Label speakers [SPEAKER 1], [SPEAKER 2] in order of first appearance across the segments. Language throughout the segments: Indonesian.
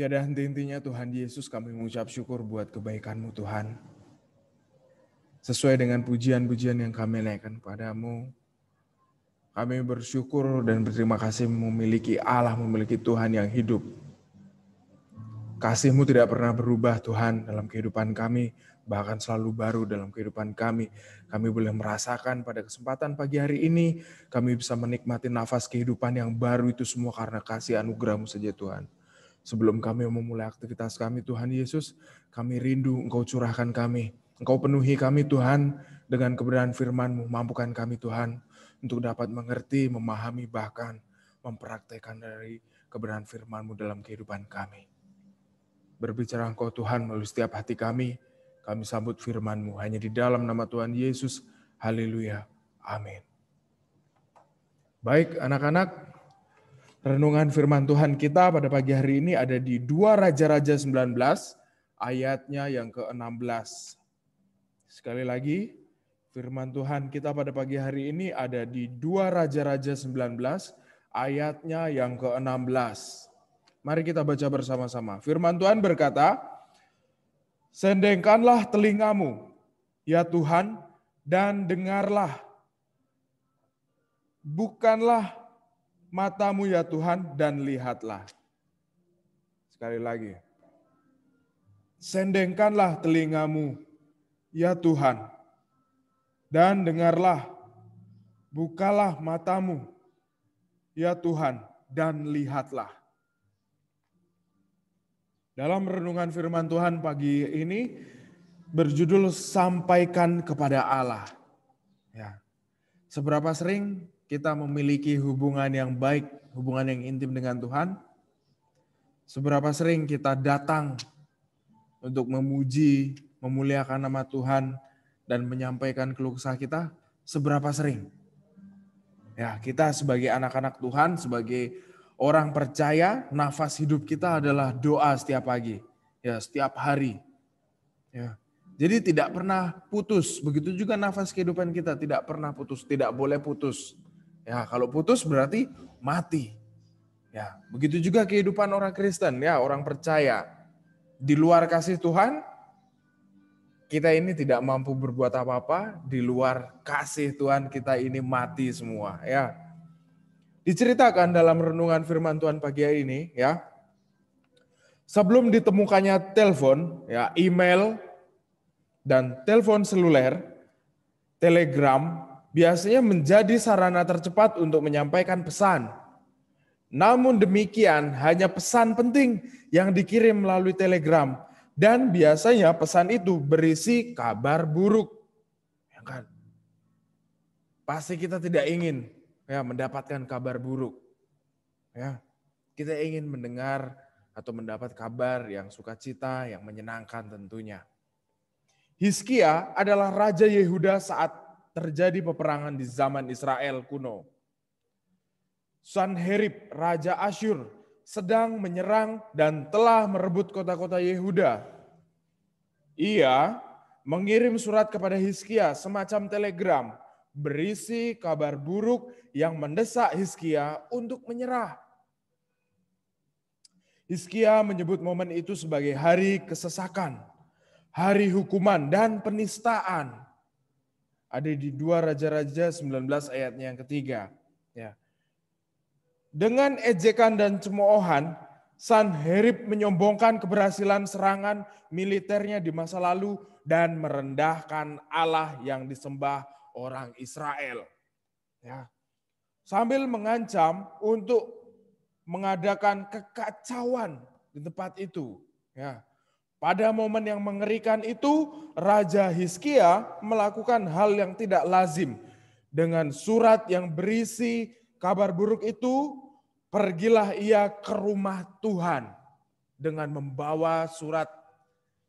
[SPEAKER 1] Tiada henti-hentinya Tuhan Yesus kami mengucap syukur buat kebaikan-Mu Tuhan. Sesuai dengan pujian-pujian yang kami naikkan padamu, kami bersyukur dan berterima kasih memiliki Allah, memiliki Tuhan yang hidup. Kasihmu tidak pernah berubah Tuhan dalam kehidupan kami, bahkan selalu baru dalam kehidupan kami. Kami boleh merasakan pada kesempatan pagi hari ini, kami bisa menikmati nafas kehidupan yang baru itu semua karena kasih anugerahmu mu saja Tuhan. Sebelum kami memulai aktivitas kami, Tuhan Yesus, kami rindu Engkau curahkan kami. Engkau penuhi kami, Tuhan, dengan kebenaran firman-Mu. Mampukan kami, Tuhan, untuk dapat mengerti, memahami, bahkan mempraktekkan dari kebenaran firman-Mu dalam kehidupan kami. Berbicara Engkau, Tuhan, melalui setiap hati kami, kami sambut firman-Mu. Hanya di dalam nama Tuhan Yesus, haleluya, amin. Baik, anak-anak, Renungan firman Tuhan kita pada pagi hari ini ada di 2 Raja-Raja 19 ayatnya yang ke-16. Sekali lagi, firman Tuhan kita pada pagi hari ini ada di 2 Raja-Raja 19 ayatnya yang ke-16. Mari kita baca bersama-sama. Firman Tuhan berkata, Sendengkanlah telingamu, ya Tuhan, dan dengarlah. Bukanlah matamu ya Tuhan dan lihatlah. Sekali lagi. Sendengkanlah telingamu ya Tuhan dan dengarlah. Bukalah matamu ya Tuhan dan lihatlah. Dalam renungan firman Tuhan pagi ini berjudul sampaikan kepada Allah. Ya. Seberapa sering kita memiliki hubungan yang baik, hubungan yang intim dengan Tuhan, seberapa sering kita datang untuk memuji, memuliakan nama Tuhan, dan menyampaikan keluh kesah kita, seberapa sering. Ya, kita sebagai anak-anak Tuhan, sebagai orang percaya, nafas hidup kita adalah doa setiap pagi, ya, setiap hari. Ya. Jadi tidak pernah putus, begitu juga nafas kehidupan kita tidak pernah putus, tidak boleh putus. Ya, kalau putus berarti mati. Ya, begitu juga kehidupan orang Kristen ya, orang percaya. Di luar kasih Tuhan kita ini tidak mampu berbuat apa-apa, di luar kasih Tuhan kita ini mati semua ya. Diceritakan dalam renungan firman Tuhan pagi hari ini ya. Sebelum ditemukannya telepon, ya email dan telepon seluler, telegram, biasanya menjadi sarana tercepat untuk menyampaikan pesan. Namun demikian, hanya pesan penting yang dikirim melalui telegram dan biasanya pesan itu berisi kabar buruk. Ya kan? Pasti kita tidak ingin ya mendapatkan kabar buruk. Ya. Kita ingin mendengar atau mendapat kabar yang sukacita, yang menyenangkan tentunya. Hiskia adalah raja Yehuda saat terjadi peperangan di zaman Israel kuno. Sanherib, Raja Asyur, sedang menyerang dan telah merebut kota-kota Yehuda. Ia mengirim surat kepada Hizkia semacam telegram berisi kabar buruk yang mendesak Hizkia untuk menyerah. Hizkia menyebut momen itu sebagai hari kesesakan, hari hukuman dan penistaan ada di dua Raja-Raja 19 ayatnya yang ketiga. Ya. Dengan ejekan dan cemoohan, Sanherib menyombongkan keberhasilan serangan militernya di masa lalu dan merendahkan Allah yang disembah orang Israel. Ya. Sambil mengancam untuk mengadakan kekacauan di tempat itu. Ya. Pada momen yang mengerikan itu, Raja Hiskia melakukan hal yang tidak lazim. Dengan surat yang berisi kabar buruk itu, pergilah ia ke rumah Tuhan dengan membawa surat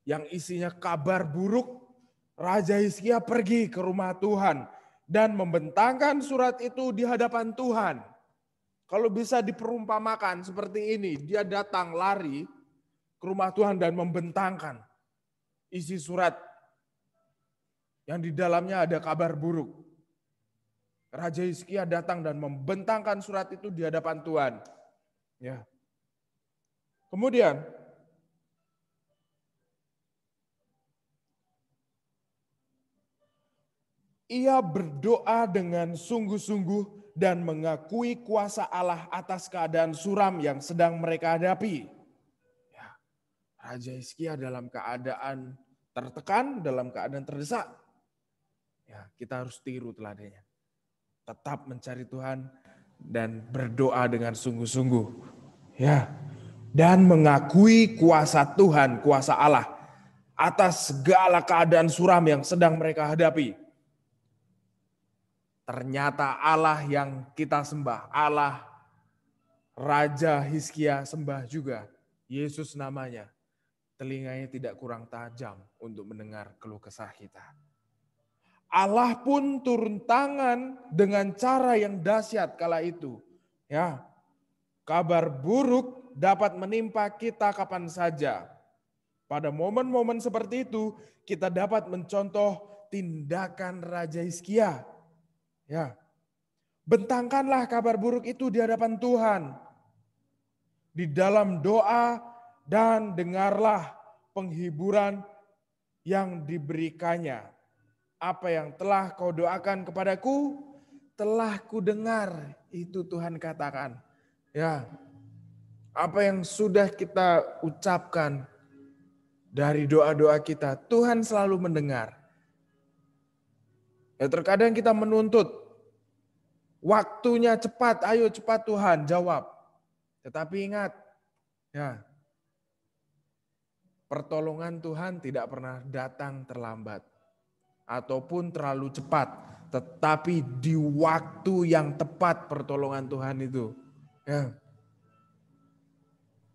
[SPEAKER 1] yang isinya kabar buruk. Raja Hiskia pergi ke rumah Tuhan dan membentangkan surat itu di hadapan Tuhan. Kalau bisa diperumpamakan seperti ini, dia datang lari ke rumah Tuhan dan membentangkan isi surat yang di dalamnya ada kabar buruk. Raja Hizkia datang dan membentangkan surat itu di hadapan Tuhan. Ya. Kemudian ia berdoa dengan sungguh-sungguh dan mengakui kuasa Allah atas keadaan suram yang sedang mereka hadapi. Raja Hizkia dalam keadaan tertekan, dalam keadaan terdesak. Ya, kita harus tiru teladannya. Tetap mencari Tuhan dan berdoa dengan sungguh-sungguh. Ya. Dan mengakui kuasa Tuhan, kuasa Allah atas segala keadaan suram yang sedang mereka hadapi. Ternyata Allah yang kita sembah, Allah Raja Hizkia sembah juga. Yesus namanya telinganya tidak kurang tajam untuk mendengar keluh kesah kita. Allah pun turun tangan dengan cara yang dahsyat kala itu. Ya, kabar buruk dapat menimpa kita kapan saja. Pada momen-momen seperti itu, kita dapat mencontoh tindakan Raja Hizkia. Ya. Bentangkanlah kabar buruk itu di hadapan Tuhan. Di dalam doa dan dengarlah penghiburan yang diberikannya. Apa yang telah kau doakan kepadaku, telah kudengar. Itu Tuhan katakan. Ya, apa yang sudah kita ucapkan dari doa-doa kita, Tuhan selalu mendengar. Ya, terkadang kita menuntut, waktunya cepat, ayo cepat Tuhan jawab. Tetapi ingat, ya Pertolongan Tuhan tidak pernah datang terlambat ataupun terlalu cepat, tetapi di waktu yang tepat pertolongan Tuhan itu. Ya.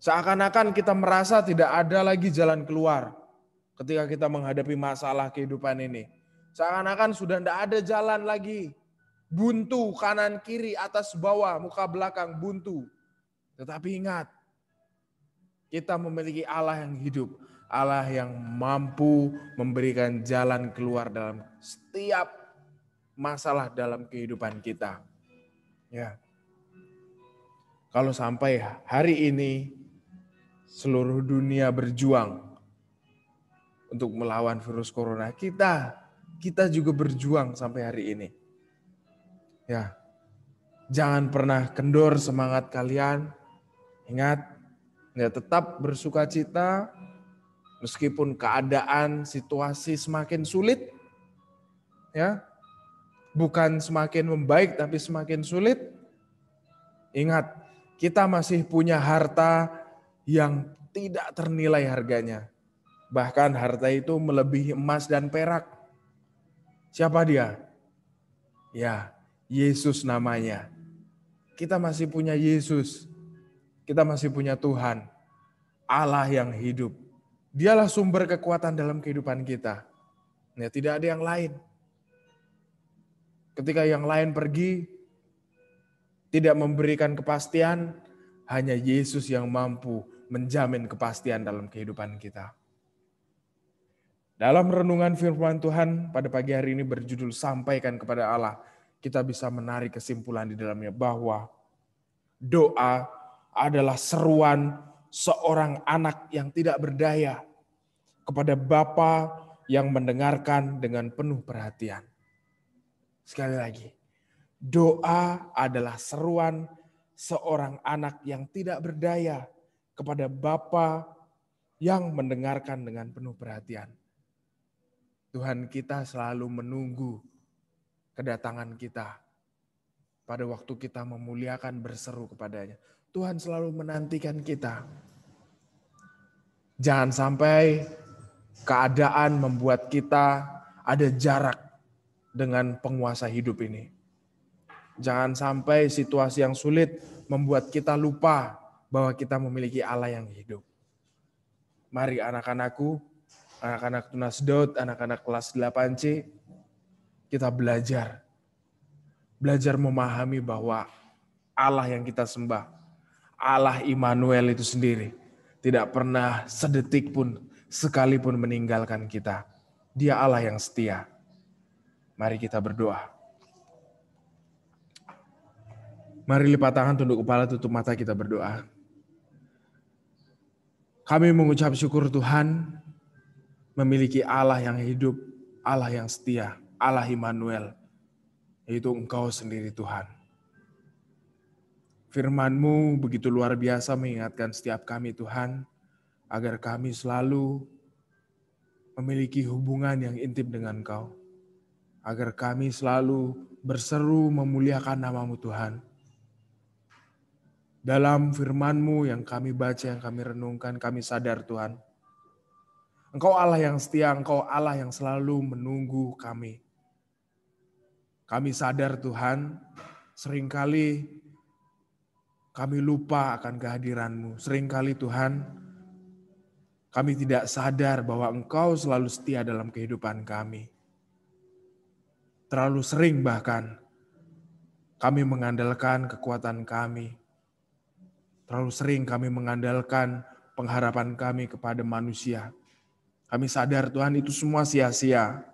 [SPEAKER 1] Seakan-akan kita merasa tidak ada lagi jalan keluar ketika kita menghadapi masalah kehidupan ini. Seakan-akan sudah tidak ada jalan lagi. Buntu kanan kiri atas bawah muka belakang buntu. Tetapi ingat, kita memiliki Allah yang hidup, Allah yang mampu memberikan jalan keluar dalam setiap masalah dalam kehidupan kita. Ya. Kalau sampai hari ini seluruh dunia berjuang untuk melawan virus corona, kita kita juga berjuang sampai hari ini. Ya. Jangan pernah kendor semangat kalian. Ingat ya tetap bersuka cita meskipun keadaan situasi semakin sulit ya bukan semakin membaik tapi semakin sulit ingat kita masih punya harta yang tidak ternilai harganya bahkan harta itu melebihi emas dan perak siapa dia ya Yesus namanya kita masih punya Yesus kita masih punya Tuhan, Allah yang hidup. Dialah sumber kekuatan dalam kehidupan kita. Ya, tidak ada yang lain. Ketika yang lain pergi, tidak memberikan kepastian, hanya Yesus yang mampu menjamin kepastian dalam kehidupan kita. Dalam renungan firman Tuhan pada pagi hari ini berjudul Sampaikan kepada Allah, kita bisa menarik kesimpulan di dalamnya bahwa doa adalah seruan seorang anak yang tidak berdaya kepada Bapa yang mendengarkan dengan penuh perhatian. Sekali lagi, doa adalah seruan seorang anak yang tidak berdaya kepada Bapa yang mendengarkan dengan penuh perhatian. Tuhan kita selalu menunggu kedatangan kita pada waktu kita memuliakan berseru kepadanya. Tuhan selalu menantikan kita. Jangan sampai keadaan membuat kita ada jarak dengan penguasa hidup ini. Jangan sampai situasi yang sulit membuat kita lupa bahwa kita memiliki Allah yang hidup. Mari anak-anakku, anak-anak Tunas Dot, anak-anak kelas 8C, kita belajar. Belajar memahami bahwa Allah yang kita sembah Allah Immanuel itu sendiri tidak pernah sedetik pun sekalipun meninggalkan kita. Dia Allah yang setia. Mari kita berdoa. Mari lipat tangan, tunduk kepala, tutup mata kita berdoa. Kami mengucap syukur Tuhan memiliki Allah yang hidup, Allah yang setia, Allah Immanuel, yaitu Engkau sendiri Tuhan. Firman-Mu begitu luar biasa mengingatkan setiap kami Tuhan, agar kami selalu memiliki hubungan yang intim dengan Engkau. Agar kami selalu berseru memuliakan namamu Tuhan. Dalam firman-Mu yang kami baca, yang kami renungkan, kami sadar Tuhan. Engkau Allah yang setia, Engkau Allah yang selalu menunggu kami. Kami sadar Tuhan, seringkali kami lupa akan kehadiranmu. mu Seringkali Tuhan, kami tidak sadar bahwa Engkau selalu setia dalam kehidupan kami. Terlalu sering bahkan kami mengandalkan kekuatan kami. Terlalu sering kami mengandalkan pengharapan kami kepada manusia. Kami sadar Tuhan itu semua sia-sia.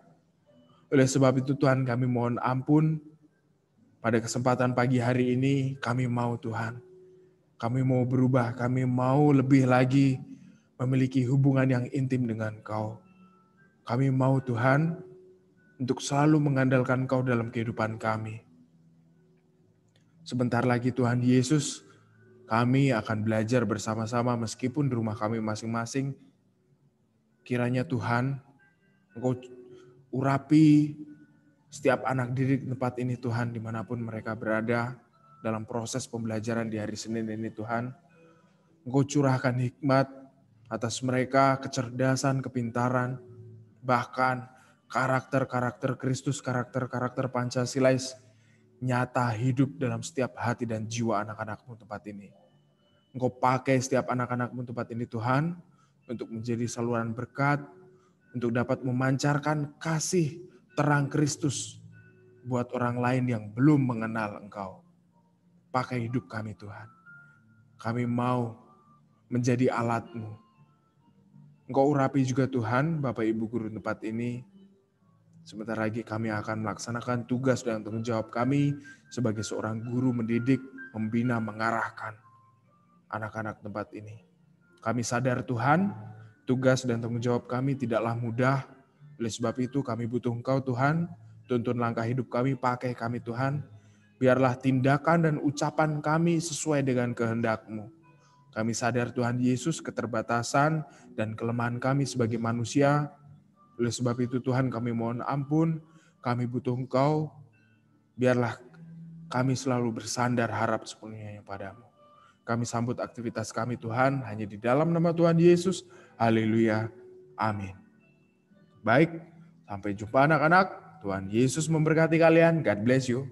[SPEAKER 1] Oleh sebab itu Tuhan kami mohon ampun pada kesempatan pagi hari ini kami mau Tuhan kami mau berubah, kami mau lebih lagi memiliki hubungan yang intim dengan Kau. Kami mau Tuhan untuk selalu mengandalkan Kau dalam kehidupan kami. Sebentar lagi Tuhan Yesus, kami akan belajar bersama-sama meskipun di rumah kami masing-masing. Kiranya Tuhan, Engkau urapi setiap anak didik tempat ini Tuhan dimanapun mereka berada, dalam proses pembelajaran di hari Senin ini Tuhan. Engkau curahkan hikmat atas mereka, kecerdasan, kepintaran, bahkan karakter-karakter Kristus, karakter-karakter Pancasilais nyata hidup dalam setiap hati dan jiwa anak-anakmu tempat ini. Engkau pakai setiap anak-anakmu tempat ini Tuhan untuk menjadi saluran berkat, untuk dapat memancarkan kasih terang Kristus buat orang lain yang belum mengenal Engkau. Pakai hidup kami Tuhan. Kami mau menjadi alatmu. Engkau urapi juga Tuhan, Bapak Ibu Guru tempat ini. Sebentar lagi kami akan melaksanakan tugas dan tanggung jawab kami sebagai seorang guru mendidik, membina, mengarahkan anak-anak tempat ini. Kami sadar Tuhan, tugas dan tanggung jawab kami tidaklah mudah. Oleh sebab itu kami butuh Engkau Tuhan, tuntun langkah hidup kami, pakai kami Tuhan, biarlah tindakan dan ucapan kami sesuai dengan kehendakMu Kami sadar Tuhan Yesus keterbatasan dan kelemahan kami sebagai manusia. Oleh sebab itu Tuhan kami mohon ampun, kami butuh Engkau, biarlah kami selalu bersandar harap sepenuhnya padamu. Kami sambut aktivitas kami Tuhan hanya di dalam nama Tuhan Yesus. Haleluya. Amin. Baik, sampai jumpa anak-anak. Tuhan Yesus memberkati kalian. God bless you.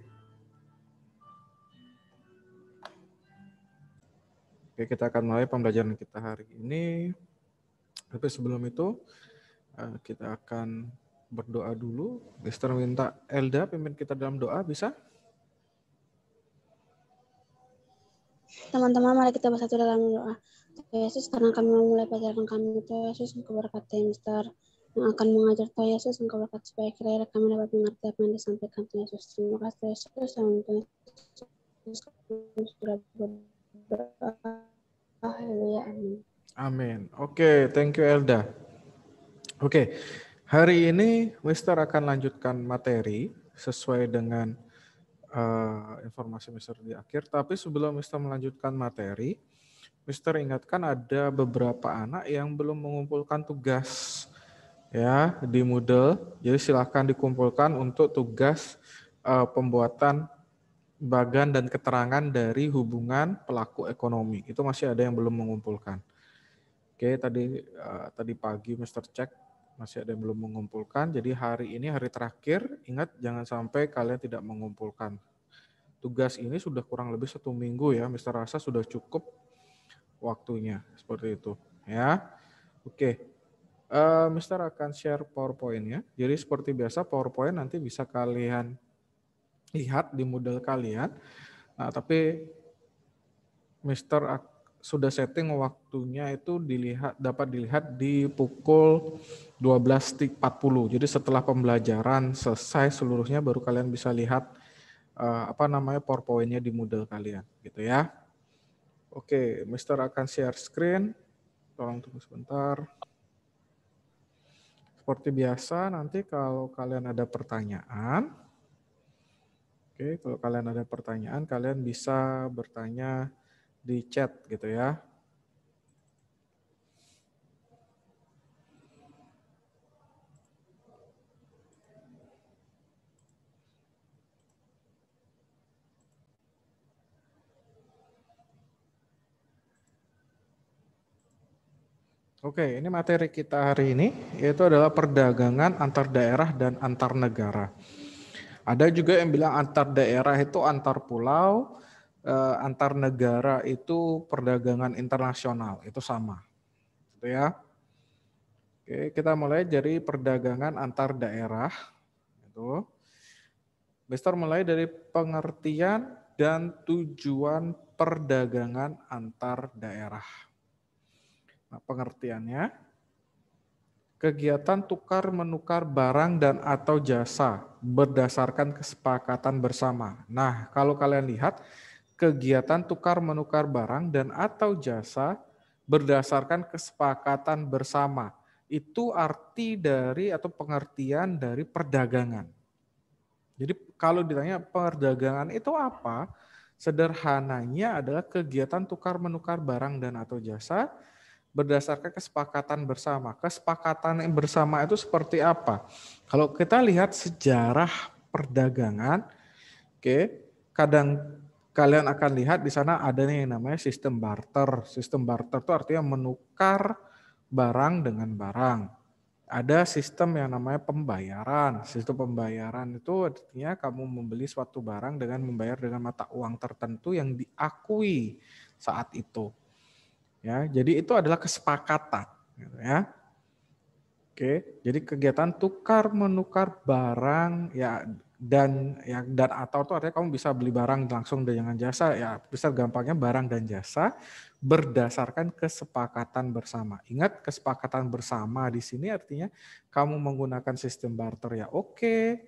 [SPEAKER 1] Oke, kita akan mulai pembelajaran kita hari ini.
[SPEAKER 2] Tapi sebelum itu, eh, kita akan berdoa dulu. Mister minta Elda pimpin kita dalam doa, bisa?
[SPEAKER 3] Teman-teman, mari kita bersatu dalam doa. Tuh Yesus, karena kami memulai pelajaran kami, Tuh Yesus, engkau berkati Mister yang akan mengajar Tuh Yesus, engkau berkati supaya kira-kira kami dapat mengerti apa yang disampaikan Tuhan Yesus. Terima kasih Tuhan Yesus, yang Tuhan Yesus,
[SPEAKER 4] sudah berdoa haleluya, oh, iya, amin.
[SPEAKER 2] Amin. Oke, okay, thank you Elda. Oke, okay. hari ini Mister akan lanjutkan materi sesuai dengan uh, informasi Mister di akhir. Tapi sebelum Mister melanjutkan materi, Mister ingatkan ada beberapa anak yang belum mengumpulkan tugas ya di Moodle. Jadi silahkan dikumpulkan untuk tugas uh, pembuatan bagan dan keterangan dari hubungan pelaku ekonomi. Itu masih ada yang belum mengumpulkan. Oke, tadi uh, tadi pagi Mr. Cek masih ada yang belum mengumpulkan. Jadi hari ini hari terakhir, ingat jangan sampai kalian tidak mengumpulkan. Tugas ini sudah kurang lebih satu minggu ya, Mr. Rasa sudah cukup waktunya seperti itu ya. Oke, uh, eh, Mr. akan share PowerPoint ya. Jadi seperti biasa PowerPoint nanti bisa kalian lihat di model kalian. Nah, tapi Mister sudah setting waktunya itu dilihat dapat dilihat di pukul 12.40. Jadi setelah pembelajaran selesai seluruhnya baru kalian bisa lihat eh, apa namanya PowerPoint-nya di model kalian gitu ya. Oke, Mister akan share screen. Tolong tunggu sebentar. Seperti biasa nanti kalau kalian ada pertanyaan Oke, kalau kalian ada pertanyaan, kalian bisa bertanya di chat gitu ya. Oke, ini materi kita hari ini yaitu adalah perdagangan antar daerah dan antar negara. Ada juga yang bilang antar daerah itu antar pulau, eh, antar negara itu perdagangan internasional itu sama, gitu ya. Oke, kita mulai dari perdagangan antar daerah, itu. mulai dari pengertian dan tujuan perdagangan antar daerah. Nah, pengertiannya kegiatan tukar menukar barang dan atau jasa berdasarkan kesepakatan bersama. Nah, kalau kalian lihat kegiatan tukar menukar barang dan atau jasa berdasarkan kesepakatan bersama. Itu arti dari atau pengertian dari perdagangan. Jadi kalau ditanya perdagangan itu apa? Sederhananya adalah kegiatan tukar menukar barang dan atau jasa berdasarkan kesepakatan bersama. Kesepakatan bersama itu seperti apa? Kalau kita lihat sejarah perdagangan, oke, okay, kadang kalian akan lihat di sana ada yang namanya sistem barter. Sistem barter itu artinya menukar barang dengan barang. Ada sistem yang namanya pembayaran. Sistem pembayaran itu artinya kamu membeli suatu barang dengan membayar dengan mata uang tertentu yang diakui saat itu. Ya, jadi itu adalah kesepakatan. Gitu ya. Oke, jadi kegiatan tukar menukar barang ya dan ya dan atau itu artinya kamu bisa beli barang langsung dengan jasa ya bisa gampangnya barang dan jasa berdasarkan kesepakatan bersama. Ingat kesepakatan bersama di sini artinya kamu menggunakan sistem barter ya oke,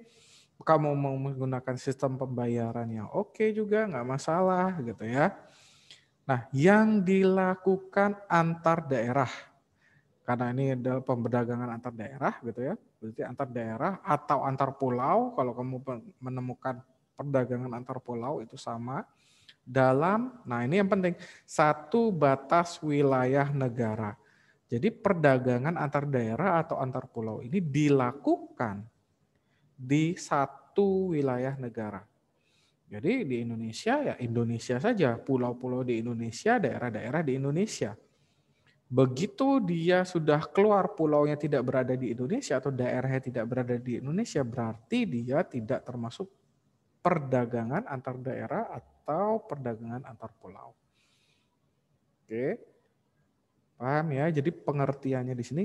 [SPEAKER 2] kamu mau menggunakan sistem pembayaran ya oke juga nggak masalah gitu ya. Nah, yang dilakukan antar daerah, karena ini adalah pemberdagangan antar daerah gitu ya, berarti antar daerah atau antar pulau, kalau kamu menemukan perdagangan antar pulau itu sama, dalam, nah ini yang penting, satu batas wilayah negara. Jadi perdagangan antar daerah atau antar pulau ini dilakukan di satu wilayah negara. Jadi di Indonesia ya Indonesia saja, pulau-pulau di Indonesia, daerah-daerah di Indonesia. Begitu dia sudah keluar pulaunya tidak berada di Indonesia atau daerahnya tidak berada di Indonesia, berarti dia tidak termasuk perdagangan antar daerah atau perdagangan antar pulau. Oke. Paham ya? Jadi pengertiannya di sini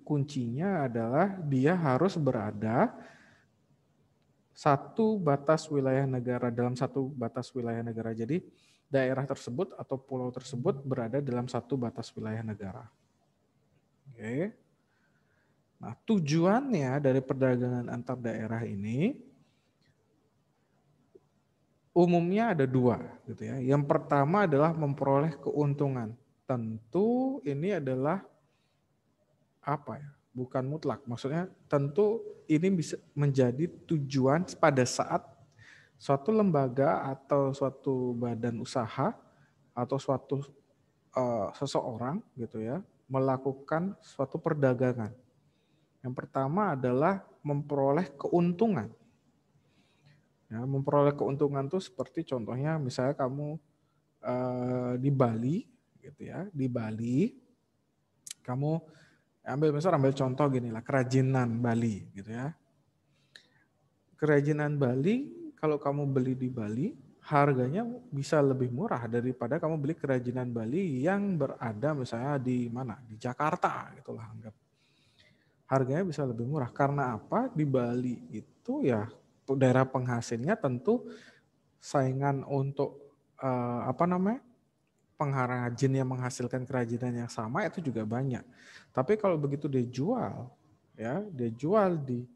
[SPEAKER 2] kuncinya adalah dia harus berada satu batas wilayah negara dalam satu batas wilayah negara. Jadi daerah tersebut atau pulau tersebut berada dalam satu batas wilayah negara. Oke. Nah, tujuannya dari perdagangan antar daerah ini umumnya ada dua gitu ya. Yang pertama adalah memperoleh keuntungan. Tentu ini adalah apa ya? bukan mutlak. Maksudnya tentu ini bisa menjadi tujuan pada saat suatu lembaga atau suatu badan usaha atau suatu uh, seseorang gitu ya melakukan suatu perdagangan. Yang pertama adalah memperoleh keuntungan. Ya, memperoleh keuntungan tuh seperti contohnya misalnya kamu uh, di Bali gitu ya, di Bali kamu ambil misal, ambil contoh gini lah kerajinan Bali gitu ya kerajinan Bali kalau kamu beli di Bali harganya bisa lebih murah daripada kamu beli kerajinan Bali yang berada misalnya di mana di Jakarta gitulah anggap harganya bisa lebih murah karena apa di Bali itu ya daerah penghasilnya tentu saingan untuk eh, apa namanya pengrajin yang menghasilkan kerajinan yang sama itu juga banyak tapi kalau begitu dia jual, ya, dia jual di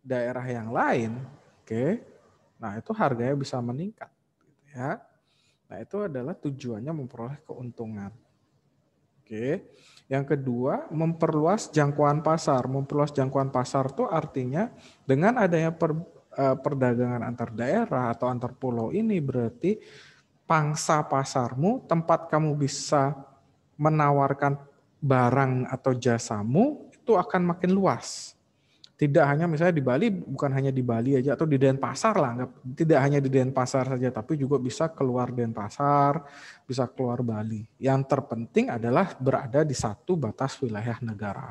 [SPEAKER 2] daerah yang lain, oke. Okay, nah, itu harganya bisa meningkat gitu ya. Nah, itu adalah tujuannya memperoleh keuntungan. Oke. Yang kedua, memperluas jangkauan pasar. Memperluas jangkauan pasar itu artinya dengan adanya per, e, perdagangan antar daerah atau antar pulau ini berarti pangsa pasarmu, tempat kamu bisa menawarkan barang atau jasamu itu akan makin luas. Tidak hanya misalnya di Bali, bukan hanya di Bali aja atau di Denpasar lah, tidak hanya di Denpasar saja, tapi juga bisa keluar Denpasar, bisa keluar Bali. Yang terpenting adalah berada di satu batas wilayah negara.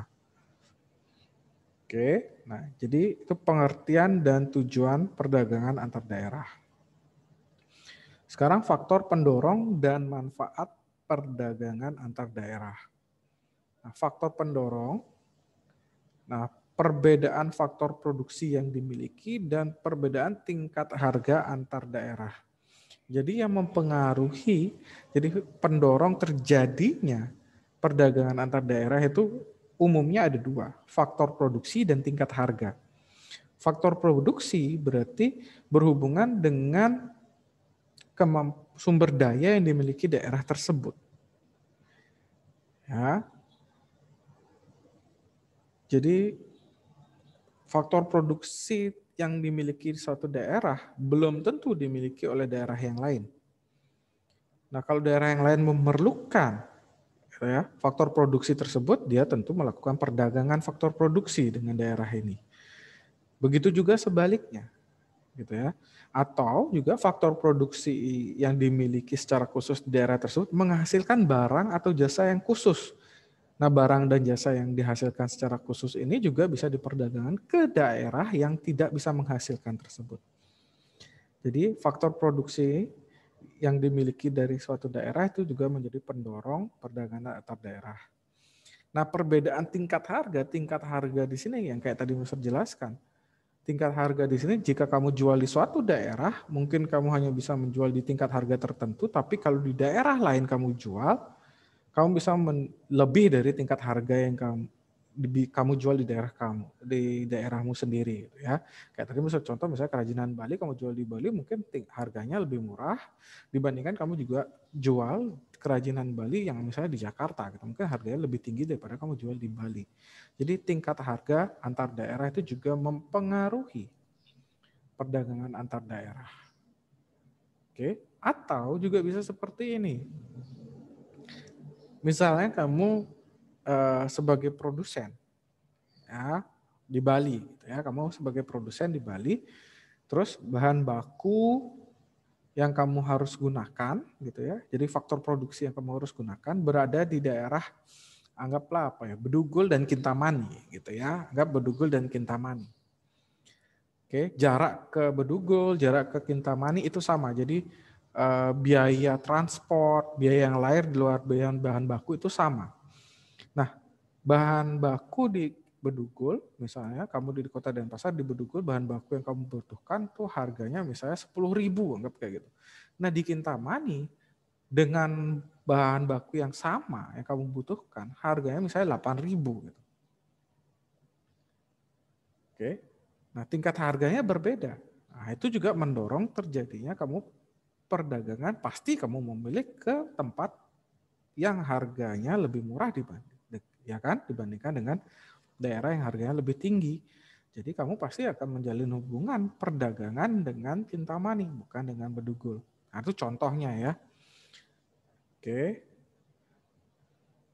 [SPEAKER 2] Oke, nah jadi itu pengertian dan tujuan perdagangan antar daerah. Sekarang faktor pendorong dan manfaat perdagangan antar daerah. Nah, faktor pendorong, nah perbedaan faktor produksi yang dimiliki dan perbedaan tingkat harga antar daerah. Jadi yang mempengaruhi, jadi pendorong terjadinya perdagangan antar daerah itu umumnya ada dua, faktor produksi dan tingkat harga. Faktor produksi berarti berhubungan dengan sumber daya yang dimiliki daerah tersebut. Ya, jadi faktor produksi yang dimiliki suatu daerah belum tentu dimiliki oleh daerah yang lain. Nah, kalau daerah yang lain memerlukan gitu ya, faktor produksi tersebut, dia tentu melakukan perdagangan faktor produksi dengan daerah ini. Begitu juga sebaliknya, gitu ya. Atau juga faktor produksi yang dimiliki secara khusus di daerah tersebut menghasilkan barang atau jasa yang khusus Nah, barang dan jasa yang dihasilkan secara khusus ini juga bisa diperdagangkan ke daerah yang tidak bisa menghasilkan tersebut. Jadi, faktor produksi yang dimiliki dari suatu daerah itu juga menjadi pendorong perdagangan antar daerah. Nah, perbedaan tingkat harga, tingkat harga di sini yang kayak tadi Mister jelaskan. Tingkat harga di sini jika kamu jual di suatu daerah, mungkin kamu hanya bisa menjual di tingkat harga tertentu, tapi kalau di daerah lain kamu jual, kamu bisa men, lebih dari tingkat harga yang kamu di, kamu jual di daerah kamu, di daerahmu sendiri gitu ya. Kayak tadi misal contoh misalnya kerajinan Bali kamu jual di Bali mungkin ting, harganya lebih murah dibandingkan kamu juga jual kerajinan Bali yang misalnya di Jakarta gitu. Mungkin harganya lebih tinggi daripada kamu jual di Bali. Jadi tingkat harga antar daerah itu juga mempengaruhi perdagangan antar daerah. Oke, atau juga bisa seperti ini misalnya kamu uh, sebagai produsen ya di Bali gitu ya kamu sebagai produsen di Bali terus bahan baku yang kamu harus gunakan gitu ya jadi faktor produksi yang kamu harus gunakan berada di daerah anggaplah apa ya Bedugul dan Kintamani gitu ya anggap Bedugul dan Kintamani oke jarak ke Bedugul jarak ke Kintamani itu sama jadi Eh, biaya transport, biaya yang lahir di luar biaya bahan baku itu sama. Nah, bahan baku di Bedugul, misalnya kamu di kota dan pasar di Bedugul bahan baku yang kamu butuhkan tuh harganya misalnya 10 ribu anggap kayak gitu. Nah di Kintamani dengan bahan baku yang sama yang kamu butuhkan harganya misalnya 8 ribu gitu. Oke, nah tingkat harganya berbeda. Nah itu juga mendorong terjadinya kamu perdagangan, pasti kamu memilih ke tempat yang harganya lebih murah dibanding ya kan dibandingkan dengan daerah yang harganya lebih tinggi. Jadi kamu pasti akan menjalin hubungan perdagangan dengan Kintamani bukan dengan Bedugul. Nah, itu contohnya ya. Oke.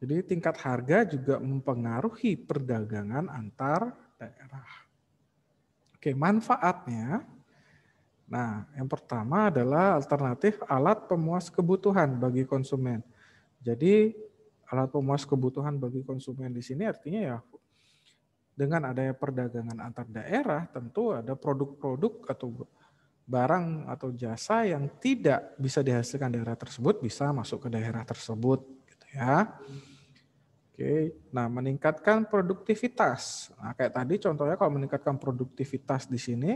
[SPEAKER 2] Jadi tingkat harga juga mempengaruhi perdagangan antar daerah. Oke, manfaatnya Nah, yang pertama adalah alternatif alat pemuas kebutuhan bagi konsumen. Jadi alat pemuas kebutuhan bagi konsumen di sini artinya ya dengan adanya perdagangan antar daerah tentu ada produk-produk atau barang atau jasa yang tidak bisa dihasilkan daerah tersebut bisa masuk ke daerah tersebut gitu ya. Oke, nah meningkatkan produktivitas. Nah, kayak tadi contohnya kalau meningkatkan produktivitas di sini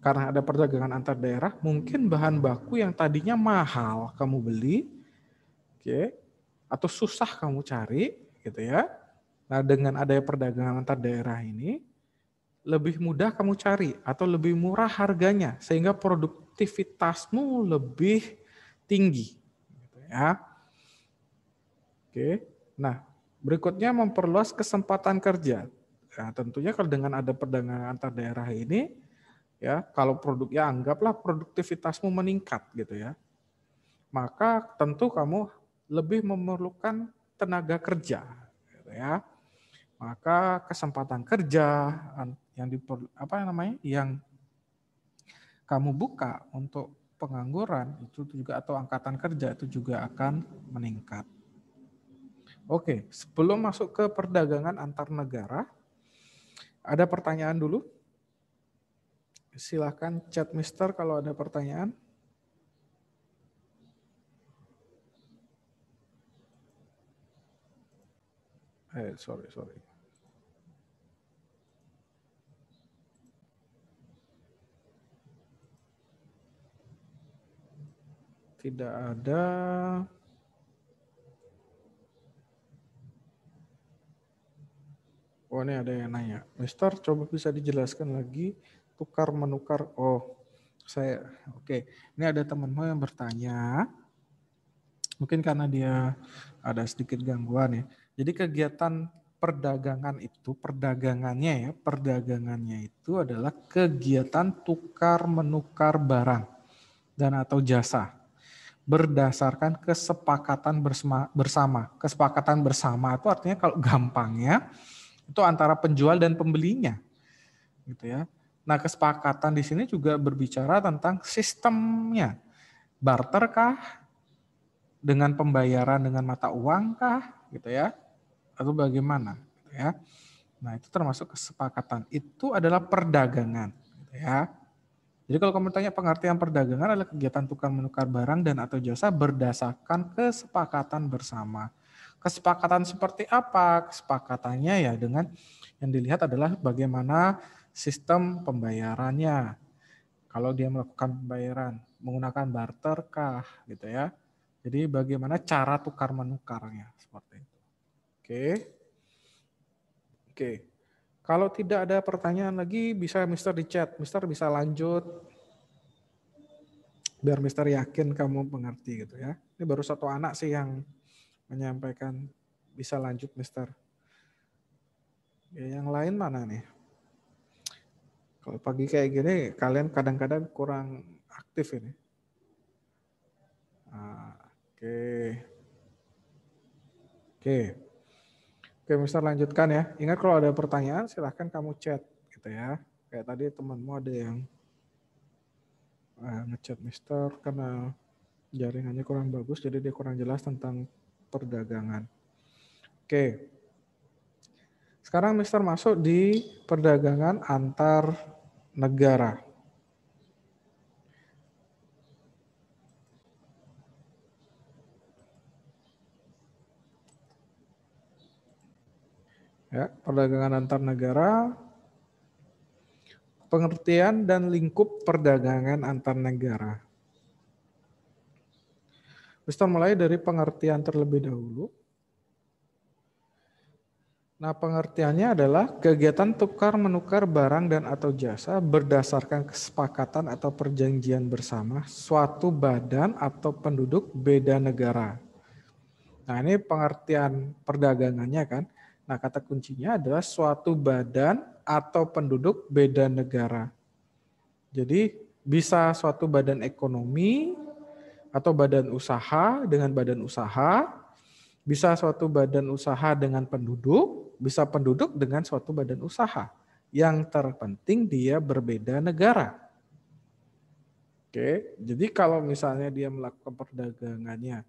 [SPEAKER 2] karena ada perdagangan antar daerah, mungkin bahan baku yang tadinya mahal kamu beli, oke, okay, atau susah kamu cari, gitu ya. Nah, dengan adanya perdagangan antar daerah ini, lebih mudah kamu cari atau lebih murah harganya, sehingga produktivitasmu lebih tinggi, gitu ya. Oke, okay. nah berikutnya memperluas kesempatan kerja. Nah, tentunya kalau dengan ada perdagangan antar daerah ini, ya kalau produknya anggaplah produktivitasmu meningkat gitu ya maka tentu kamu lebih memerlukan tenaga kerja gitu ya maka kesempatan kerja yang di apa namanya yang kamu buka untuk pengangguran itu juga atau angkatan kerja itu juga akan meningkat Oke, sebelum masuk ke perdagangan antar negara, ada pertanyaan dulu silahkan chat Mister kalau ada pertanyaan. Eh, sorry, sorry. Tidak ada. Oh, ini ada yang nanya. Mister, coba bisa dijelaskan lagi tukar menukar. Oh, saya oke. Okay. Ini ada temanmu yang bertanya. Mungkin karena dia ada sedikit gangguan ya. Jadi kegiatan perdagangan itu, perdagangannya ya, perdagangannya itu adalah kegiatan tukar menukar barang dan atau jasa berdasarkan kesepakatan bersama, bersama. Kesepakatan bersama itu artinya kalau gampangnya itu antara penjual dan pembelinya. Gitu ya. Nah, kesepakatan di sini juga berbicara tentang sistemnya. Barter kah? Dengan pembayaran dengan mata uang kah? Gitu ya. Atau bagaimana? Gitu ya. Nah, itu termasuk kesepakatan. Itu adalah perdagangan. Gitu ya. Jadi kalau kamu tanya pengertian perdagangan adalah kegiatan tukar menukar barang dan atau jasa berdasarkan kesepakatan bersama. Kesepakatan seperti apa? Kesepakatannya ya dengan yang dilihat adalah bagaimana sistem pembayarannya. Kalau dia melakukan pembayaran menggunakan barter kah gitu ya. Jadi bagaimana cara tukar menukarnya seperti itu. Oke. Oke. Kalau tidak ada pertanyaan lagi bisa Mister di chat. Mister bisa lanjut biar Mister yakin kamu mengerti gitu ya. Ini baru satu anak sih yang menyampaikan bisa lanjut Mister. yang lain mana nih? Kalau pagi kayak gini, kalian kadang-kadang kurang aktif ini. Ah, oke. Oke. Oke, Mister lanjutkan ya. Ingat kalau ada pertanyaan silahkan kamu chat gitu ya. Kayak tadi temanmu ada yang eh, ngechat Mister karena jaringannya kurang bagus jadi dia kurang jelas tentang perdagangan. Oke. Sekarang Mister masuk di perdagangan antar negara. Ya, perdagangan antar negara, pengertian dan lingkup perdagangan antar negara. Kita mulai dari pengertian terlebih dahulu. Nah, pengertiannya adalah kegiatan tukar menukar barang dan atau jasa berdasarkan kesepakatan atau perjanjian bersama suatu badan atau penduduk beda negara. Nah, ini pengertian perdagangannya kan. Nah, kata kuncinya adalah suatu badan atau penduduk beda negara. Jadi, bisa suatu badan ekonomi atau badan usaha dengan badan usaha bisa suatu badan usaha dengan penduduk, bisa penduduk dengan suatu badan usaha. Yang terpenting dia berbeda negara. Oke, jadi kalau misalnya dia melakukan perdagangannya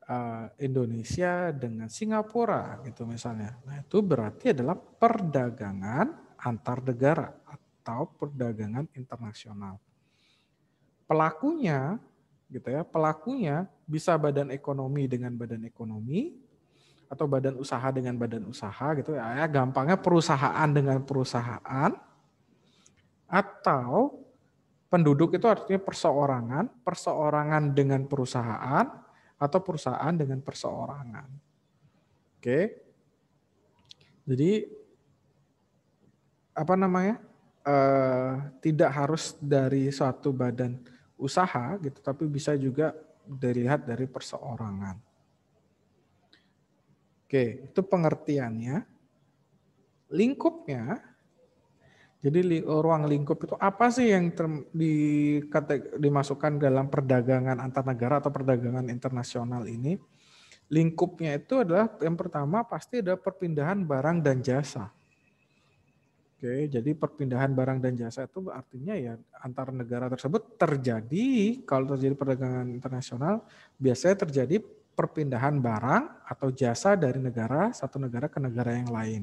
[SPEAKER 2] eh, Indonesia dengan Singapura gitu misalnya. Nah, itu berarti adalah perdagangan antar negara atau perdagangan internasional. Pelakunya gitu ya, pelakunya bisa badan ekonomi dengan badan ekonomi atau badan usaha dengan badan usaha gitu ya. ya gampangnya perusahaan dengan perusahaan atau penduduk itu artinya perseorangan perseorangan dengan perusahaan atau perusahaan dengan perseorangan oke jadi apa namanya e, tidak harus dari suatu badan usaha gitu tapi bisa juga dilihat dari perseorangan. Oke, itu pengertiannya. Lingkupnya, jadi ruang lingkup itu apa sih yang ter, dimasukkan dalam perdagangan antar negara atau perdagangan internasional ini? Lingkupnya itu adalah yang pertama pasti ada perpindahan barang dan jasa. Oke, jadi perpindahan barang dan jasa itu artinya ya antar negara tersebut terjadi kalau terjadi perdagangan internasional biasanya terjadi perpindahan barang atau jasa dari negara satu negara ke negara yang lain.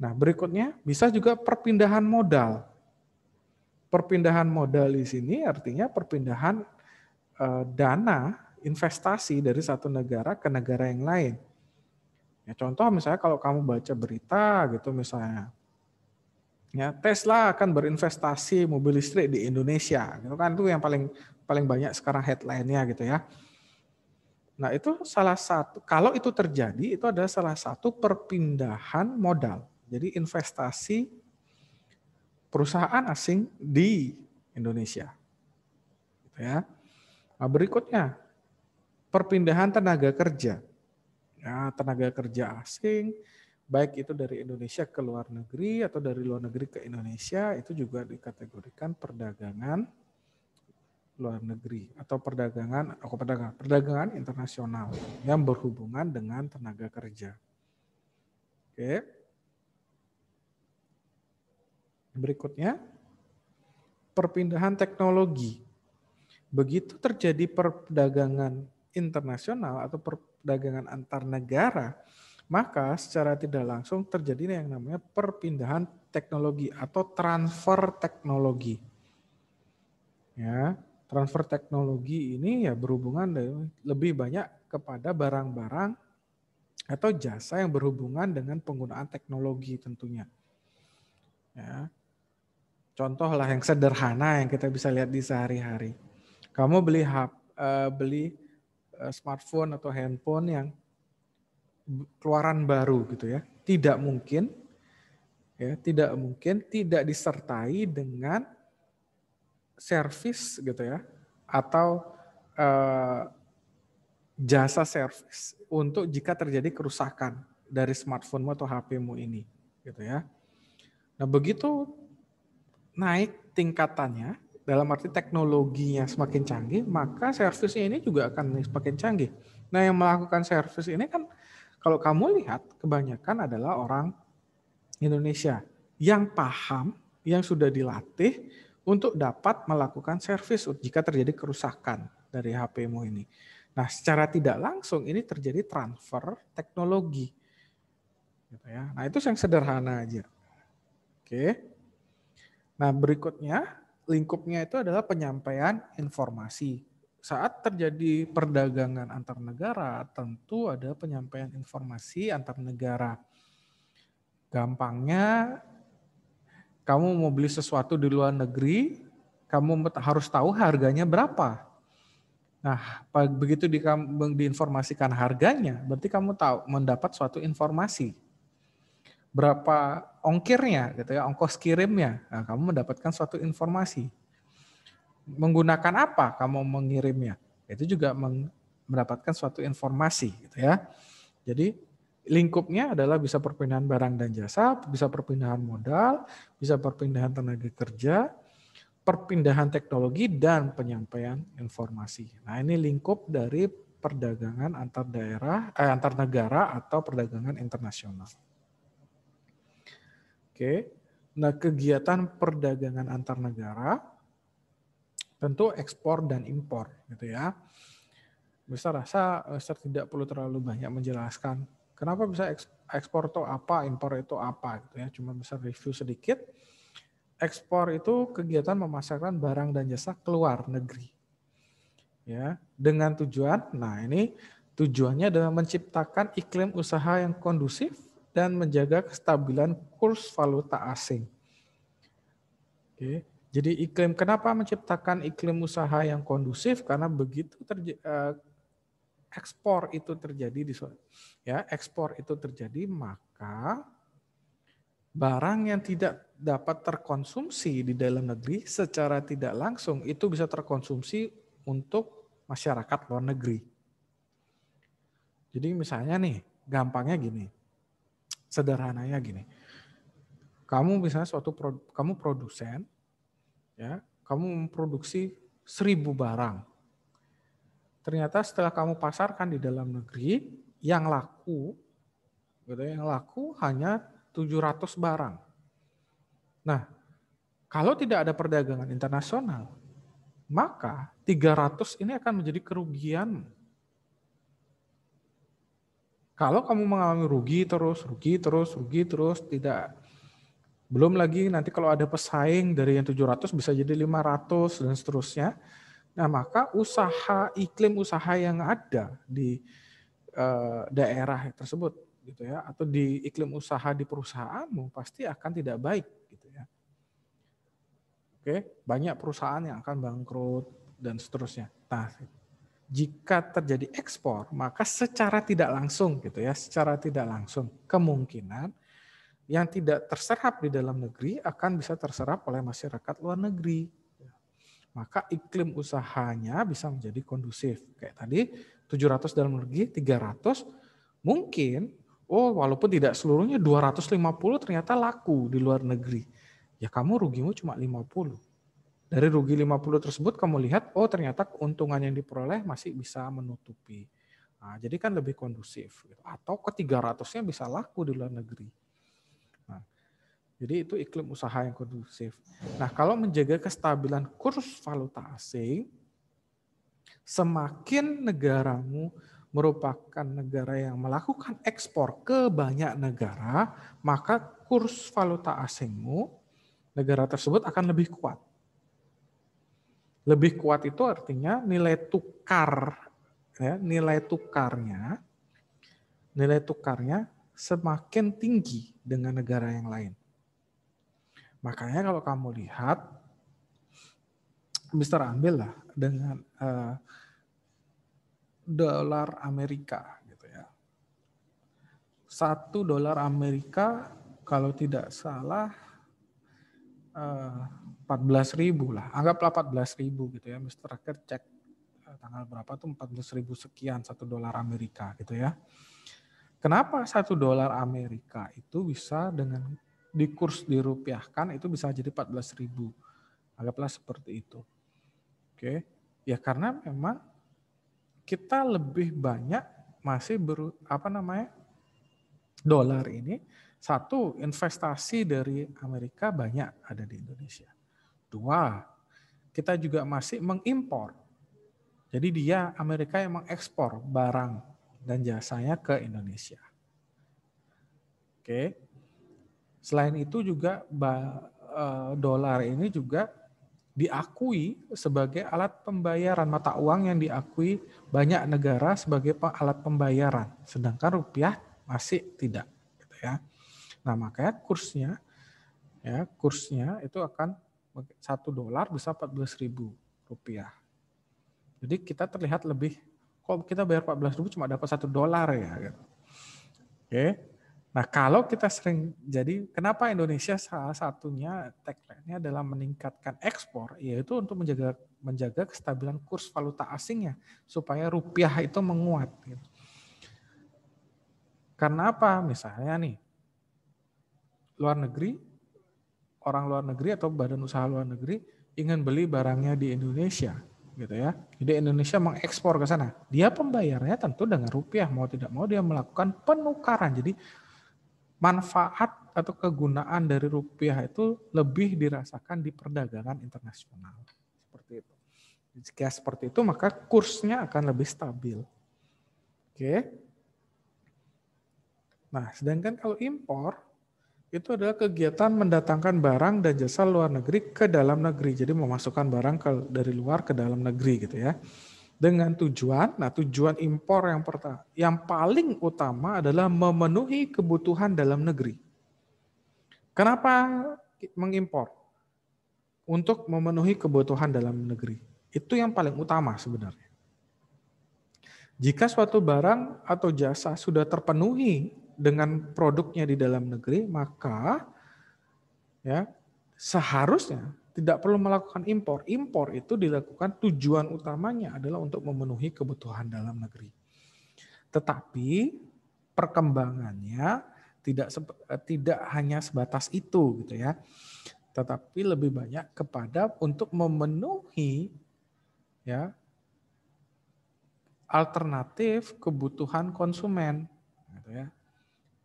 [SPEAKER 2] Nah, berikutnya bisa juga perpindahan modal. Perpindahan modal di sini artinya perpindahan eh, dana investasi dari satu negara ke negara yang lain. Ya, contoh misalnya kalau kamu baca berita gitu misalnya, ya Tesla akan berinvestasi mobil listrik di Indonesia gitu kan itu yang paling paling banyak sekarang headline-nya gitu ya nah itu salah satu kalau itu terjadi itu adalah salah satu perpindahan modal jadi investasi perusahaan asing di Indonesia gitu ya nah, berikutnya perpindahan tenaga kerja ya tenaga kerja asing baik itu dari Indonesia ke luar negeri atau dari luar negeri ke Indonesia itu juga dikategorikan perdagangan luar negeri atau perdagangan aku oh, perdagangan perdagangan internasional yang berhubungan dengan tenaga kerja. Oke. Berikutnya perpindahan teknologi. Begitu terjadi perdagangan internasional atau perdagangan antar negara, maka secara tidak langsung terjadi yang namanya perpindahan teknologi atau transfer teknologi. Ya, transfer teknologi ini ya berhubungan lebih banyak kepada barang-barang atau jasa yang berhubungan dengan penggunaan teknologi tentunya. Ya. Contohlah yang sederhana yang kita bisa lihat di sehari-hari. Kamu beli hap, eh, beli eh, smartphone atau handphone yang keluaran baru gitu ya. Tidak mungkin ya, tidak mungkin tidak disertai dengan service gitu ya atau eh, jasa service untuk jika terjadi kerusakan dari smartphone atau HP-mu ini gitu ya. Nah, begitu naik tingkatannya dalam arti teknologinya semakin canggih, maka servisnya ini juga akan semakin canggih. Nah, yang melakukan servis ini kan kalau kamu lihat, kebanyakan adalah orang Indonesia yang paham, yang sudah dilatih untuk dapat melakukan servis jika terjadi kerusakan dari HP-mu ini. Nah, secara tidak langsung ini terjadi transfer teknologi. Gitu ya. Nah, itu yang sederhana aja. Oke. Nah, berikutnya lingkupnya itu adalah penyampaian informasi saat terjadi perdagangan antar negara, tentu ada penyampaian informasi antar negara. Gampangnya, kamu mau beli sesuatu di luar negeri, kamu harus tahu harganya berapa. Nah, begitu di, diinformasikan harganya, berarti kamu tahu mendapat suatu informasi berapa ongkirnya, gitu ya, ongkos kirimnya. Nah, kamu mendapatkan suatu informasi menggunakan apa kamu mengirimnya. Itu juga mendapatkan suatu informasi gitu ya. Jadi lingkupnya adalah bisa perpindahan barang dan jasa, bisa perpindahan modal, bisa perpindahan tenaga kerja, perpindahan teknologi dan penyampaian informasi. Nah, ini lingkup dari perdagangan antar daerah eh, antar negara atau perdagangan internasional. Oke. Nah, kegiatan perdagangan antar negara Tentu ekspor dan impor gitu ya. Besar rasa eh, saya tidak perlu terlalu banyak menjelaskan kenapa bisa ekspor itu apa, impor itu apa gitu ya. Cuma besar review sedikit. Ekspor itu kegiatan memasarkan barang dan jasa keluar negeri. Ya, dengan tujuan nah ini tujuannya adalah menciptakan iklim usaha yang kondusif dan menjaga kestabilan kurs valuta asing. Oke. Jadi iklim kenapa menciptakan iklim usaha yang kondusif karena begitu terje, eh, ekspor itu terjadi di ya ekspor itu terjadi maka barang yang tidak dapat terkonsumsi di dalam negeri secara tidak langsung itu bisa terkonsumsi untuk masyarakat luar negeri. Jadi misalnya nih, gampangnya gini. Sederhananya gini. Kamu misalnya suatu produ, kamu produsen, ya kamu memproduksi seribu barang. Ternyata setelah kamu pasarkan di dalam negeri, yang laku, gitu, ya, yang laku hanya 700 barang. Nah, kalau tidak ada perdagangan internasional, maka 300 ini akan menjadi kerugian. Kalau kamu mengalami rugi terus, rugi terus, rugi terus, tidak belum lagi nanti kalau ada pesaing dari yang 700 bisa jadi 500 dan seterusnya. Nah, maka usaha iklim usaha yang ada di eh, daerah tersebut gitu ya atau di iklim usaha di perusahaanmu pasti akan tidak baik gitu ya. Oke, banyak perusahaan yang akan bangkrut dan seterusnya. Nah, jika terjadi ekspor, maka secara tidak langsung gitu ya, secara tidak langsung kemungkinan yang tidak terserap di dalam negeri akan bisa terserap oleh masyarakat luar negeri. Maka iklim usahanya bisa menjadi kondusif. Kayak tadi 700 dalam negeri, 300 mungkin oh walaupun tidak seluruhnya 250 ternyata laku di luar negeri. Ya kamu rugimu cuma 50. Dari rugi 50 tersebut kamu lihat oh ternyata keuntungan yang diperoleh masih bisa menutupi. Nah, jadi kan lebih kondusif. Gitu. Atau ke 300-nya bisa laku di luar negeri jadi itu iklim usaha yang kondusif. Nah, kalau menjaga kestabilan kurs valuta asing, semakin negaramu merupakan negara yang melakukan ekspor ke banyak negara, maka kurs valuta asingmu negara tersebut akan lebih kuat. Lebih kuat itu artinya nilai tukar ya, nilai tukarnya nilai tukarnya semakin tinggi dengan negara yang lain. Makanya kalau kamu lihat, Mister ambil lah dengan uh, dolar Amerika gitu ya. Satu dolar Amerika kalau tidak salah uh, belas ribu lah. Anggaplah empat belas ribu gitu ya. Mister Akhir cek eh, tanggal berapa tuh empat belas ribu sekian satu dolar Amerika gitu ya. Kenapa satu dolar Amerika itu bisa dengan di kurs dirupiahkan itu bisa jadi 14.000. Anggaplah seperti itu. Oke. Ya karena memang kita lebih banyak masih ber, apa namanya? dolar ini satu investasi dari Amerika banyak ada di Indonesia. Dua, kita juga masih mengimpor. Jadi dia Amerika yang mengekspor barang dan jasanya ke Indonesia. Oke. Selain itu juga eh, dolar ini juga diakui sebagai alat pembayaran mata uang yang diakui banyak negara sebagai alat pembayaran, sedangkan rupiah masih tidak, gitu ya. Nah makanya kursnya, ya kursnya itu akan satu dolar bisa 14 ribu rupiah. Jadi kita terlihat lebih, kok kita bayar 14 ribu cuma dapat satu dolar ya, gitu. Oke. Okay. Nah, kalau kita sering jadi, kenapa Indonesia salah satunya tagline-nya adalah meningkatkan ekspor, yaitu untuk menjaga menjaga kestabilan kurs valuta asingnya supaya rupiah itu menguat. Gitu. Karena apa? Misalnya nih, luar negeri, orang luar negeri atau badan usaha luar negeri ingin beli barangnya di Indonesia, gitu ya. Jadi Indonesia mengekspor ke sana. Dia pembayarannya tentu dengan rupiah, mau tidak mau dia melakukan penukaran. Jadi manfaat atau kegunaan dari rupiah itu lebih dirasakan di perdagangan internasional. Seperti itu. Jika seperti itu maka kursnya akan lebih stabil. Oke. Nah, sedangkan kalau impor itu adalah kegiatan mendatangkan barang dan jasa luar negeri ke dalam negeri. Jadi memasukkan barang ke, dari luar ke dalam negeri gitu ya dengan tujuan, nah tujuan impor yang pertama, yang paling utama adalah memenuhi kebutuhan dalam negeri. Kenapa mengimpor? Untuk memenuhi kebutuhan dalam negeri. Itu yang paling utama sebenarnya. Jika suatu barang atau jasa sudah terpenuhi dengan produknya di dalam negeri, maka ya seharusnya tidak perlu melakukan impor. Impor itu dilakukan tujuan utamanya adalah untuk memenuhi kebutuhan dalam negeri. Tetapi perkembangannya tidak eh, tidak hanya sebatas itu gitu ya. Tetapi lebih banyak kepada untuk memenuhi ya alternatif kebutuhan konsumen gitu ya.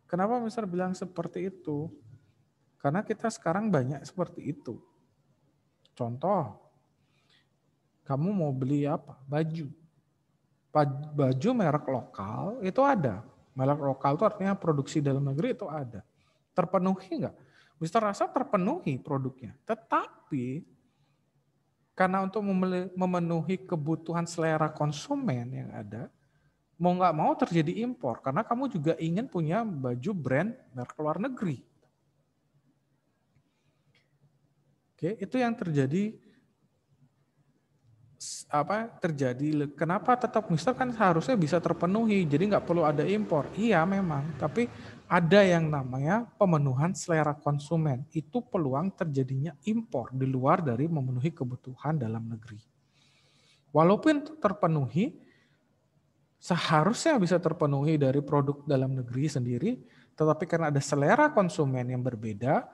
[SPEAKER 2] Kenapa Mister bilang seperti itu? Karena kita sekarang banyak seperti itu Contoh, kamu mau beli apa? Baju. Baju merek lokal itu ada. Merek lokal itu artinya produksi dalam negeri itu ada. Terpenuhi nggak? Mister Rasa terpenuhi produknya. Tetapi karena untuk memenuhi kebutuhan selera konsumen yang ada, mau nggak mau terjadi impor karena kamu juga ingin punya baju brand merek luar negeri. Oke, itu yang terjadi apa terjadi kenapa tetap mister? kan seharusnya bisa terpenuhi jadi nggak perlu ada impor iya memang tapi ada yang namanya pemenuhan selera konsumen itu peluang terjadinya impor di luar dari memenuhi kebutuhan dalam negeri walaupun terpenuhi seharusnya bisa terpenuhi dari produk dalam negeri sendiri tetapi karena ada selera konsumen yang berbeda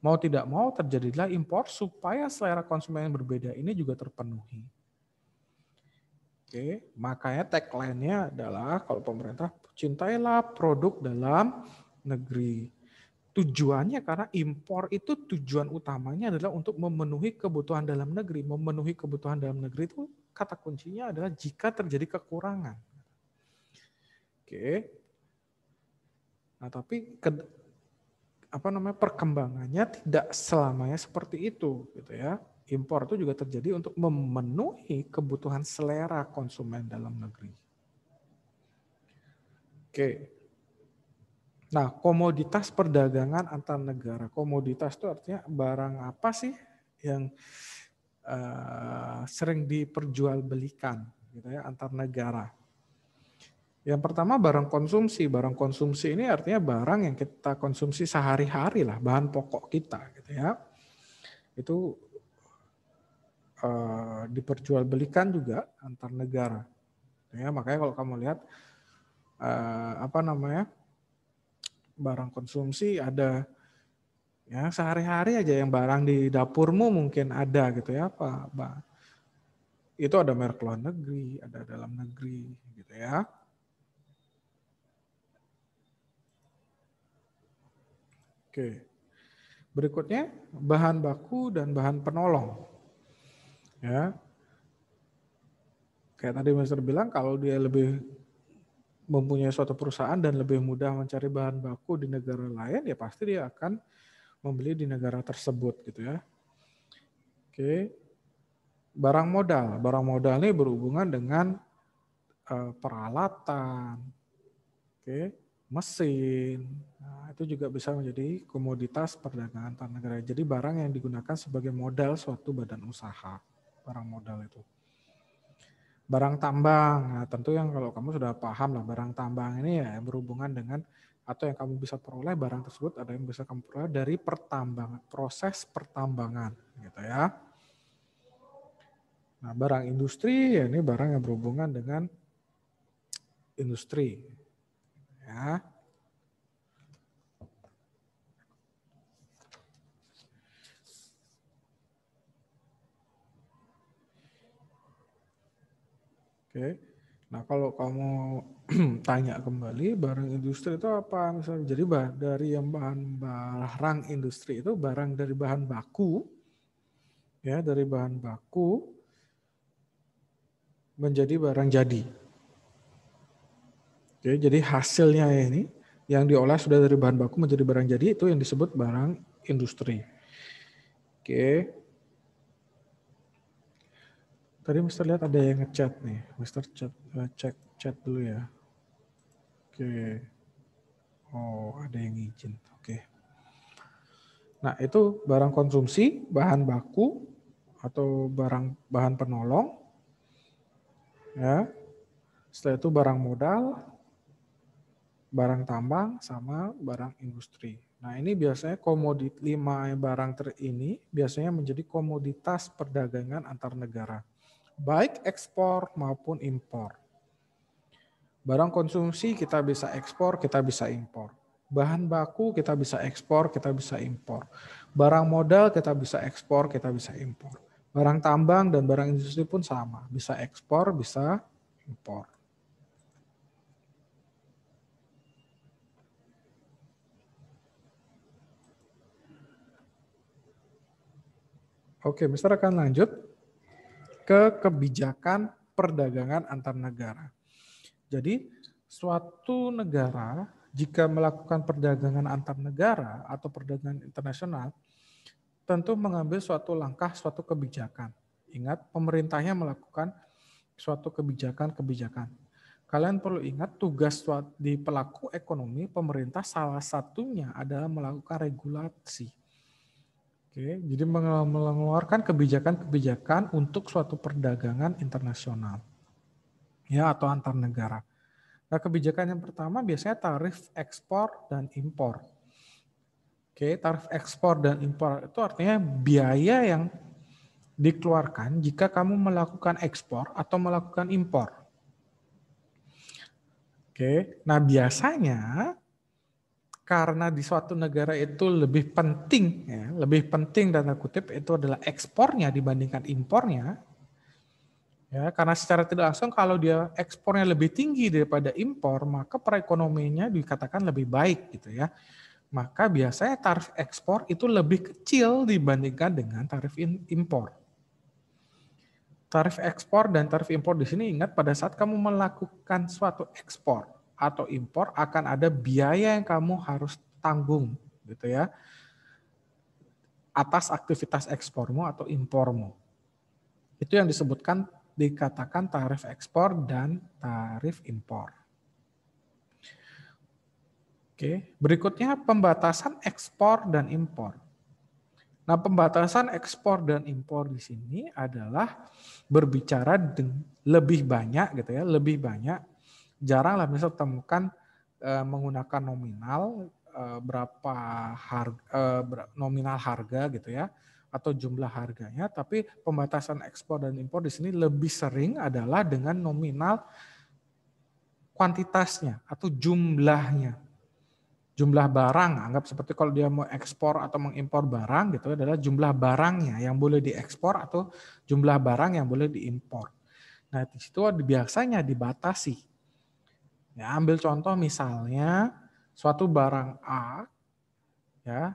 [SPEAKER 2] Mau tidak mau terjadilah impor supaya selera konsumen yang berbeda ini juga terpenuhi. Oke, makanya tagline-nya adalah kalau pemerintah cintailah produk dalam negeri. Tujuannya karena impor itu tujuan utamanya adalah untuk memenuhi kebutuhan dalam negeri. Memenuhi kebutuhan dalam negeri itu kata kuncinya adalah jika terjadi kekurangan. Oke. Nah, tapi apa namanya perkembangannya tidak selamanya seperti itu gitu ya. Impor itu juga terjadi untuk memenuhi kebutuhan selera konsumen dalam negeri. Oke. Nah, komoditas perdagangan antar negara. Komoditas itu artinya barang apa sih yang uh, sering diperjualbelikan gitu ya antar negara. Yang pertama barang konsumsi. Barang konsumsi ini artinya barang yang kita konsumsi sehari-hari lah, bahan pokok kita gitu ya. Itu eh, diperjualbelikan juga antar negara. Gitu ya, makanya kalau kamu lihat eh, apa namanya? barang konsumsi ada ya sehari-hari aja yang barang di dapurmu mungkin ada gitu ya apa, apa itu ada merek luar negeri, ada dalam negeri gitu ya Oke. Berikutnya bahan baku dan bahan penolong. Ya. Kayak tadi Master bilang kalau dia lebih mempunyai suatu perusahaan dan lebih mudah mencari bahan baku di negara lain ya pasti dia akan membeli di negara tersebut gitu ya. Oke. Barang modal. Barang modal ini berhubungan dengan eh, peralatan. Oke mesin. Nah, itu juga bisa menjadi komoditas perdagangan antar negara. Jadi barang yang digunakan sebagai modal suatu badan usaha, barang modal itu. Barang tambang, nah, tentu yang kalau kamu sudah paham lah barang tambang ini ya yang berhubungan dengan atau yang kamu bisa peroleh barang tersebut ada yang bisa kamu peroleh dari pertambangan, proses pertambangan gitu ya. Nah, barang industri ya ini barang yang berhubungan dengan industri Ya. Oke. Nah, kalau kamu tanya kembali, barang industri itu apa? Misalnya, jadi dari yang bahan barang industri itu barang dari bahan baku, ya dari bahan baku menjadi barang jadi. Oke, jadi hasilnya ini yang diolah sudah dari bahan baku menjadi barang jadi itu yang disebut barang industri. Oke. Tadi Mister lihat ada yang ngechat nih. Mister chat, eh, cek chat dulu ya.
[SPEAKER 1] Oke. Oh,
[SPEAKER 2] ada yang izin. Oke. Nah, itu barang konsumsi, bahan baku atau barang bahan penolong. Ya. Setelah itu barang modal, barang tambang sama barang industri. Nah, ini biasanya komodit lima barang ter ini biasanya menjadi komoditas perdagangan antar negara, baik ekspor maupun impor. Barang konsumsi kita bisa ekspor, kita bisa impor. Bahan baku kita bisa ekspor, kita bisa impor. Barang modal kita bisa ekspor, kita bisa impor. Barang tambang dan barang industri pun sama, bisa ekspor, bisa impor. Oke, Mister akan lanjut ke kebijakan perdagangan antar negara. Jadi, suatu negara jika melakukan perdagangan antar negara atau perdagangan internasional, tentu mengambil suatu langkah, suatu kebijakan. Ingat, pemerintahnya melakukan suatu kebijakan-kebijakan. Kalian perlu ingat tugas di pelaku ekonomi pemerintah salah satunya adalah melakukan regulasi Oke, jadi mengeluarkan kebijakan-kebijakan untuk suatu perdagangan internasional ya atau antar negara. Nah, kebijakan yang pertama biasanya tarif ekspor dan impor. Oke, tarif ekspor dan impor itu artinya biaya yang dikeluarkan jika kamu melakukan ekspor atau melakukan impor. Oke, nah biasanya karena di suatu negara itu lebih penting, ya, lebih penting dan kutip itu adalah ekspornya dibandingkan impornya. Ya, karena secara tidak langsung kalau dia ekspornya lebih tinggi daripada impor, maka perekonomiannya dikatakan lebih baik gitu ya. Maka biasanya tarif ekspor itu lebih kecil dibandingkan dengan tarif impor. Tarif ekspor dan tarif impor di sini ingat pada saat kamu melakukan suatu ekspor, atau impor akan ada biaya yang kamu harus tanggung gitu ya atas aktivitas ekspormu atau impormu. Itu yang disebutkan dikatakan tarif ekspor dan tarif impor. Oke, berikutnya pembatasan ekspor dan impor. Nah, pembatasan ekspor dan impor di sini adalah berbicara lebih banyak gitu ya, lebih banyak jarang lah misalnya temukan eh, menggunakan nominal eh, berapa harga eh, nominal harga gitu ya atau jumlah harganya tapi pembatasan ekspor dan impor di sini lebih sering adalah dengan nominal kuantitasnya atau jumlahnya. Jumlah barang, anggap seperti kalau dia mau ekspor atau mengimpor barang gitu adalah jumlah barangnya yang boleh diekspor atau jumlah barang yang boleh diimpor. Nah, di situ biasanya dibatasi Ya, ambil contoh misalnya suatu barang A ya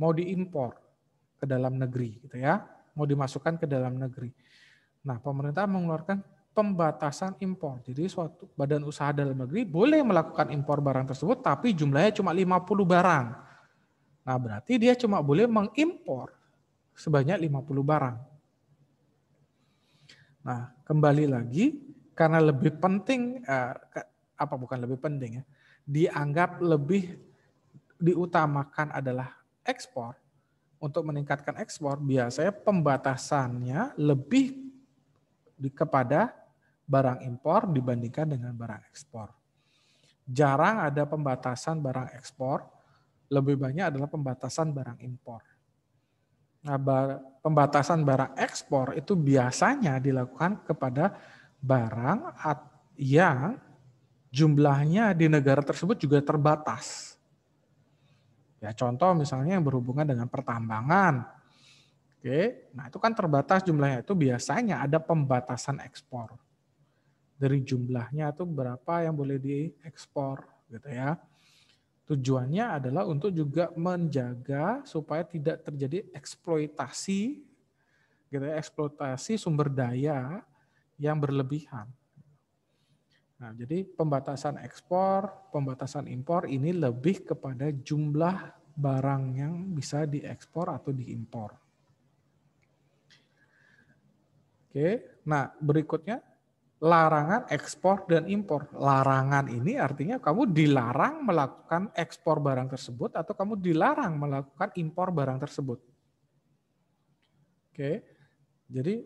[SPEAKER 2] mau diimpor ke dalam negeri gitu ya, mau dimasukkan ke dalam negeri. Nah, pemerintah mengeluarkan pembatasan impor. Jadi suatu badan usaha dalam negeri boleh melakukan impor barang tersebut tapi jumlahnya cuma 50 barang. Nah, berarti dia cuma boleh mengimpor sebanyak 50 barang. Nah, kembali lagi karena lebih penting eh, apa bukan lebih penting ya, dianggap lebih diutamakan adalah ekspor. Untuk meningkatkan ekspor biasanya pembatasannya lebih di, kepada barang impor dibandingkan dengan barang ekspor. Jarang ada pembatasan barang ekspor, lebih banyak adalah pembatasan barang impor. Nah, bar, pembatasan barang ekspor itu biasanya dilakukan kepada barang at, yang jumlahnya di negara tersebut juga terbatas. Ya, contoh misalnya yang berhubungan dengan pertambangan. Oke, nah itu kan terbatas jumlahnya itu biasanya ada pembatasan ekspor. Dari jumlahnya itu berapa yang boleh diekspor gitu ya. Tujuannya adalah untuk juga menjaga supaya tidak terjadi eksploitasi gitu ya, eksploitasi sumber daya yang berlebihan. Nah, jadi pembatasan ekspor, pembatasan impor ini lebih kepada jumlah barang yang bisa diekspor atau diimpor. Oke, nah berikutnya larangan ekspor dan impor. Larangan ini artinya kamu dilarang melakukan ekspor barang tersebut atau kamu dilarang melakukan impor barang tersebut. Oke. Jadi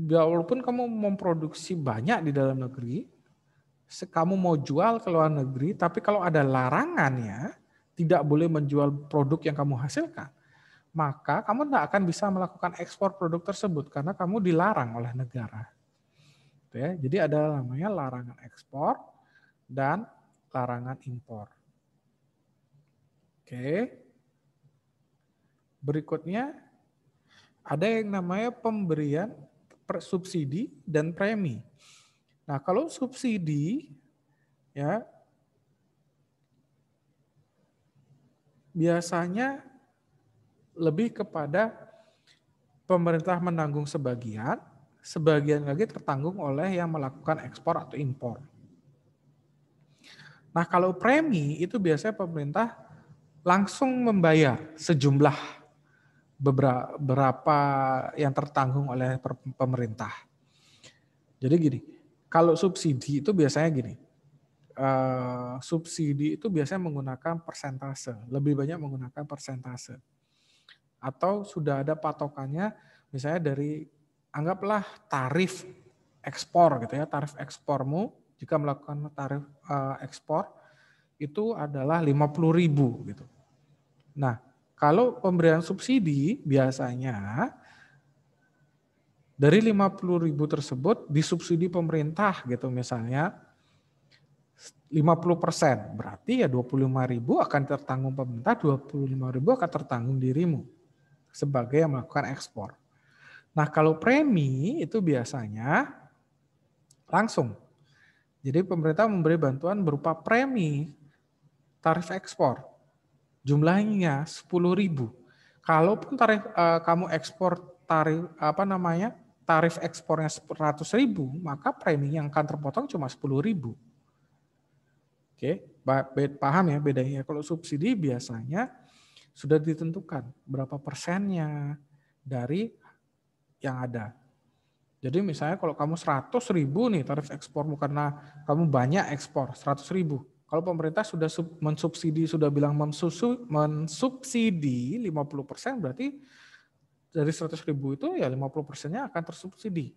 [SPEAKER 2] walaupun kamu memproduksi banyak di dalam negeri, kamu mau jual ke luar negeri, tapi kalau ada larangannya, tidak boleh menjual produk yang kamu hasilkan, maka kamu tidak akan bisa melakukan ekspor produk tersebut karena kamu dilarang oleh negara. Gitu ya. jadi ada namanya larangan ekspor dan larangan impor. Oke. Berikutnya ada yang namanya pemberian subsidi dan premi. Nah, kalau subsidi ya biasanya lebih kepada pemerintah menanggung sebagian, sebagian lagi tertanggung oleh yang melakukan ekspor atau impor. Nah, kalau premi itu biasanya pemerintah langsung membayar sejumlah beberapa yang tertanggung oleh pemerintah. Jadi gini, kalau subsidi itu biasanya gini, eh, subsidi itu biasanya menggunakan persentase, lebih banyak menggunakan persentase. Atau sudah ada patokannya, misalnya dari anggaplah tarif ekspor gitu ya, tarif ekspormu jika melakukan tarif eh, ekspor itu adalah 50.000 gitu. Nah, kalau pemberian subsidi biasanya dari 50.000 ribu tersebut disubsidi pemerintah gitu misalnya 50 Berarti ya 25.000 akan tertanggung pemerintah, 25.000 akan tertanggung dirimu sebagai yang melakukan ekspor. Nah kalau premi itu biasanya langsung. Jadi pemerintah memberi bantuan berupa premi tarif ekspor jumlahnya 10.000. Kalaupun tarif eh, kamu ekspor tarif apa namanya? tarif ekspornya 100.000, maka premi yang akan terpotong cuma 10.000. Oke, paham ya bedanya. Kalau subsidi biasanya sudah ditentukan berapa persennya dari yang ada. Jadi misalnya kalau kamu seratus ribu nih tarif ekspormu karena kamu banyak ekspor seratus ribu. Kalau pemerintah sudah sub, mensubsidi, sudah bilang mensusu, mensubsidi 50%, berarti dari 100 ribu itu ya 50 persennya akan tersubsidi.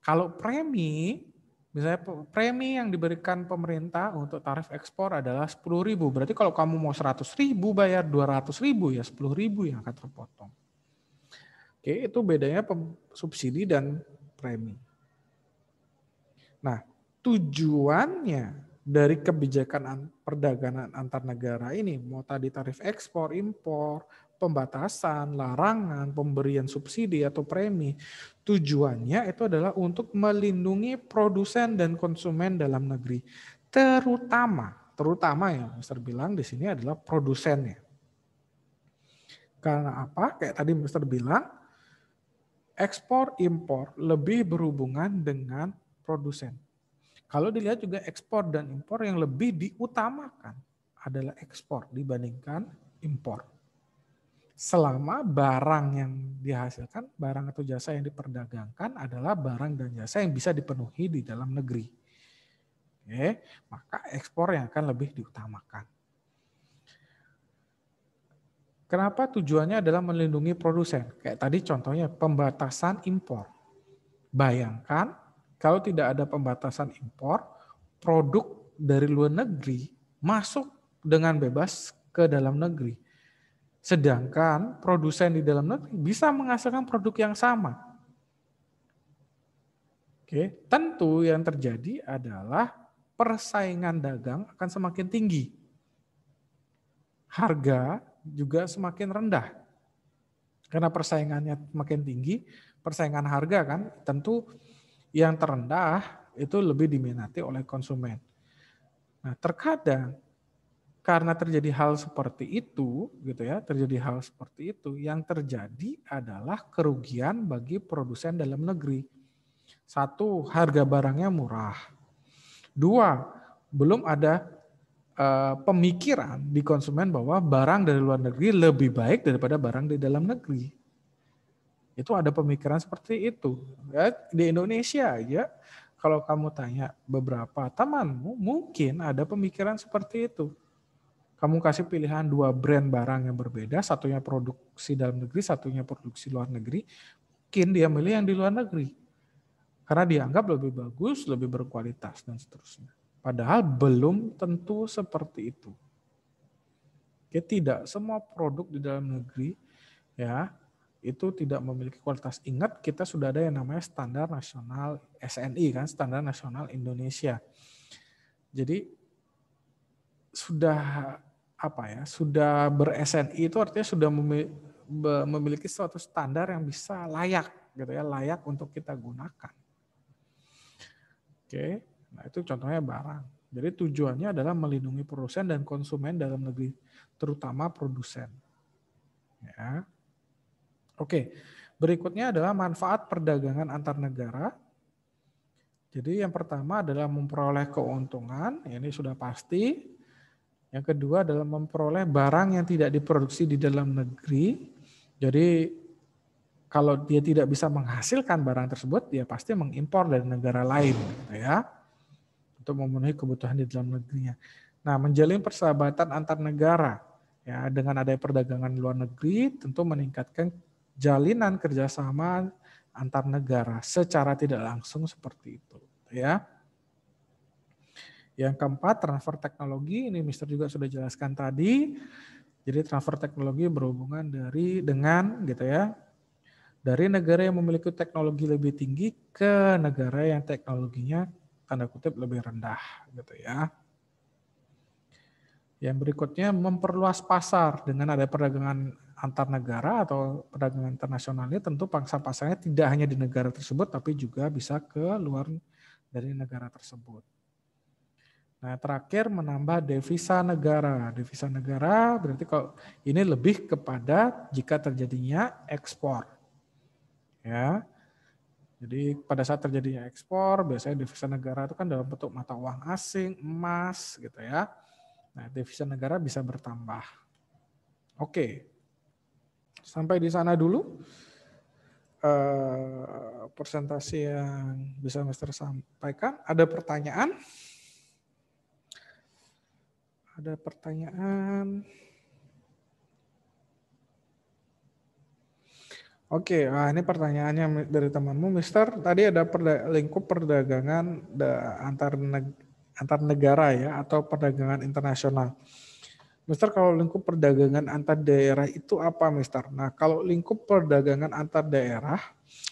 [SPEAKER 2] Kalau premi, misalnya premi yang diberikan pemerintah untuk tarif ekspor adalah 10 ribu. Berarti kalau kamu mau 100 ribu bayar 200 ribu ya 10 ribu yang akan terpotong. Oke, itu bedanya subsidi dan premi. Nah, tujuannya dari kebijakan perdagangan antar negara ini, mau tadi tarif ekspor, impor, pembatasan, larangan, pemberian subsidi atau premi, tujuannya itu adalah untuk melindungi produsen dan konsumen dalam negeri, terutama terutama ya Mister bilang di sini adalah produsennya. Karena apa? Kayak tadi Mister bilang, ekspor impor lebih berhubungan dengan produsen kalau dilihat juga ekspor dan impor yang lebih diutamakan adalah ekspor dibandingkan impor. Selama barang yang dihasilkan, barang atau jasa yang diperdagangkan adalah barang dan jasa yang bisa dipenuhi di dalam negeri. Oke, maka ekspor yang akan lebih diutamakan. Kenapa tujuannya adalah melindungi produsen? Kayak tadi contohnya pembatasan impor. Bayangkan kalau tidak ada pembatasan impor, produk dari luar negeri masuk dengan bebas ke dalam negeri. Sedangkan produsen di dalam negeri bisa menghasilkan produk yang sama. Oke, tentu yang terjadi adalah persaingan dagang akan semakin tinggi. Harga juga semakin rendah. Karena persaingannya semakin tinggi, persaingan harga kan tentu yang terendah itu lebih diminati oleh konsumen. Nah, terkadang karena terjadi hal seperti itu, gitu ya, terjadi hal seperti itu, yang terjadi adalah kerugian bagi produsen dalam negeri. Satu, harga barangnya murah. Dua, belum ada uh, pemikiran di konsumen bahwa barang dari luar negeri lebih baik daripada barang di dalam negeri. Itu ada pemikiran seperti itu. Ya, di Indonesia aja kalau kamu tanya beberapa temanmu mungkin ada pemikiran seperti itu. Kamu kasih pilihan dua brand barang yang berbeda, satunya produksi dalam negeri, satunya produksi luar negeri. Mungkin dia milih yang di luar negeri. Karena dianggap lebih bagus, lebih berkualitas, dan seterusnya. Padahal belum tentu seperti itu. Ya, tidak semua produk di dalam negeri ya itu tidak memiliki kualitas. Ingat kita sudah ada yang namanya standar nasional SNI kan, standar nasional Indonesia. Jadi sudah apa ya, sudah ber-SNI itu artinya sudah memiliki suatu standar yang bisa layak gitu ya, layak untuk kita gunakan. Oke, nah itu contohnya barang. Jadi tujuannya adalah melindungi produsen dan konsumen dalam negeri, terutama produsen. Ya. Oke, berikutnya adalah manfaat perdagangan antar negara. Jadi yang pertama adalah memperoleh keuntungan, ini sudah pasti. Yang kedua adalah memperoleh barang yang tidak diproduksi di dalam negeri. Jadi kalau dia tidak bisa menghasilkan barang tersebut, dia pasti mengimpor dari negara lain, gitu ya, untuk memenuhi kebutuhan di dalam negerinya. Nah, menjalin persahabatan antar negara, ya, dengan adanya perdagangan luar negeri, tentu meningkatkan jalinan kerjasama antar negara secara tidak langsung seperti itu ya. Yang keempat, transfer teknologi. Ini Mister juga sudah jelaskan tadi. Jadi transfer teknologi berhubungan dari dengan gitu ya. Dari negara yang memiliki teknologi lebih tinggi ke negara yang teknologinya tanda kutip lebih rendah gitu ya. Yang berikutnya memperluas pasar dengan ada perdagangan antar negara atau perdagangan internasionalnya tentu pangsa pasarnya tidak hanya di negara tersebut tapi juga bisa ke luar dari negara tersebut. Nah, terakhir menambah devisa negara. Devisa negara berarti kalau ini lebih kepada jika terjadinya ekspor. Ya. Jadi pada saat terjadinya ekspor, biasanya devisa negara itu kan dalam bentuk mata uang asing, emas gitu ya. Nah, devisa negara bisa bertambah. Oke. Sampai di sana dulu uh, eh, presentasi yang bisa Mister sampaikan. Ada pertanyaan? Ada pertanyaan? Oke, nah ini pertanyaannya dari temanmu, Mister. Tadi ada perda lingkup perdagangan antar, neg antar negara ya, atau perdagangan internasional. Mister kalau lingkup perdagangan antar daerah itu apa Mister? Nah kalau lingkup perdagangan antar daerah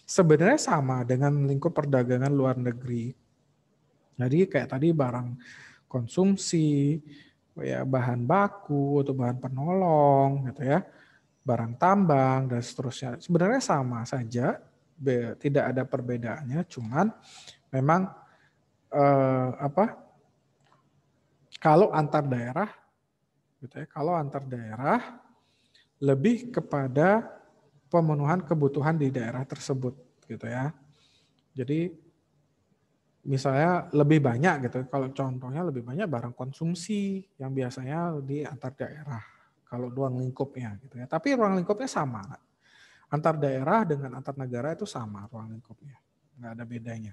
[SPEAKER 2] sebenarnya sama dengan lingkup perdagangan luar negeri. Jadi kayak tadi barang konsumsi, ya bahan baku atau bahan penolong gitu ya, barang tambang dan seterusnya. Sebenarnya sama saja, tidak ada perbedaannya, cuman memang eh, apa? Kalau antar daerah Gitu ya. Kalau antar daerah lebih kepada pemenuhan kebutuhan di daerah tersebut gitu ya. Jadi misalnya lebih banyak gitu. Kalau contohnya lebih banyak barang konsumsi yang biasanya di antar daerah. Kalau ruang lingkupnya gitu ya. Tapi ruang lingkupnya sama. Antar daerah dengan antar negara itu sama ruang lingkupnya. Nggak ada bedanya.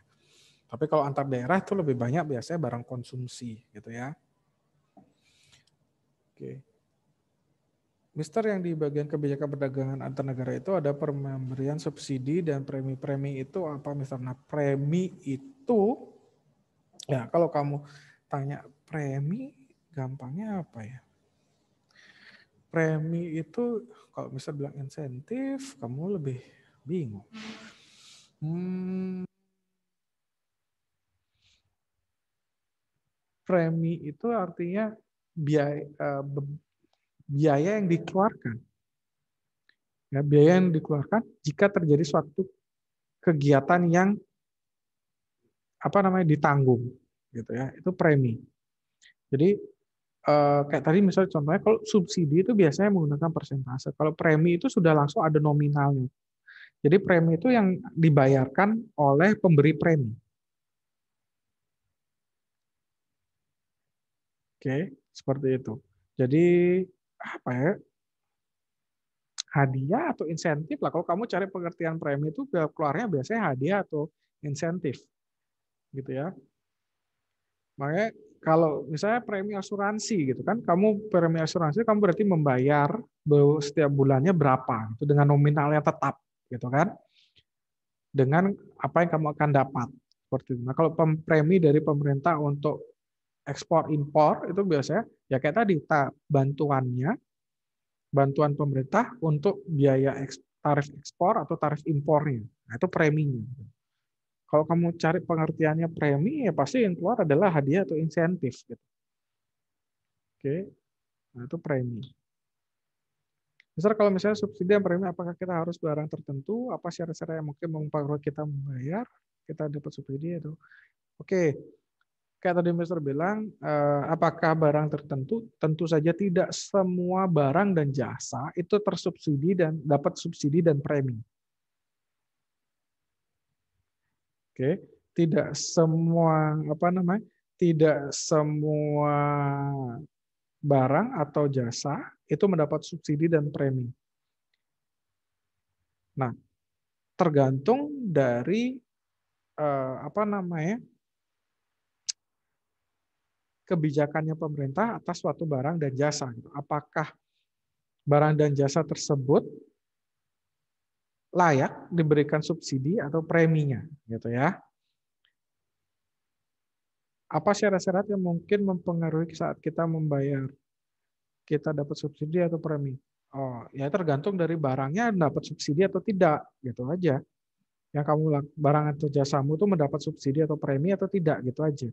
[SPEAKER 2] Tapi kalau antar daerah itu lebih banyak biasanya barang konsumsi gitu ya. Oke. Mister yang di bagian kebijakan perdagangan antar negara itu ada pemberian subsidi dan premi-premi itu apa Mister? Nah, premi itu ya kalau kamu tanya premi gampangnya apa ya? Premi itu kalau Mister bilang insentif, kamu lebih bingung. Hmm, premi itu artinya biaya eh, biaya yang dikeluarkan. Ya, biaya yang dikeluarkan jika terjadi suatu kegiatan yang apa namanya ditanggung gitu ya. Itu premi. Jadi eh, kayak tadi misalnya contohnya kalau subsidi itu biasanya menggunakan persentase. Kalau premi itu sudah langsung ada nominalnya. Jadi premi itu yang dibayarkan oleh pemberi premi. Oke, seperti itu. Jadi apa ya? Hadiah atau insentif lah. Kalau kamu cari pengertian premi itu ya, keluarnya biasanya hadiah atau insentif, gitu ya. Makanya kalau misalnya premi asuransi gitu kan, kamu premi asuransi kamu berarti membayar setiap bulannya berapa itu dengan nominal yang tetap, gitu kan? Dengan apa yang kamu akan dapat seperti itu. Nah, kalau premi dari pemerintah untuk ekspor impor itu biasanya ya kayak tadi bantuannya bantuan pemerintah untuk biaya tarif ekspor atau tarif impornya. Nah, itu preminya. Kalau kamu cari pengertiannya premi ya pasti yang keluar adalah hadiah atau insentif gitu. Oke. Nah, itu premi. Besar kalau misalnya subsidi dan premi, apakah kita harus barang tertentu? Apa syarat-syarat yang mungkin mempengaruhi kita membayar? Kita dapat subsidi itu. Oke, kayak tadi Mister bilang, eh, apakah barang tertentu? Tentu saja tidak semua barang dan jasa itu tersubsidi dan dapat subsidi dan premi. Oke, tidak semua apa namanya? Tidak semua barang atau jasa itu mendapat subsidi dan premi. Nah, tergantung dari eh, apa namanya? kebijakannya pemerintah atas suatu barang dan jasa. Gitu. Apakah barang dan jasa tersebut layak diberikan subsidi atau preminya, gitu ya. Apa syarat-syarat yang mungkin mempengaruhi saat kita membayar kita dapat subsidi atau premi? Oh, ya tergantung dari barangnya dapat subsidi atau tidak, gitu aja. Yang kamu barang atau jasamu itu mendapat subsidi atau premi atau tidak, gitu aja.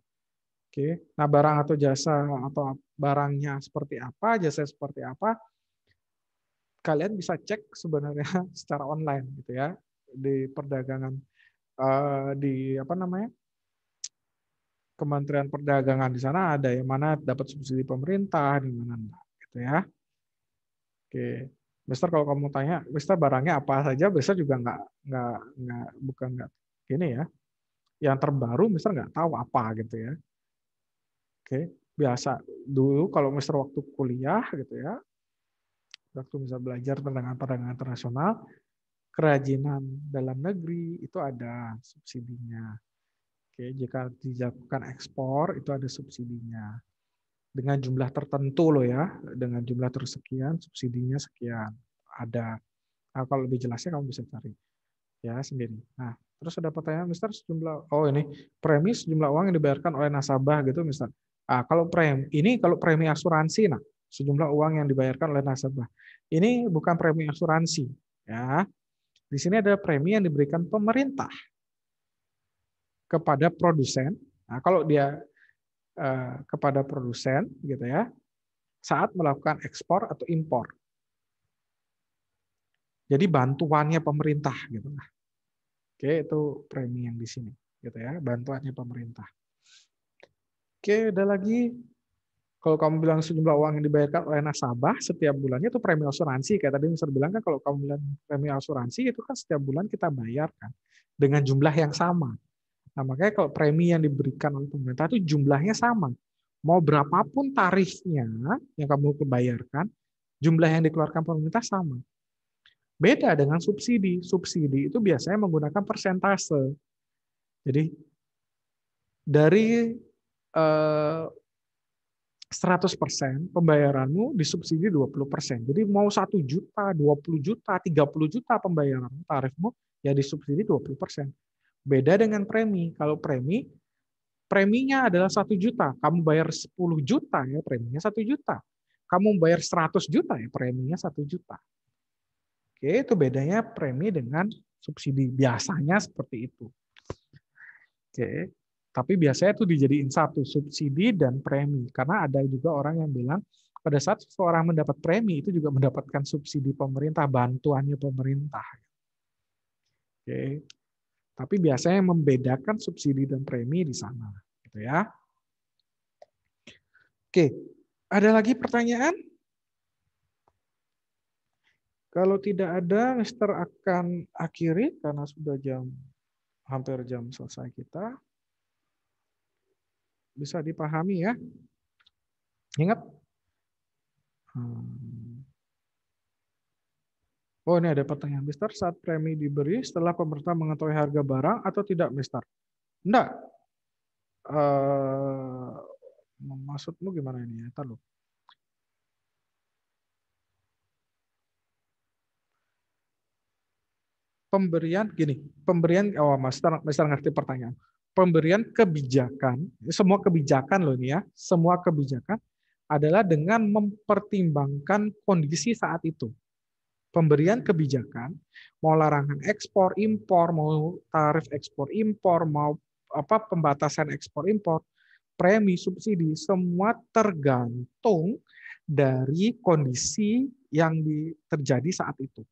[SPEAKER 2] Oke, nah barang atau jasa atau barangnya seperti apa, jasa seperti apa, kalian bisa cek sebenarnya secara online gitu ya di perdagangan eh, di apa namanya Kementerian Perdagangan di sana ada yang mana dapat subsidi pemerintah di mana gitu ya. Oke, Mister kalau kamu tanya, Mister barangnya apa saja, Mister juga nggak nggak nggak bukan nggak gini ya. Yang terbaru Mister nggak tahu apa gitu ya. Oke, biasa dulu kalau misalnya waktu kuliah gitu ya, waktu bisa belajar tentang perdagangan internasional, kerajinan dalam negeri itu ada subsidinya. Oke, jika dilakukan ekspor itu ada subsidinya. Dengan jumlah tertentu loh ya, dengan jumlah tersekian subsidinya sekian ada. Nah, kalau lebih jelasnya kamu bisa cari ya sendiri. Nah, terus ada pertanyaan, Mister sejumlah oh ini premis jumlah uang yang dibayarkan oleh nasabah gitu, Mister. Ah, kalau premi ini kalau premi asuransi nah sejumlah uang yang dibayarkan oleh nasabah. Ini bukan premi asuransi ya. Di sini ada premi yang diberikan pemerintah kepada produsen. Nah, kalau dia eh, kepada produsen gitu ya saat melakukan ekspor atau impor. Jadi bantuannya pemerintah gitu lah. Oke, itu premi yang di sini gitu ya, bantuannya pemerintah. Oke, udah lagi. Kalau kamu bilang sejumlah uang yang dibayarkan oleh nasabah setiap bulannya itu premi asuransi. Kayak tadi Mister bilang kan kalau kamu bilang premi asuransi itu kan setiap bulan kita bayarkan dengan jumlah yang sama. Nah, makanya kalau premi yang diberikan oleh pemerintah itu jumlahnya sama. Mau berapapun tarifnya yang kamu kebayarkan jumlah yang dikeluarkan pemerintah sama. Beda dengan subsidi. Subsidi itu biasanya menggunakan persentase. Jadi dari 100% eh, pembayaranmu disubsidi 20%. Jadi mau 1 juta, 20 juta, 30 juta pembayaran tarifmu ya disubsidi 20%. Beda dengan premi. Kalau premi preminya adalah 1 juta, kamu bayar 10 juta ya preminya 1 juta. Kamu bayar 100 juta ya preminya 1 juta. Oke, itu bedanya premi dengan subsidi. Biasanya seperti itu. Oke. Tapi biasanya itu dijadiin satu, subsidi dan premi. Karena ada juga orang yang bilang, pada saat seseorang mendapat premi, itu juga mendapatkan subsidi pemerintah, bantuannya pemerintah. Oke. Tapi biasanya yang membedakan subsidi dan premi di sana, gitu ya. Oke, ada lagi pertanyaan? Kalau tidak ada, Mister akan akhiri karena sudah jam hampir jam selesai kita bisa dipahami ya. Ingat? Hmm. Oh ini ada pertanyaan, Mister, saat premi diberi setelah pemerintah mengetahui harga barang atau tidak, Mister? Enggak. Uh, maksudmu gimana ini ya? Tahu. Pemberian gini, pemberian oh Mister, Mister ngerti pertanyaan pemberian kebijakan, semua kebijakan loh ini ya, semua kebijakan adalah dengan mempertimbangkan kondisi saat itu. Pemberian kebijakan, mau larangan ekspor impor, mau tarif ekspor impor, mau apa pembatasan ekspor impor, premi subsidi semua tergantung dari kondisi yang terjadi saat itu.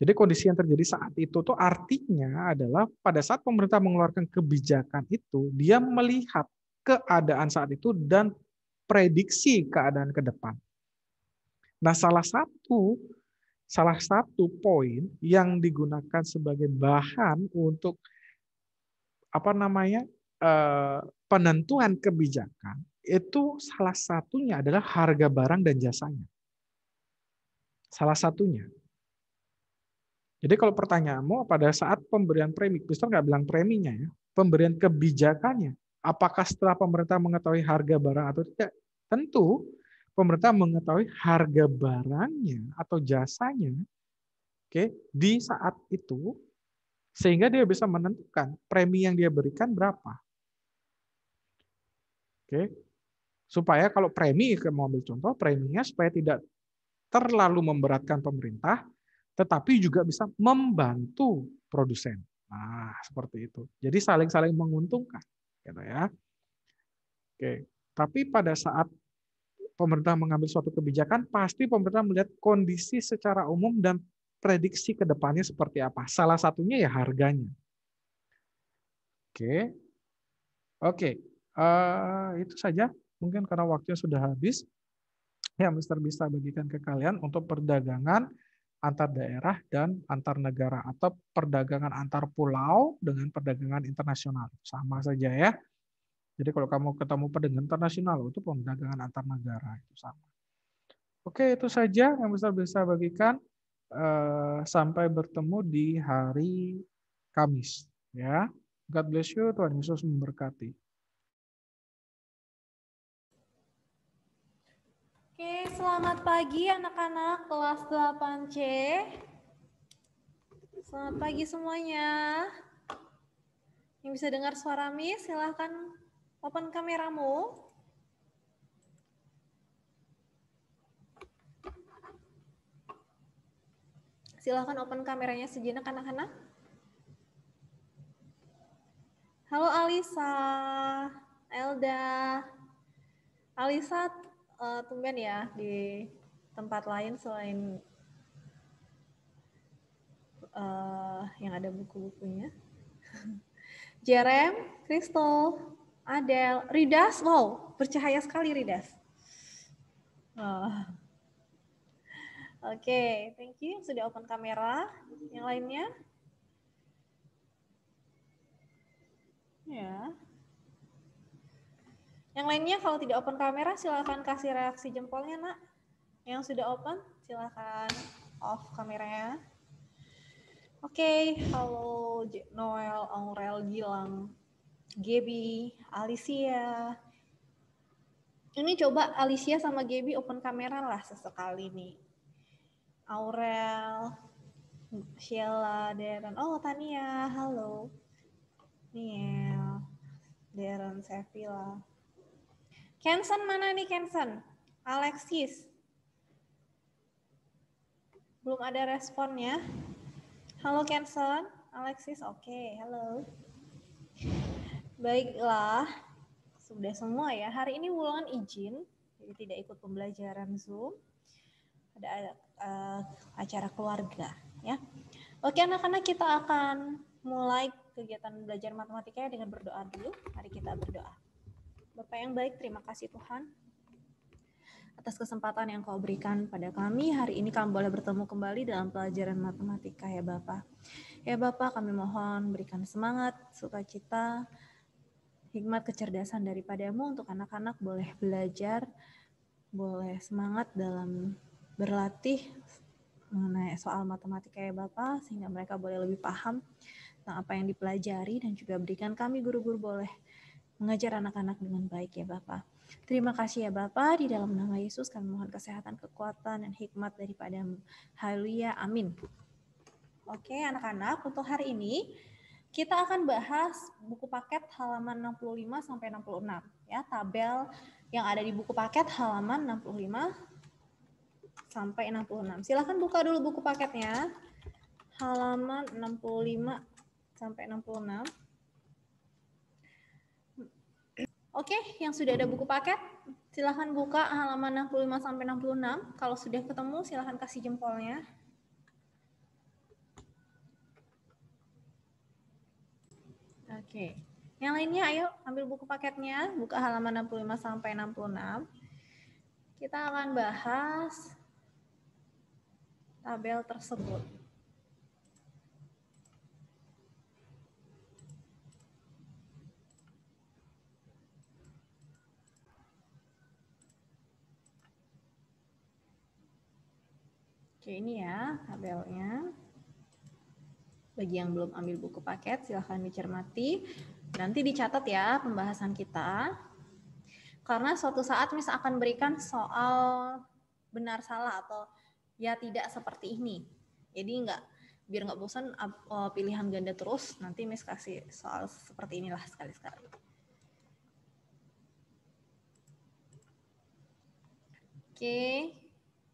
[SPEAKER 2] Jadi kondisi yang terjadi saat itu tuh artinya adalah pada saat pemerintah mengeluarkan kebijakan itu, dia melihat keadaan saat itu dan prediksi keadaan ke depan. Nah, salah satu salah satu poin yang digunakan sebagai bahan untuk apa namanya
[SPEAKER 1] eh,
[SPEAKER 2] penentuan kebijakan itu salah satunya adalah harga barang dan jasanya. Salah satunya jadi kalau pertanyaanmu pada saat pemberian premi, Mister nggak bilang preminya ya, pemberian kebijakannya, apakah setelah pemerintah mengetahui harga barang atau tidak? Tentu pemerintah mengetahui harga barangnya atau jasanya oke okay, di saat itu sehingga dia bisa menentukan premi yang dia berikan berapa. Oke. Okay. Supaya kalau premi, mau ambil contoh, preminya supaya tidak terlalu memberatkan pemerintah, tetapi juga bisa membantu produsen. Nah, seperti itu. Jadi saling-saling menguntungkan, gitu ya. Oke, tapi pada saat pemerintah mengambil suatu kebijakan, pasti pemerintah melihat kondisi secara umum dan prediksi ke depannya seperti apa. Salah satunya ya harganya. Oke. Oke, uh, itu saja. Mungkin karena waktunya sudah habis, ya Mister bisa bagikan ke kalian untuk perdagangan antar daerah dan antar negara atau perdagangan antar pulau dengan perdagangan internasional. Sama saja ya. Jadi kalau kamu ketemu perdagangan internasional itu perdagangan antar negara itu sama. Oke, itu saja yang bisa bisa bagikan eh, sampai bertemu di hari Kamis ya. God bless you, Tuhan Yesus memberkati.
[SPEAKER 3] selamat pagi anak-anak kelas 8C. Selamat pagi semuanya. Yang bisa dengar suara Mi, silahkan open kameramu. Silahkan open kameranya sejenak anak-anak. Halo Alisa, Elda, Alisa uh, tumben ya di tempat lain selain uh, yang ada buku-bukunya. Jerem, Crystal, Adel, Ridas, wow, bercahaya sekali Ridas. Uh. Oke, okay, thank you. Sudah open kamera. Yang lainnya? Ya. Yeah. Yang lainnya kalau tidak open kamera silahkan kasih reaksi jempolnya nak. Yang sudah open silahkan off kameranya. Oke, okay, halo Noel, Aurel, Gilang, Gaby, Alicia. Ini coba Alicia sama Gaby open kamera lah sesekali nih. Aurel, Sheila, Darren. Oh, Tania, halo. Niel, Darren, Sevilla. Kenson mana nih Kenson? Alexis. Belum ada respon ya? Halo Kenson, Alexis. Oke, okay, halo. Baiklah, sudah semua ya. Hari ini Wulan izin, jadi tidak ikut pembelajaran Zoom. Ada uh, acara keluarga, ya. Oke, anak-anak kita akan mulai kegiatan belajar matematikanya dengan berdoa dulu. Mari kita berdoa. Bapak yang baik, terima kasih Tuhan atas kesempatan yang kau berikan pada kami. Hari ini kami boleh bertemu kembali dalam pelajaran matematika ya Bapak. Ya Bapak kami mohon berikan semangat, sukacita, hikmat kecerdasan daripadamu untuk anak-anak boleh belajar, boleh semangat dalam berlatih mengenai soal matematika ya Bapak sehingga mereka boleh lebih paham tentang apa yang dipelajari dan juga berikan kami guru-guru boleh mengajar anak-anak dengan baik ya Bapak. Terima kasih ya Bapak, di dalam nama Yesus kami mohon kesehatan, kekuatan, dan hikmat daripada Haleluya, amin. Oke anak-anak, untuk hari ini kita akan bahas buku paket halaman 65 sampai 66 ya tabel yang ada di buku paket halaman 65 sampai 66 silahkan buka dulu buku paketnya halaman 65 sampai 66 Oke, yang sudah ada buku paket, silahkan buka halaman 65 sampai 66. Kalau sudah ketemu, silahkan kasih jempolnya. Oke. Yang lainnya ayo ambil buku paketnya, buka halaman 65 sampai 66. Kita akan bahas tabel tersebut. Oke, ini ya tabelnya. Bagi yang belum ambil buku paket, silahkan dicermati. Nanti dicatat ya pembahasan kita. Karena suatu saat Miss akan berikan soal benar salah atau ya tidak seperti ini. Jadi nggak biar nggak bosan e, pilihan ganda terus, nanti Miss kasih soal seperti inilah sekali-sekali. Oke,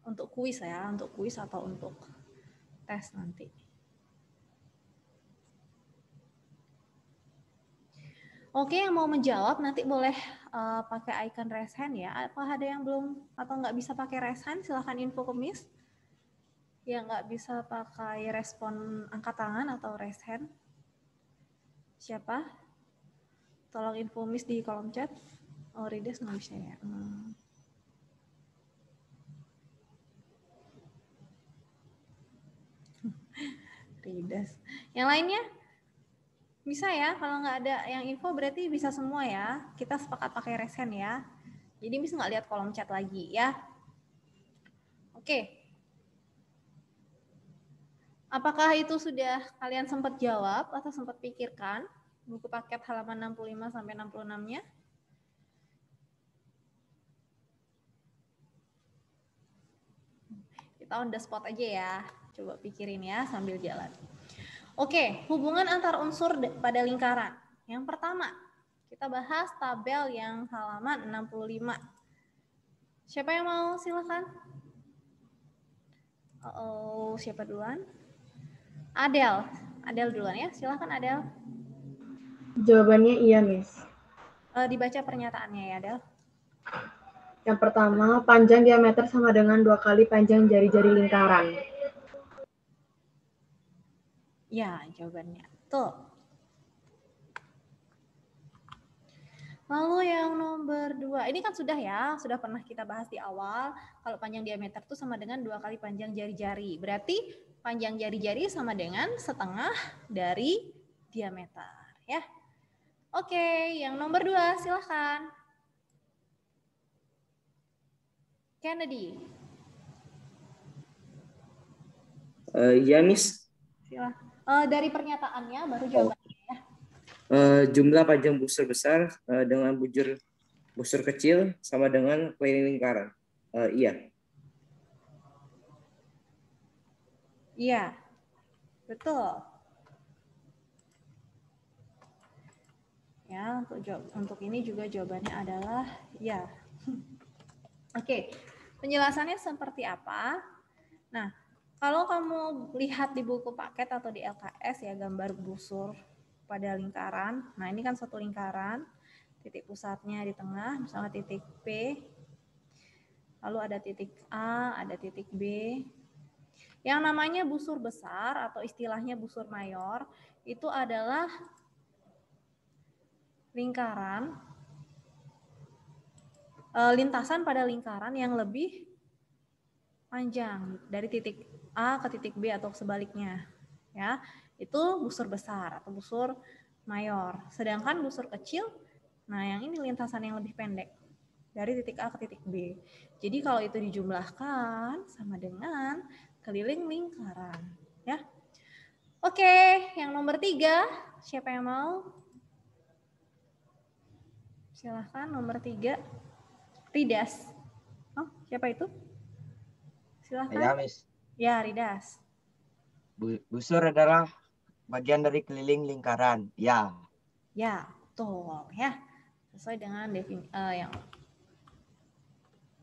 [SPEAKER 3] untuk kuis ya, untuk kuis atau untuk tes nanti. Oke, yang mau menjawab nanti boleh uh, pakai icon raise hand ya. Apa ada yang belum atau nggak bisa pakai raise hand? Silahkan info ke Miss. Yang nggak bisa pakai respon angkat tangan atau raise hand. Siapa? Tolong info Miss di kolom chat. Oh, Rides nggak bisa ya. Hmm. Tidak. Yang lainnya? Bisa ya, kalau nggak ada yang info berarti bisa semua ya. Kita sepakat pakai resen ya. Jadi bisa nggak lihat kolom chat lagi ya. Oke. Apakah itu sudah kalian sempat jawab atau sempat pikirkan? Buku paket halaman 65 sampai 66-nya. Kita on the spot aja ya. Coba pikirin ya sambil jalan. Oke, hubungan antar unsur pada lingkaran. Yang pertama, kita bahas tabel yang halaman 65. Siapa yang mau silakan? Uh oh, siapa duluan? Adel. Adel duluan ya. Silakan Adel.
[SPEAKER 5] Jawabannya iya, Miss.
[SPEAKER 3] Uh, dibaca pernyataannya ya, Adel.
[SPEAKER 5] Yang pertama, panjang diameter sama dengan dua kali panjang jari-jari lingkaran.
[SPEAKER 3] Ya, jawabannya. Betul. Lalu yang nomor dua, ini kan sudah ya, sudah pernah kita bahas di awal. Kalau panjang diameter itu sama dengan dua kali panjang jari-jari. Berarti panjang jari-jari sama dengan setengah dari diameter. ya. Oke, yang nomor dua silahkan. Kennedy.
[SPEAKER 6] Uh, eh, ya, Miss.
[SPEAKER 3] Silahkan. Eh, dari pernyataannya baru oh. jawabannya. Oh.
[SPEAKER 6] Uh, jumlah panjang busur besar uh, dengan bujur busur kecil sama dengan keliling lingkaran. Uh, iya.
[SPEAKER 3] Iya, betul. Ya, untuk jawab, untuk ini juga jawabannya adalah ya. Oke, okay. penjelasannya seperti apa? Nah, kalau kamu lihat di buku paket atau di LKS ya gambar busur pada lingkaran. Nah ini kan satu lingkaran, titik pusatnya di tengah, misalnya titik P, lalu ada titik A, ada titik B. Yang namanya busur besar atau istilahnya busur mayor itu adalah lingkaran, eh, lintasan pada lingkaran yang lebih panjang dari titik A ke titik B atau sebaliknya. Ya, itu busur besar atau busur mayor. Sedangkan busur kecil, nah yang ini lintasan yang lebih pendek dari titik A ke titik B. Jadi kalau itu dijumlahkan sama dengan keliling lingkaran, ya. Oke, yang nomor tiga, siapa yang mau? Silahkan nomor tiga, Ridas. Oh, siapa itu? Silahkan. Ya, Ya, Ridas.
[SPEAKER 6] Busur adalah bagian dari keliling lingkaran. Ya.
[SPEAKER 3] Ya, betul ya. Sesuai dengan defini uh, yang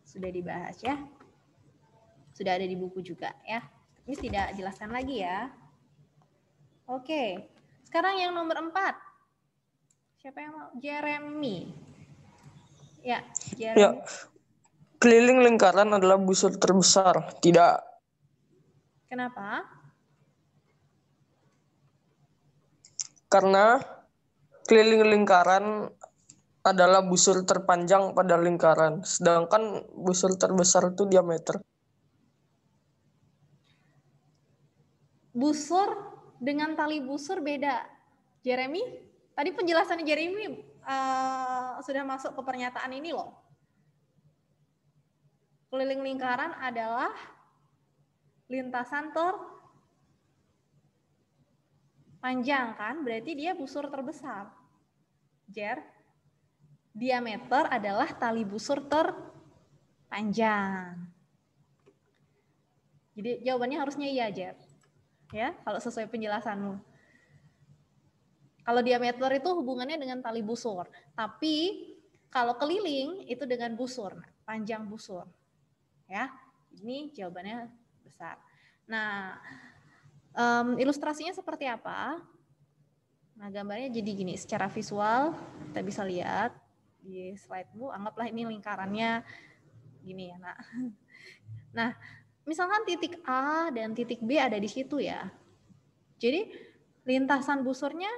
[SPEAKER 3] sudah dibahas ya. Sudah ada di buku juga ya. Ini tidak jelaskan lagi ya. Oke. Sekarang yang nomor empat. Siapa yang mau? Jeremy. Ya, Jeremy. Ya.
[SPEAKER 6] Keliling lingkaran adalah busur terbesar. Tidak Kenapa? Karena keliling lingkaran adalah busur terpanjang pada lingkaran, sedangkan busur terbesar itu diameter.
[SPEAKER 3] Busur dengan tali busur beda. Jeremy, tadi penjelasan Jeremy uh, sudah masuk ke pernyataan ini loh. Keliling lingkaran adalah lintasan ter panjang kan, berarti dia busur terbesar. Jer, diameter adalah tali busur terpanjang. Jadi jawabannya harusnya iya, Jer. Ya, kalau sesuai penjelasanmu. Kalau diameter itu hubungannya dengan tali busur, tapi kalau keliling itu dengan busur, panjang busur. Ya, ini jawabannya besar. Nah, um, ilustrasinya seperti apa? Nah, gambarnya jadi gini, secara visual kita bisa lihat di slide bu. anggaplah ini lingkarannya gini ya, Nak. Nah, misalkan titik A dan titik B ada di situ ya. Jadi, lintasan busurnya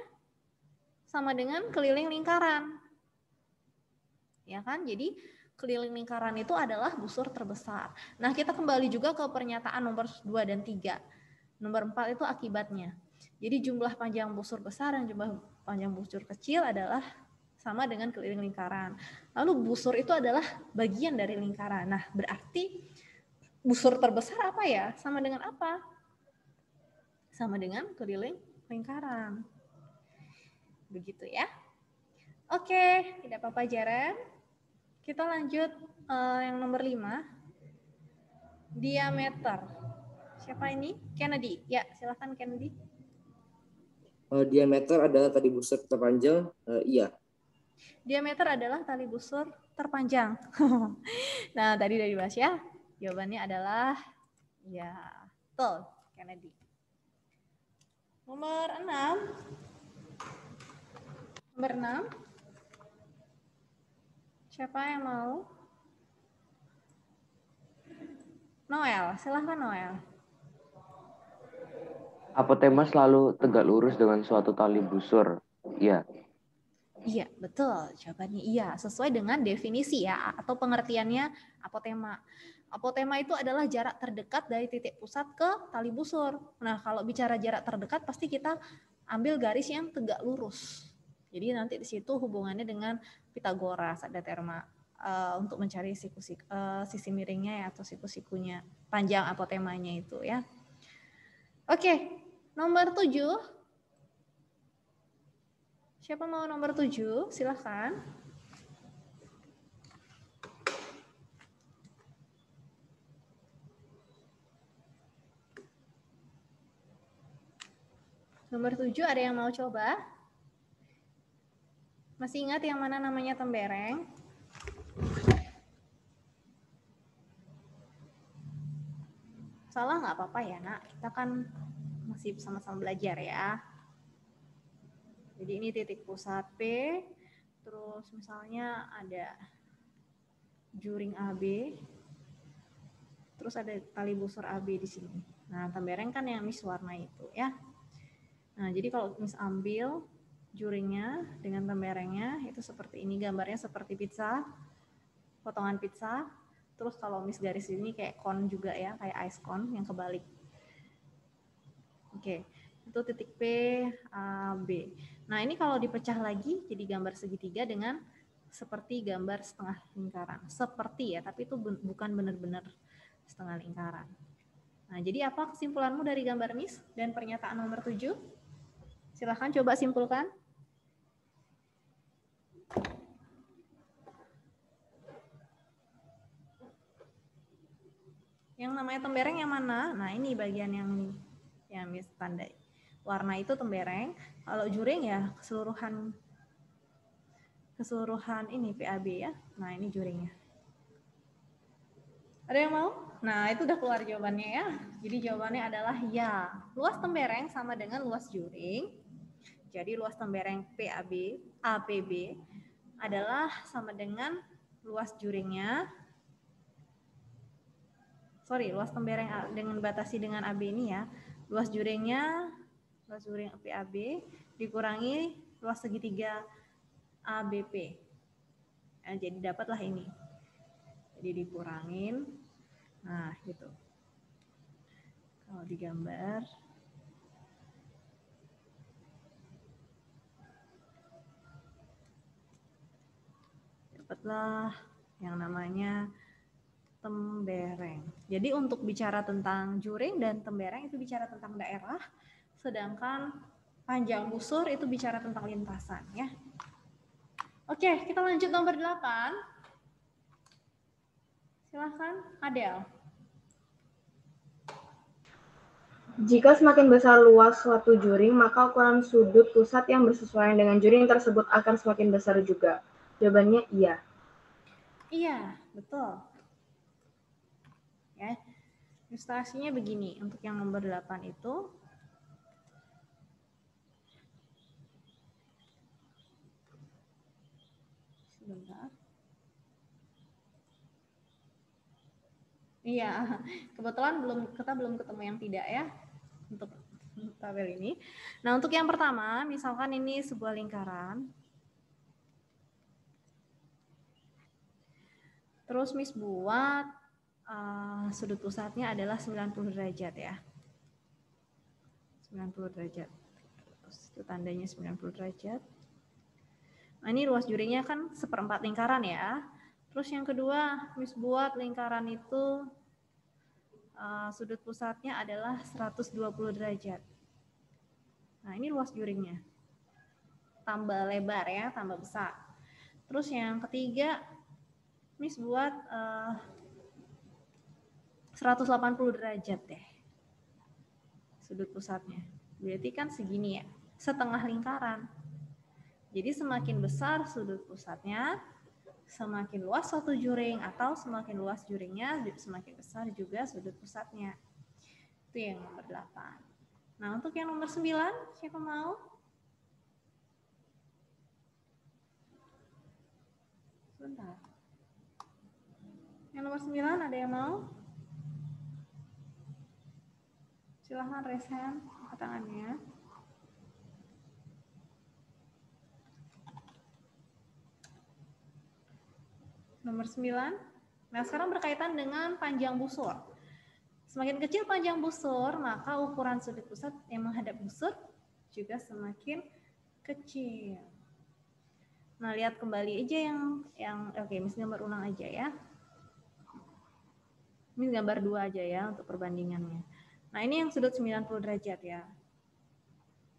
[SPEAKER 3] sama dengan keliling lingkaran. Ya kan? Jadi, keliling lingkaran itu adalah busur terbesar. Nah, kita kembali juga ke pernyataan nomor 2 dan 3. Nomor 4 itu akibatnya. Jadi jumlah panjang busur besar dan jumlah panjang busur kecil adalah sama dengan keliling lingkaran. Lalu busur itu adalah bagian dari lingkaran. Nah, berarti busur terbesar apa ya? Sama dengan apa? Sama dengan keliling lingkaran. Begitu ya. Oke, tidak apa-apa Jaren. Kita lanjut uh, yang nomor 5. Diameter. Siapa ini? Kennedy. Ya, silahkan Kennedy.
[SPEAKER 6] Uh, diameter adalah tali busur terpanjang. Uh, iya.
[SPEAKER 3] Diameter adalah tali busur terpanjang. nah, tadi dari Mas ya. Jawabannya adalah ya, betul, Kennedy. Nomor 6. Nomor 6. Siapa yang mau? Noel, silahkan Noel.
[SPEAKER 6] Apotema selalu tegak lurus dengan suatu tali busur. Iya.
[SPEAKER 3] Iya, betul. Jawabannya iya, sesuai dengan definisi ya atau pengertiannya apotema. Apotema itu adalah jarak terdekat dari titik pusat ke tali busur. Nah, kalau bicara jarak terdekat pasti kita ambil garis yang tegak lurus. Jadi nanti di situ hubungannya dengan Pitagoras ada terma uh, untuk mencari siku, siku, uh, eh, sisi miringnya ya, atau siku-sikunya panjang atau temanya itu ya. Oke, okay. nomor tujuh. Siapa mau nomor tujuh? Silahkan. Nomor tujuh ada yang mau coba? Masih ingat yang mana namanya tembereng? Salah nggak apa-apa ya, nak. Kita kan masih sama-sama belajar ya. Jadi ini titik pusat P, terus misalnya ada juring AB, terus ada tali busur AB di sini. Nah, tembereng kan yang mis warna itu ya. Nah, jadi kalau mis ambil juringnya dengan pemberengnya itu seperti ini gambarnya seperti pizza potongan pizza terus kalau mis garis ini kayak cone juga ya kayak ice cone yang kebalik oke itu titik P A, B nah ini kalau dipecah lagi jadi gambar segitiga dengan seperti gambar setengah lingkaran seperti ya tapi itu bukan benar-benar setengah lingkaran Nah, jadi apa kesimpulanmu dari gambar MIS dan pernyataan nomor 7? Silahkan coba simpulkan. Yang namanya tembereng yang mana? Nah, ini bagian yang ini yang Miss tandai. Warna itu tembereng. Kalau juring ya keseluruhan keseluruhan ini PAB ya. Nah, ini juringnya. Ada yang mau? Nah, itu udah keluar jawabannya ya. Jadi jawabannya adalah ya. Luas tembereng sama dengan luas juring. Jadi luas tembereng PAB, APB adalah sama dengan luas juringnya sorry luas tembereng yang ah, dengan batasi dengan AB ini ya luas jurengnya luas jureng PAB dikurangi luas segitiga ABP nah, jadi dapatlah ini jadi dikurangin nah gitu kalau digambar dapatlah yang namanya tembereng. Jadi untuk bicara tentang juring dan tembereng itu bicara tentang daerah, sedangkan panjang busur itu bicara tentang lintasan ya. Oke, kita lanjut nomor 8. Silahkan Adel. Jika semakin besar luas suatu juring, maka ukuran sudut pusat yang bersesuaian dengan juring tersebut akan semakin besar juga. Jawabannya iya. Iya, betul ya. Instalasinya begini, untuk yang nomor 8 itu
[SPEAKER 4] sebentar. Iya,
[SPEAKER 3] kebetulan belum kita belum ketemu yang tidak ya untuk tabel ini. Nah, untuk yang pertama, misalkan ini sebuah lingkaran. Terus Miss buat Eh, sudut pusatnya adalah 90 derajat ya. 90 derajat. Itu tandanya 90 derajat. Nah, ini ruas jurinya kan seperempat lingkaran ya. Terus yang kedua, mis buat lingkaran itu eh, sudut pusatnya adalah 120 derajat. Nah, ini luas juringnya. Tambah lebar ya, tambah besar. Terus yang ketiga, mis buat eh, 180 derajat deh sudut pusatnya. Berarti kan segini ya, setengah lingkaran. Jadi semakin besar sudut pusatnya, semakin luas satu juring atau semakin luas juringnya, semakin besar juga sudut pusatnya. Itu yang nomor 8. Nah, untuk yang nomor 9, siapa mau? Sebentar. Yang nomor 9 ada yang mau? Silahkan raise hand, tangannya. Nomor 9. Nah, sekarang berkaitan dengan panjang busur. Semakin kecil panjang busur, maka ukuran sudut pusat yang menghadap busur juga semakin kecil. Nah, lihat kembali aja yang yang oke, okay, misalnya berulang aja ya. ini gambar dua aja ya untuk perbandingannya. Nah, ini yang sudut 90 derajat ya.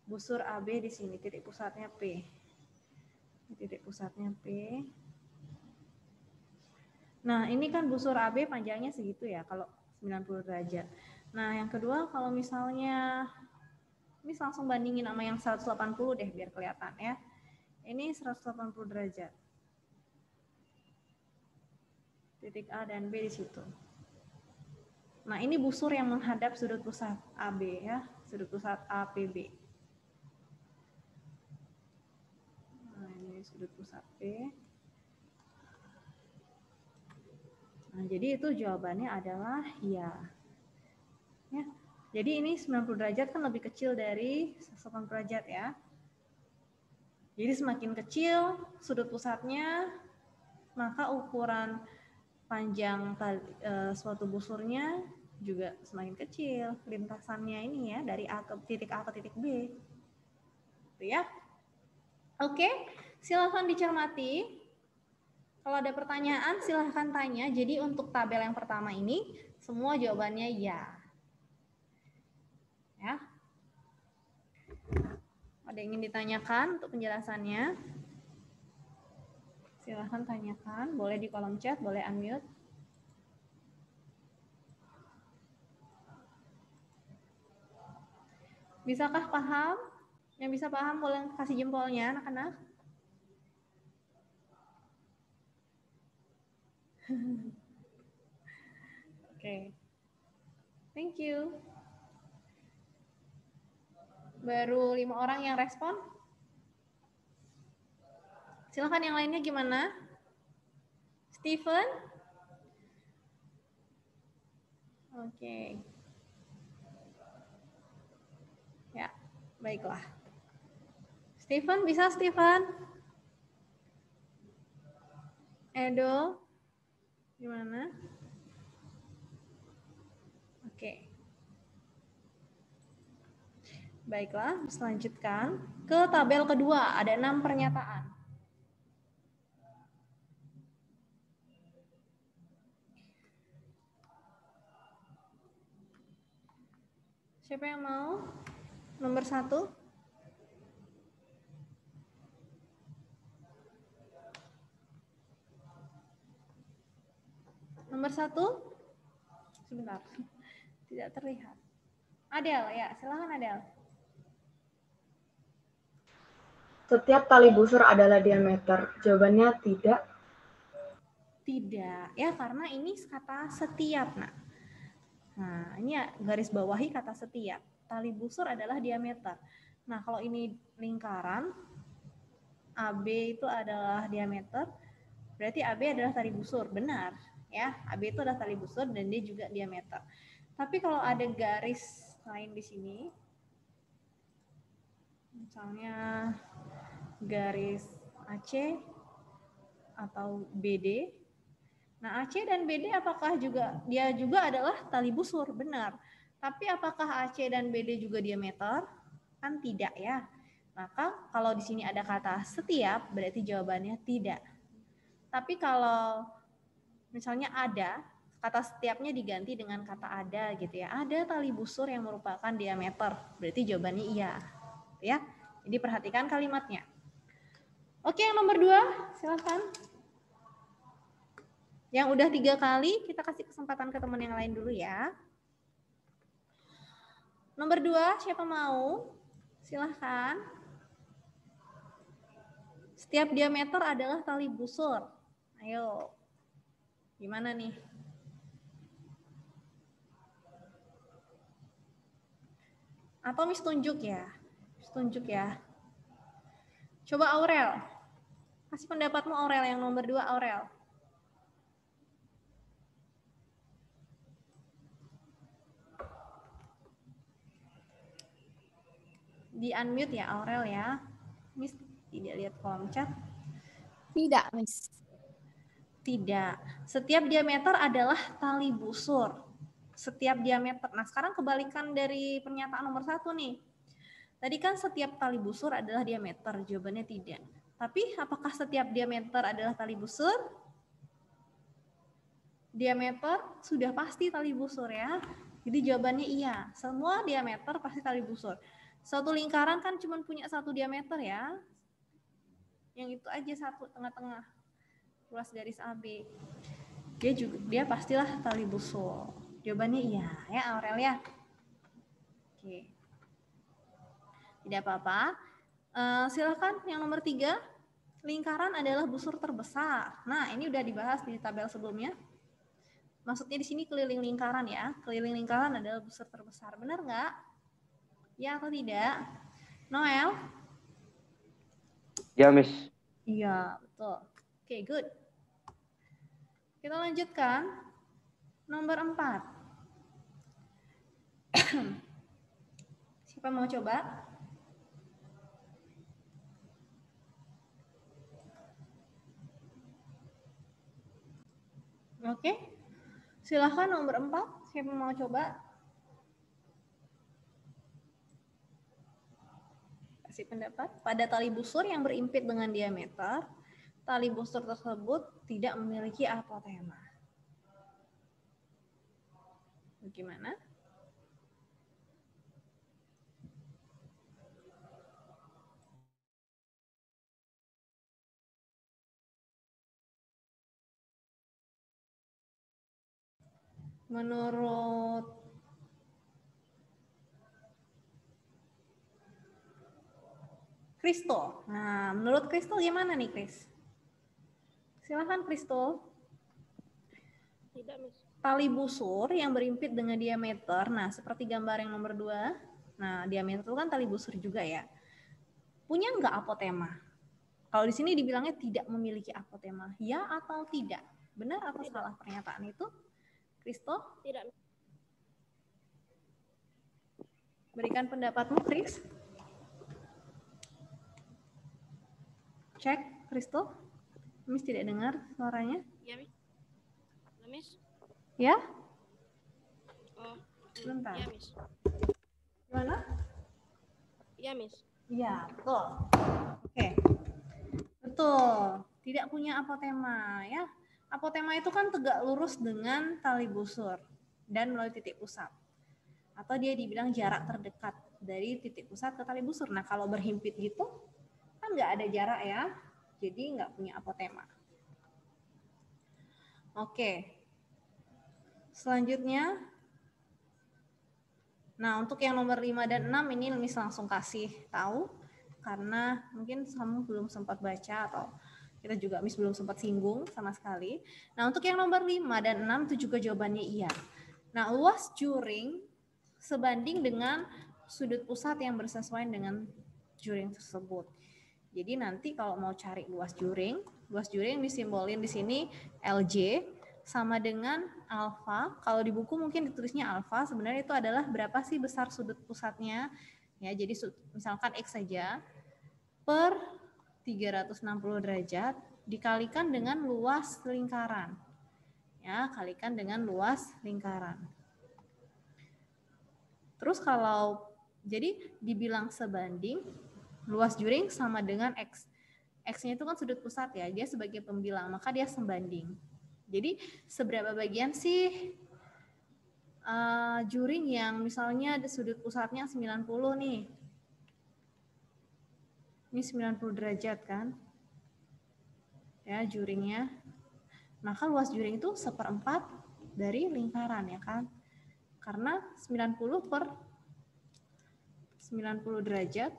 [SPEAKER 3] Busur AB di sini, titik pusatnya P. Titik pusatnya P. Nah, ini kan busur AB panjangnya segitu ya, kalau 90 derajat. Nah, yang kedua kalau misalnya, ini langsung bandingin sama yang 180 deh biar kelihatan ya. Ini 180 derajat. Titik A dan B di situ. Nah, ini busur yang menghadap sudut pusat AB ya, sudut pusat APB. Nah, ini sudut pusat P Nah, jadi itu jawabannya adalah ya. Ya. Jadi ini 90 derajat kan lebih kecil dari 180 derajat ya. Jadi semakin kecil sudut pusatnya, maka ukuran panjang eh, suatu busurnya juga semakin kecil lintasannya ini ya dari A ke titik A ke titik B. Gitu ya. Oke, silakan dicermati. Kalau ada pertanyaan silahkan tanya. Jadi untuk tabel yang pertama ini semua jawabannya ya. Ya. Ada yang ingin ditanyakan untuk penjelasannya? Silahkan tanyakan, boleh di kolom chat, boleh unmute. Bisakah paham? Yang bisa paham boleh kasih jempolnya anak-anak. Oke. Okay. Thank you. Baru lima orang yang respon. Silahkan yang lainnya gimana? Stephen? Oke. Okay. Baiklah. Stephen, bisa Stephen? Edo, gimana? Oke. Baiklah, selanjutkan ke tabel kedua. Ada enam pernyataan. Siapa yang mau? Nomor satu. Nomor satu. Sebentar. Tidak terlihat. Adel, ya. Silahkan Adel. Setiap tali busur adalah diameter. Jawabannya tidak. Tidak. Ya, karena ini kata setiap, nak. Nah, ini ya, garis bawahi kata setiap tali busur adalah diameter. Nah, kalau ini lingkaran, AB itu adalah diameter, berarti AB adalah tali busur, benar ya. AB itu adalah tali busur dan dia juga diameter. Tapi kalau ada garis lain di sini, misalnya garis AC atau BD. Nah, AC dan BD apakah juga dia juga adalah tali busur? Benar. Tapi apakah AC dan BD juga diameter? Kan tidak ya. Maka kalau di sini ada kata setiap, berarti jawabannya tidak. Tapi kalau misalnya ada, kata setiapnya diganti dengan kata ada gitu ya. Ada tali busur yang merupakan diameter, berarti jawabannya iya. Gitu ya. Jadi perhatikan kalimatnya. Oke, yang nomor dua, silakan. Yang udah tiga kali, kita kasih kesempatan ke teman yang lain dulu ya. Nomor dua, siapa mau? Silahkan. Setiap diameter adalah tali busur. Ayo, gimana nih? Atau mis tunjuk ya? Mis tunjuk ya. Coba Aurel. Kasih pendapatmu Aurel yang nomor dua Aurel. Di unmute ya Aurel ya. Miss tidak lihat kolom chat. Tidak, Miss. Tidak. Setiap diameter adalah tali busur. Setiap diameter. Nah, sekarang kebalikan dari pernyataan nomor satu nih. Tadi kan setiap tali busur adalah diameter. Jawabannya tidak. Tapi apakah setiap diameter adalah tali busur? Diameter sudah pasti tali busur ya. Jadi jawabannya iya. Semua diameter pasti tali busur. Satu lingkaran kan cuma punya satu diameter ya. Yang itu aja satu tengah-tengah. luas garis AB. Dia juga dia pastilah tali busul. Jawabannya iya ya Aurelia. Oke. Tidak apa-apa. Uh, eh, silahkan yang nomor tiga. Lingkaran adalah busur terbesar. Nah, ini udah dibahas di tabel sebelumnya maksudnya di sini keliling lingkaran ya. Keliling lingkaran adalah busur terbesar, benar nggak? Ya atau tidak? Noel? Ya, Miss. Iya, betul. Oke, okay, good. Kita lanjutkan. Nomor empat. Siapa mau coba? Oke. Okay. Silahkan nomor empat. Siapa mau coba? pendapat pada tali busur yang berimpit dengan diameter, tali busur tersebut tidak memiliki apotema. Bagaimana?
[SPEAKER 4] Menurut
[SPEAKER 3] Kristo, Nah, menurut Kristo gimana nih, Kris? Silahkan, Kristo. Tidak, Miss. Tali busur yang berimpit dengan diameter. Nah, seperti gambar yang nomor dua. Nah, diameter itu kan tali busur juga ya. Punya nggak apotema? Kalau di sini dibilangnya tidak memiliki apotema. Ya atau tidak? Benar atau tidak. salah pernyataan itu? Kristo? Tidak. Berikan pendapatmu, Kris. Cek, Kristo. Miss tidak dengar suaranya. Iya, Miss. Ya? Oh. Belum tahu. Iya, Miss. Gimana? Iya, Miss. Iya, betul. Oke. Okay. Betul. Tidak punya apotema ya. Apotema itu kan tegak lurus dengan tali busur dan melalui titik pusat. Atau dia dibilang jarak terdekat dari titik pusat ke tali busur. Nah, kalau berhimpit gitu, kan nggak ada jarak ya, jadi nggak punya apotema. Oke, selanjutnya, nah untuk yang nomor 5 dan 6 ini Lemis langsung kasih tahu, karena mungkin kamu belum sempat baca atau kita juga Miss belum sempat singgung sama sekali. Nah untuk yang nomor 5 dan 6 itu juga jawabannya iya. Nah luas juring sebanding dengan sudut pusat yang bersesuaian dengan juring tersebut. Jadi nanti kalau mau cari luas juring, luas juring disimbolin di sini LJ sama dengan alfa. Kalau di buku mungkin ditulisnya alfa, sebenarnya itu adalah berapa sih besar sudut pusatnya. Ya, jadi misalkan X saja per 360 derajat dikalikan dengan luas lingkaran. Ya, kalikan dengan luas lingkaran. Terus kalau jadi dibilang sebanding Luas juring sama dengan X. X-nya itu kan sudut pusat ya, dia sebagai pembilang, maka dia sembanding. Jadi seberapa bagian sih uh, eh, juring yang misalnya ada sudut pusatnya 90 nih. Ini 90 derajat kan? Ya, juringnya. Maka luas juring itu seperempat dari lingkaran ya kan? Karena 90 per 90 derajat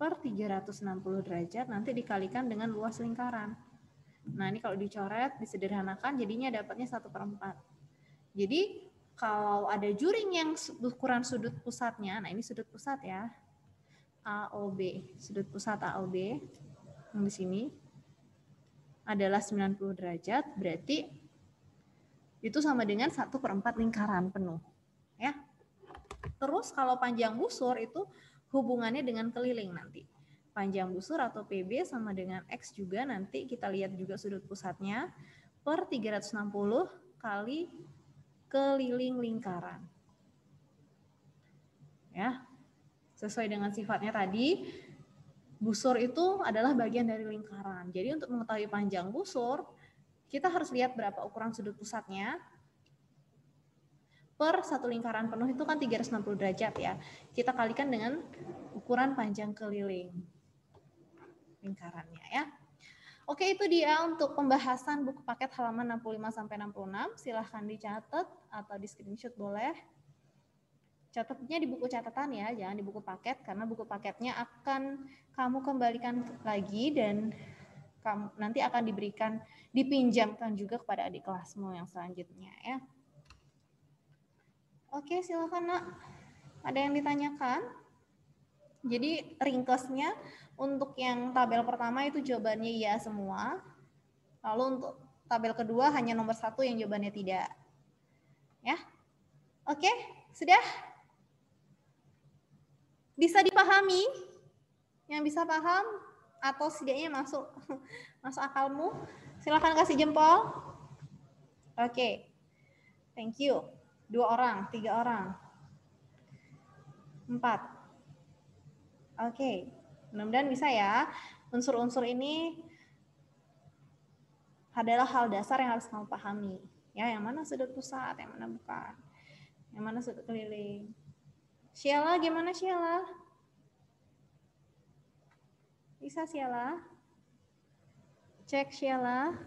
[SPEAKER 3] per 360 derajat nanti dikalikan dengan luas lingkaran. Nah ini kalau dicoret, disederhanakan jadinya dapatnya 1 per 4. Jadi kalau ada juring yang ukuran sudut pusatnya, nah ini sudut pusat ya, AOB, sudut pusat AOB yang di sini adalah 90 derajat, berarti itu sama dengan 1 per 4 lingkaran penuh. ya. Terus kalau panjang busur itu hubungannya dengan keliling nanti. Panjang busur atau PB sama dengan X juga nanti kita lihat juga sudut pusatnya per 360 kali keliling lingkaran. Ya, sesuai dengan sifatnya tadi, busur itu adalah bagian dari lingkaran. Jadi untuk mengetahui panjang busur, kita harus lihat berapa ukuran sudut pusatnya, per satu lingkaran penuh itu kan 360 derajat ya. Kita kalikan dengan ukuran panjang keliling lingkarannya ya. Oke, itu dia untuk pembahasan buku paket halaman 65 sampai 66. Silahkan dicatat atau di screenshot boleh. Catatnya di buku catatan ya, jangan di buku paket karena buku paketnya akan kamu kembalikan lagi dan kamu nanti akan diberikan dipinjamkan juga kepada adik kelasmu yang selanjutnya ya. Oke, silakan nak. Ada yang ditanyakan? Jadi ringkasnya, untuk yang tabel pertama itu jawabannya ya semua. Lalu untuk tabel kedua hanya nomor satu yang jawabannya tidak. Ya, oke, sudah bisa dipahami yang bisa paham atau setidaknya masuk masuk akalmu silahkan kasih jempol oke okay. thank you dua orang, tiga orang, empat. Oke, okay. mudah-mudahan bisa ya. Unsur-unsur ini adalah hal dasar yang harus kamu pahami. Ya, yang mana sudut pusat, yang mana bukan, yang mana sudut keliling. Sheila, gimana Sheila? Bisa Sheila? Cek Sheila.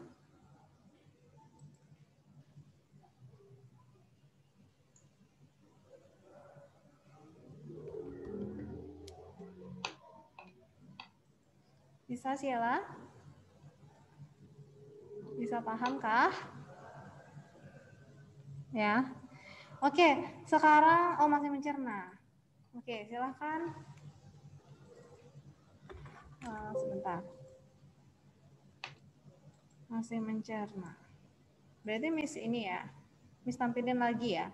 [SPEAKER 3] Bisa Siela? Bisa paham kah? Ya. Oke, sekarang oh masih mencerna. Oke, silahkan. Uh, eh, sebentar. Masih mencerna. Berarti Miss ini ya, Miss tampilin lagi ya?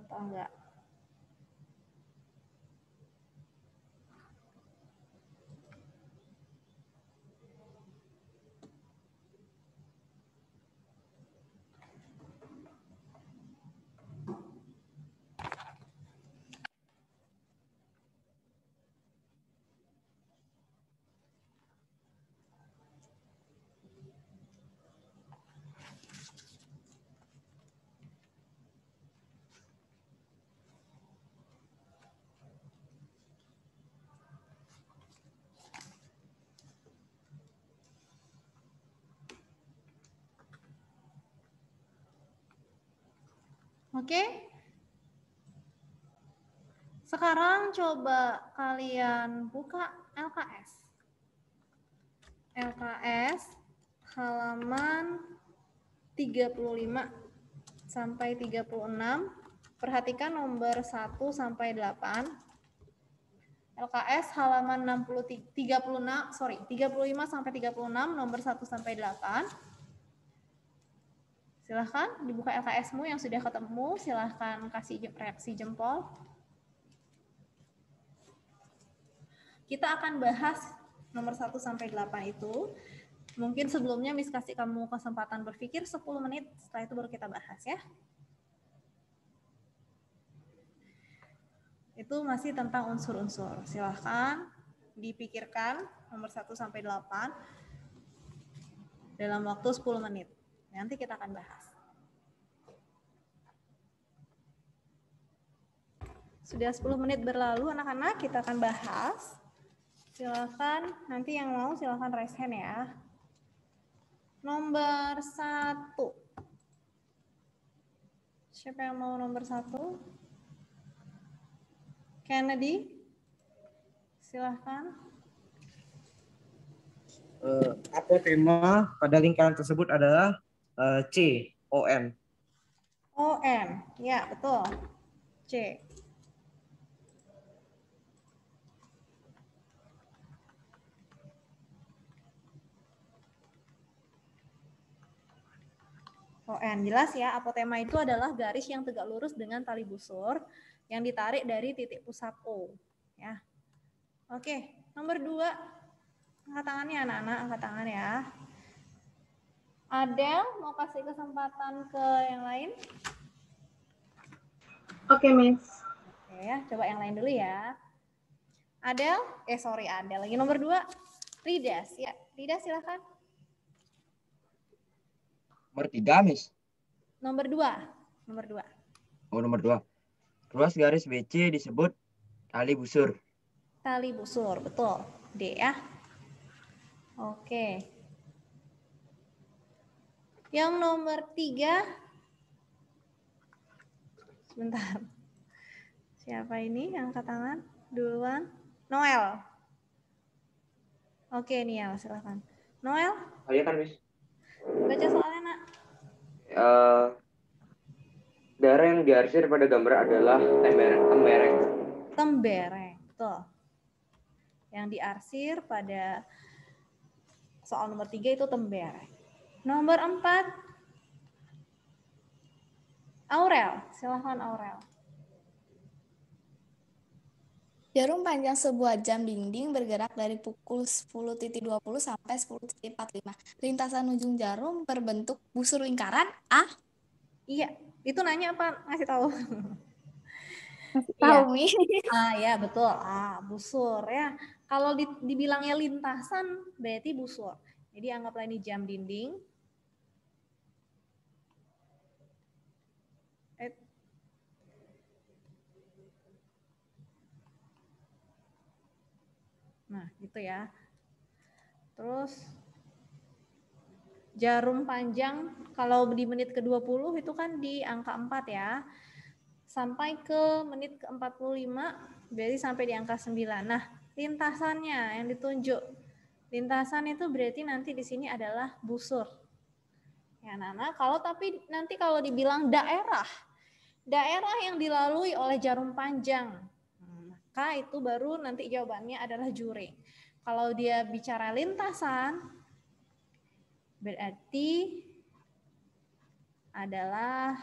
[SPEAKER 3] Atau enggak? Oke. Okay? Sekarang coba kalian buka LKS. LKS halaman 35 sampai 36. Perhatikan nomor 1 sampai 8. LKS halaman 60 36, sorry, 35 sampai 36, nomor 1 sampai 8. Silahkan dibuka LKS-mu yang sudah ketemu, silahkan kasih reaksi jempol. Kita akan bahas nomor 1 sampai 8 itu. Mungkin sebelumnya Miss kasih kamu kesempatan berpikir 10 menit, setelah itu baru kita bahas ya. Itu masih tentang unsur-unsur. Silahkan dipikirkan nomor 1 sampai 8 dalam waktu 10 menit. Nanti kita akan bahas. Sudah 10 menit berlalu anak-anak, kita akan bahas. Silakan nanti yang mau silakan raise hand ya. Nomor satu. Siapa yang mau nomor satu? Kennedy, silakan
[SPEAKER 4] Uh,
[SPEAKER 6] apa tema pada lingkaran tersebut adalah Eh, C O M
[SPEAKER 3] O M ya betul. C. O M Jelas ya, apotema itu adalah garis yang tegak lurus dengan tali busur yang ditarik dari titik pusat O. Ya. Oke, nomor dua. Angkat tangannya anak-anak, angkat tangan ya. Adel mau kasih kesempatan ke yang lain? Oke, okay, Miss. Oke ya, coba yang lain dulu ya. Adel, eh sorry Adel, lagi nomor dua. Ridas, ya. Ridas silakan.
[SPEAKER 6] Nomor tiga, Miss.
[SPEAKER 3] Nomor dua. Nomor dua.
[SPEAKER 6] Oh, nomor dua. Ruas garis BC disebut tali busur.
[SPEAKER 3] Tali busur, betul. D ya. Oke. Yang nomor tiga, sebentar. Siapa ini yang angkat tangan? Duluan. Noel. Oke, Niel, silahkan. Noel?
[SPEAKER 6] Oh, iya kan, Miss. Baca soalnya, nak. Uh, darah yang diarsir pada gambar adalah tembereng. Tembereng,
[SPEAKER 3] tembereng tuh. Yang diarsir pada soal nomor tiga itu tembereng. Nomor empat, Aurel. Silahkan Aurel. Jarum panjang sebuah jam dinding bergerak dari pukul 10.20 sampai 10.45. Lintasan ujung jarum berbentuk busur lingkaran A. Iya, itu nanya apa ngasih tahu? Iya. tahu Mi. Ah ya betul. Ah busur ya. Kalau dibilangnya lintasan berarti busur. Jadi anggaplah ini jam dinding gitu ya. Terus jarum panjang kalau di menit ke-20 itu kan di angka 4 ya. Sampai ke menit ke-45 berarti sampai di angka 9. Nah, lintasannya yang ditunjuk. Lintasan itu berarti nanti di sini adalah busur. Ya, Nana, kalau tapi nanti kalau dibilang daerah, daerah yang dilalui oleh jarum panjang, maka itu baru nanti jawabannya adalah juring. Kalau dia bicara lintasan, berarti adalah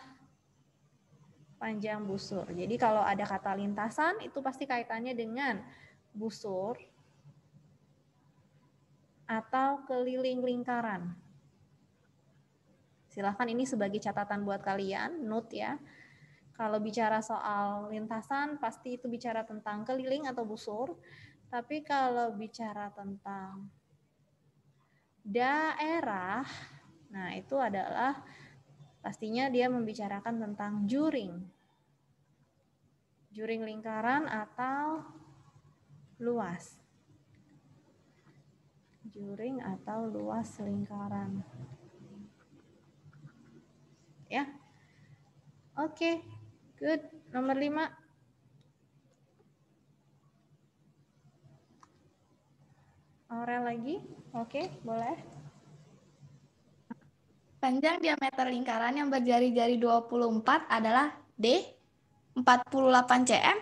[SPEAKER 3] panjang busur. Jadi kalau ada kata lintasan itu pasti kaitannya dengan busur atau keliling lingkaran. Silahkan ini sebagai catatan buat kalian, note ya. Kalau bicara soal lintasan, pasti itu bicara tentang keliling atau busur. Tapi kalau bicara tentang daerah, nah itu adalah pastinya dia membicarakan tentang juring. Juring lingkaran atau luas. Juring atau luas lingkaran. Ya. Oke, okay, good. Nomor 5. Aurel lagi? Oke, boleh. Panjang diameter lingkaran yang berjari-jari 24 adalah D, 48 cm.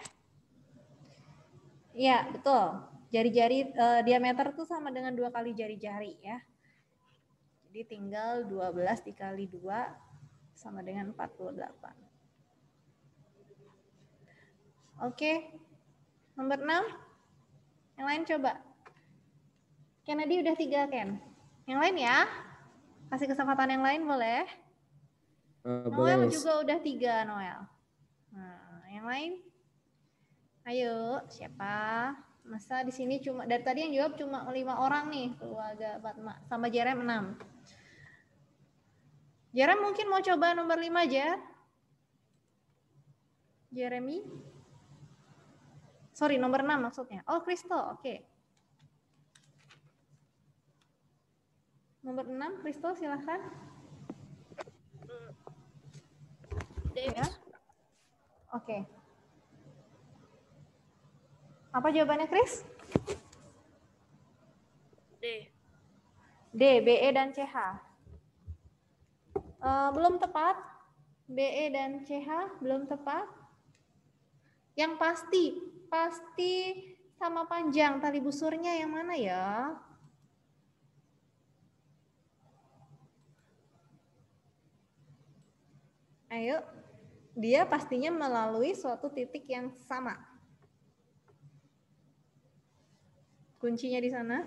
[SPEAKER 3] Ya, betul. Jari-jari uh, diameter itu sama dengan dua kali jari-jari ya. Jadi tinggal 12 dikali 2 sama dengan 48. Oke, nomor 6. Yang lain coba. Kennedy udah tiga, Ken. Yang lain ya. Kasih kesempatan yang lain boleh.
[SPEAKER 4] Uh, Noel boleh. juga
[SPEAKER 3] udah tiga, Noel. Nah, yang lain? Ayo, siapa? Masa di sini cuma dari tadi yang jawab cuma lima orang nih keluarga Fatma sama Jerem enam. Jerem mungkin mau coba nomor lima aja. Jeremy? Sorry, nomor enam maksudnya. Oh, Crystal, oke. Okay. Nomor 6, Kristo silahkan. Davis. Ya. Oke. Okay. Apa jawabannya, Kris? D. D, B, E dan CH. Uh, eh, belum tepat. B, E dan CH belum tepat. Yang pasti, pasti sama panjang tali busurnya yang mana ya? Ayo, dia pastinya melalui suatu titik yang sama. Kuncinya di sana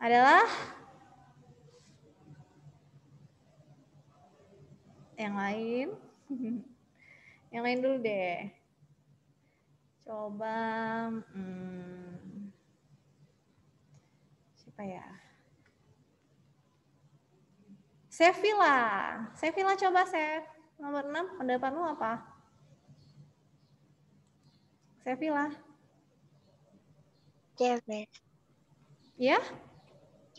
[SPEAKER 3] adalah yang lain. yang lain dulu deh. Coba hmm, siapa ya? Sevilla. Sevilla coba Sev. Nomor 6, pendapatmu apa? Sevilla. C. Ya? C.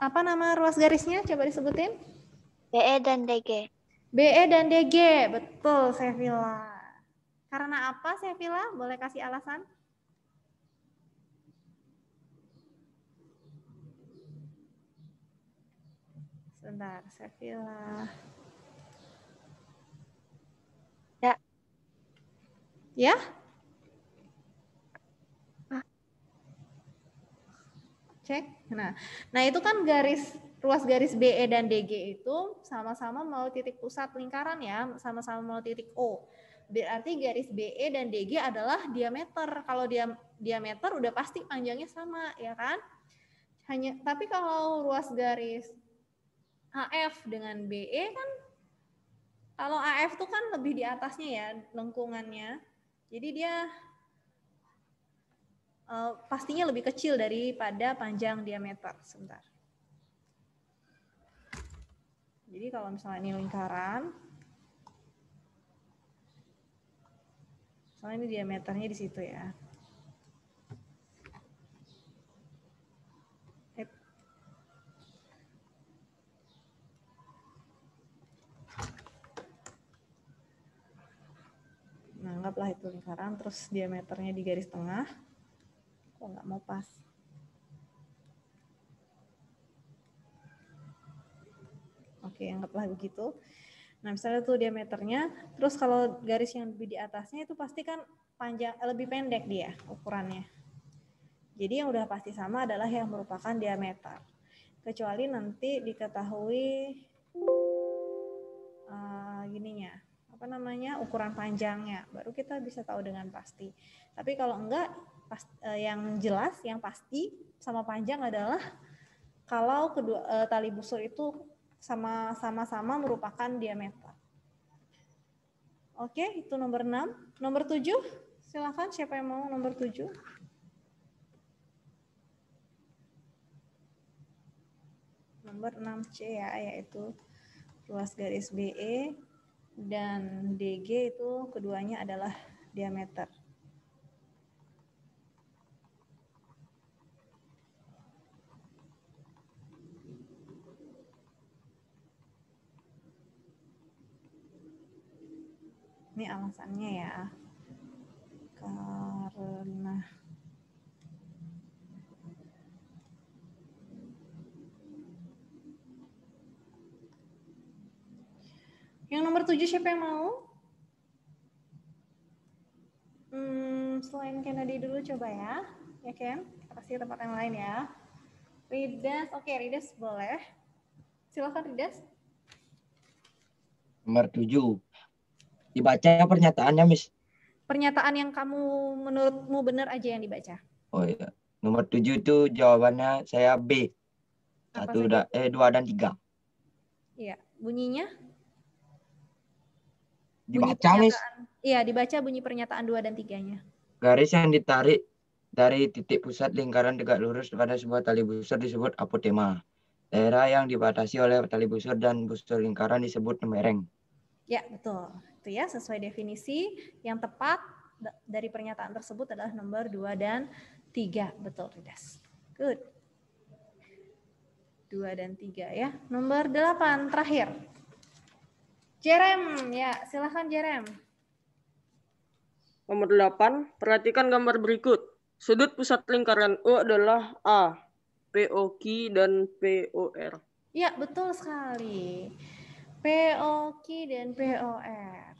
[SPEAKER 3] Apa nama ruas garisnya? Coba disebutin. BE dan DG. BE dan DG, betul Sevilla. Karena apa Sevilla? Boleh kasih alasan? saya Sevilla. Ya. Ya? Ah. Cek. Nah, nah itu kan garis ruas garis BE dan DG itu sama-sama mau titik pusat lingkaran ya, sama-sama mau titik O. Berarti garis BE dan DG adalah diameter. Kalau dia, diameter udah pasti panjangnya sama, ya kan? Hanya tapi kalau ruas garis AF dengan BE kan kalau AF tuh kan lebih di atasnya ya lengkungannya. Jadi dia uh, pastinya lebih kecil daripada panjang diameter. Sebentar. Jadi kalau misalnya ini lingkaran, misalnya ini diameternya di situ ya. Nah, anggaplah itu lingkaran, terus diameternya di garis tengah. Kok nggak mau pas? Oke, anggaplah begitu. Nah, misalnya tuh diameternya, terus kalau garis yang lebih di atasnya itu pasti kan panjang eh, lebih pendek dia ukurannya. Jadi yang udah pasti sama adalah yang merupakan diameter. Kecuali nanti diketahui uh, gininya, apa namanya ukuran panjangnya baru kita bisa tahu dengan pasti tapi kalau enggak pas, eh, yang jelas yang pasti sama panjang adalah kalau kedua eh, tali busur itu sama sama sama merupakan diameter oke itu nomor 6 nomor 7 silahkan siapa yang mau nomor 7 nomor 6C ya yaitu luas garis BE dan DG itu keduanya adalah diameter. Ini alasannya ya, karena Yang nomor tujuh siapa yang mau? Hmm, selain Kennedy dulu coba ya. Ya Ken, kita kasih tempat yang lain ya. Rides, oke okay, Rides boleh. Silakan Rides.
[SPEAKER 6] Nomor tujuh. Dibaca pernyataannya, Miss.
[SPEAKER 3] Pernyataan yang kamu menurutmu benar aja yang dibaca.
[SPEAKER 6] Oh iya. Nomor tujuh itu jawabannya saya B. Satu, da, eh, dua dan tiga.
[SPEAKER 3] Iya. Bunyinya?
[SPEAKER 6] dibaca nih.
[SPEAKER 3] Iya, dibaca bunyi pernyataan dua dan tiganya.
[SPEAKER 6] Garis yang ditarik dari titik pusat lingkaran tegak lurus pada sebuah tali busur disebut apotema. Daerah yang dibatasi oleh tali busur dan busur lingkaran disebut mereng
[SPEAKER 3] Ya, betul. Itu ya sesuai definisi yang tepat dari pernyataan tersebut adalah nomor dua dan tiga Betul, Ridas. Good. 2 dan 3 ya. Nomor 8 terakhir. Jerem, ya silahkan Jerem.
[SPEAKER 6] Nomor 8, perhatikan gambar berikut. Sudut pusat lingkaran U adalah A, POQ, dan POR.
[SPEAKER 3] Ya, betul sekali. POQ dan POR.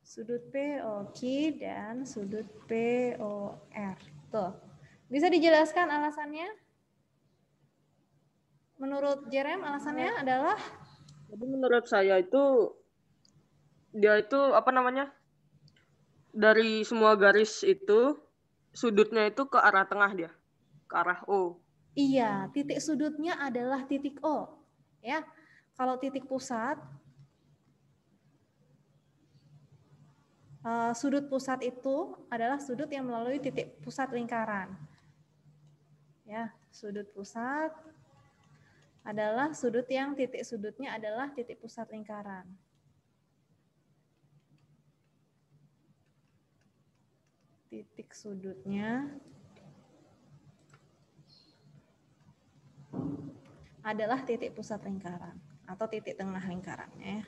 [SPEAKER 3] Sudut POQ dan sudut POR. Tuh. Bisa dijelaskan alasannya? Menurut Jerem, alasannya nah. adalah
[SPEAKER 6] jadi menurut saya itu dia itu apa namanya? Dari semua garis itu sudutnya itu ke arah tengah dia, ke arah O.
[SPEAKER 3] Iya, titik sudutnya adalah titik O, ya. Kalau titik pusat eh, sudut pusat itu adalah sudut yang melalui titik pusat lingkaran. Ya, sudut pusat adalah sudut yang titik sudutnya adalah titik pusat lingkaran. Titik sudutnya adalah titik pusat lingkaran atau titik tengah lingkarannya.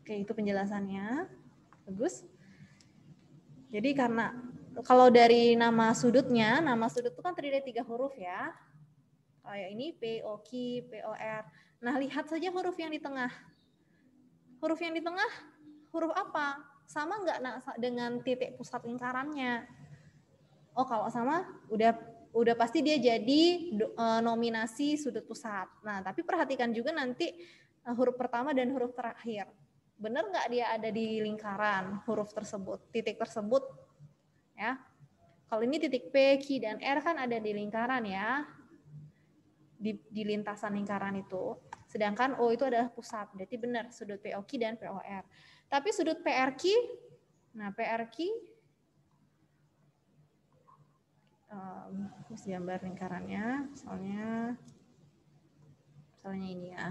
[SPEAKER 3] Oke, itu penjelasannya. Bagus. Jadi karena kalau dari nama sudutnya, nama sudut itu kan terdiri dari tiga huruf ya. Kayak ini P, O, Q, P, O, R. Nah, lihat saja huruf yang di tengah. Huruf yang di tengah, huruf apa? Sama nggak dengan titik pusat lingkarannya? Oh, kalau sama udah udah pasti dia jadi e, nominasi sudut pusat. Nah, tapi perhatikan juga nanti e, huruf pertama dan huruf terakhir benar nggak dia ada di lingkaran huruf tersebut, titik tersebut, ya. Kalau ini titik P, Q, dan R kan ada di lingkaran ya, di, di lintasan lingkaran itu. Sedangkan O itu adalah pusat, berarti benar sudut POQ dan POR. Tapi sudut PRQ, nah PRQ, um, ehm, gambar lingkarannya, misalnya, misalnya ini ya.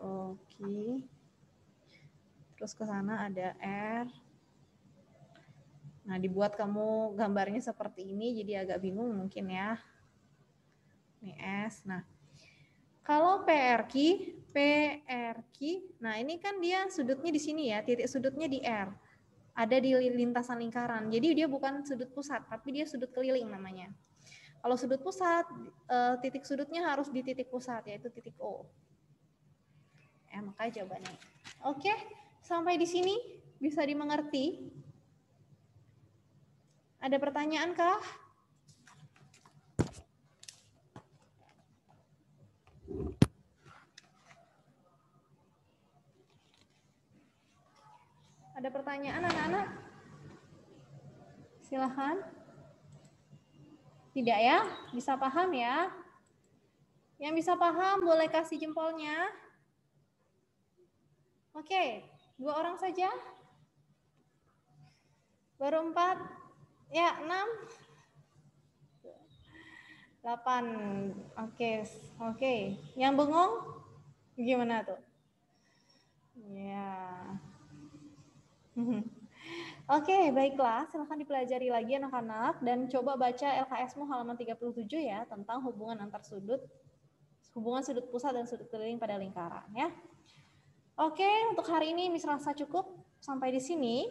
[SPEAKER 3] oke. Terus ke sana ada R. Nah, dibuat kamu gambarnya seperti ini jadi agak bingung mungkin ya. Ini S. Nah, kalau PRQ, PRQ, nah ini kan dia sudutnya di sini ya, titik sudutnya di R. Ada di lintasan lingkaran. Jadi dia bukan sudut pusat, tapi dia sudut keliling namanya. Kalau sudut pusat, eh, titik sudutnya harus di titik pusat, yaitu titik O. Ya, eh, maka jawabannya. Oke, sampai di sini bisa dimengerti? Ada pertanyaan kah? Ada pertanyaan anak-anak? Silahkan. Tidak ya? Bisa paham ya? Yang bisa paham boleh kasih jempolnya. Oke, dua orang saja? Baru empat? Ya, enam? Delapan. Oke, oke. Yang bengong? Gimana tuh? Ya. Oke, okay, baiklah. Silahkan dipelajari lagi anak-anak dan coba baca LKS-mu halaman 37 ya tentang hubungan antar sudut, hubungan sudut pusat dan sudut keliling pada lingkaran ya. Oke, untuk hari ini Miss Rasa cukup sampai di sini.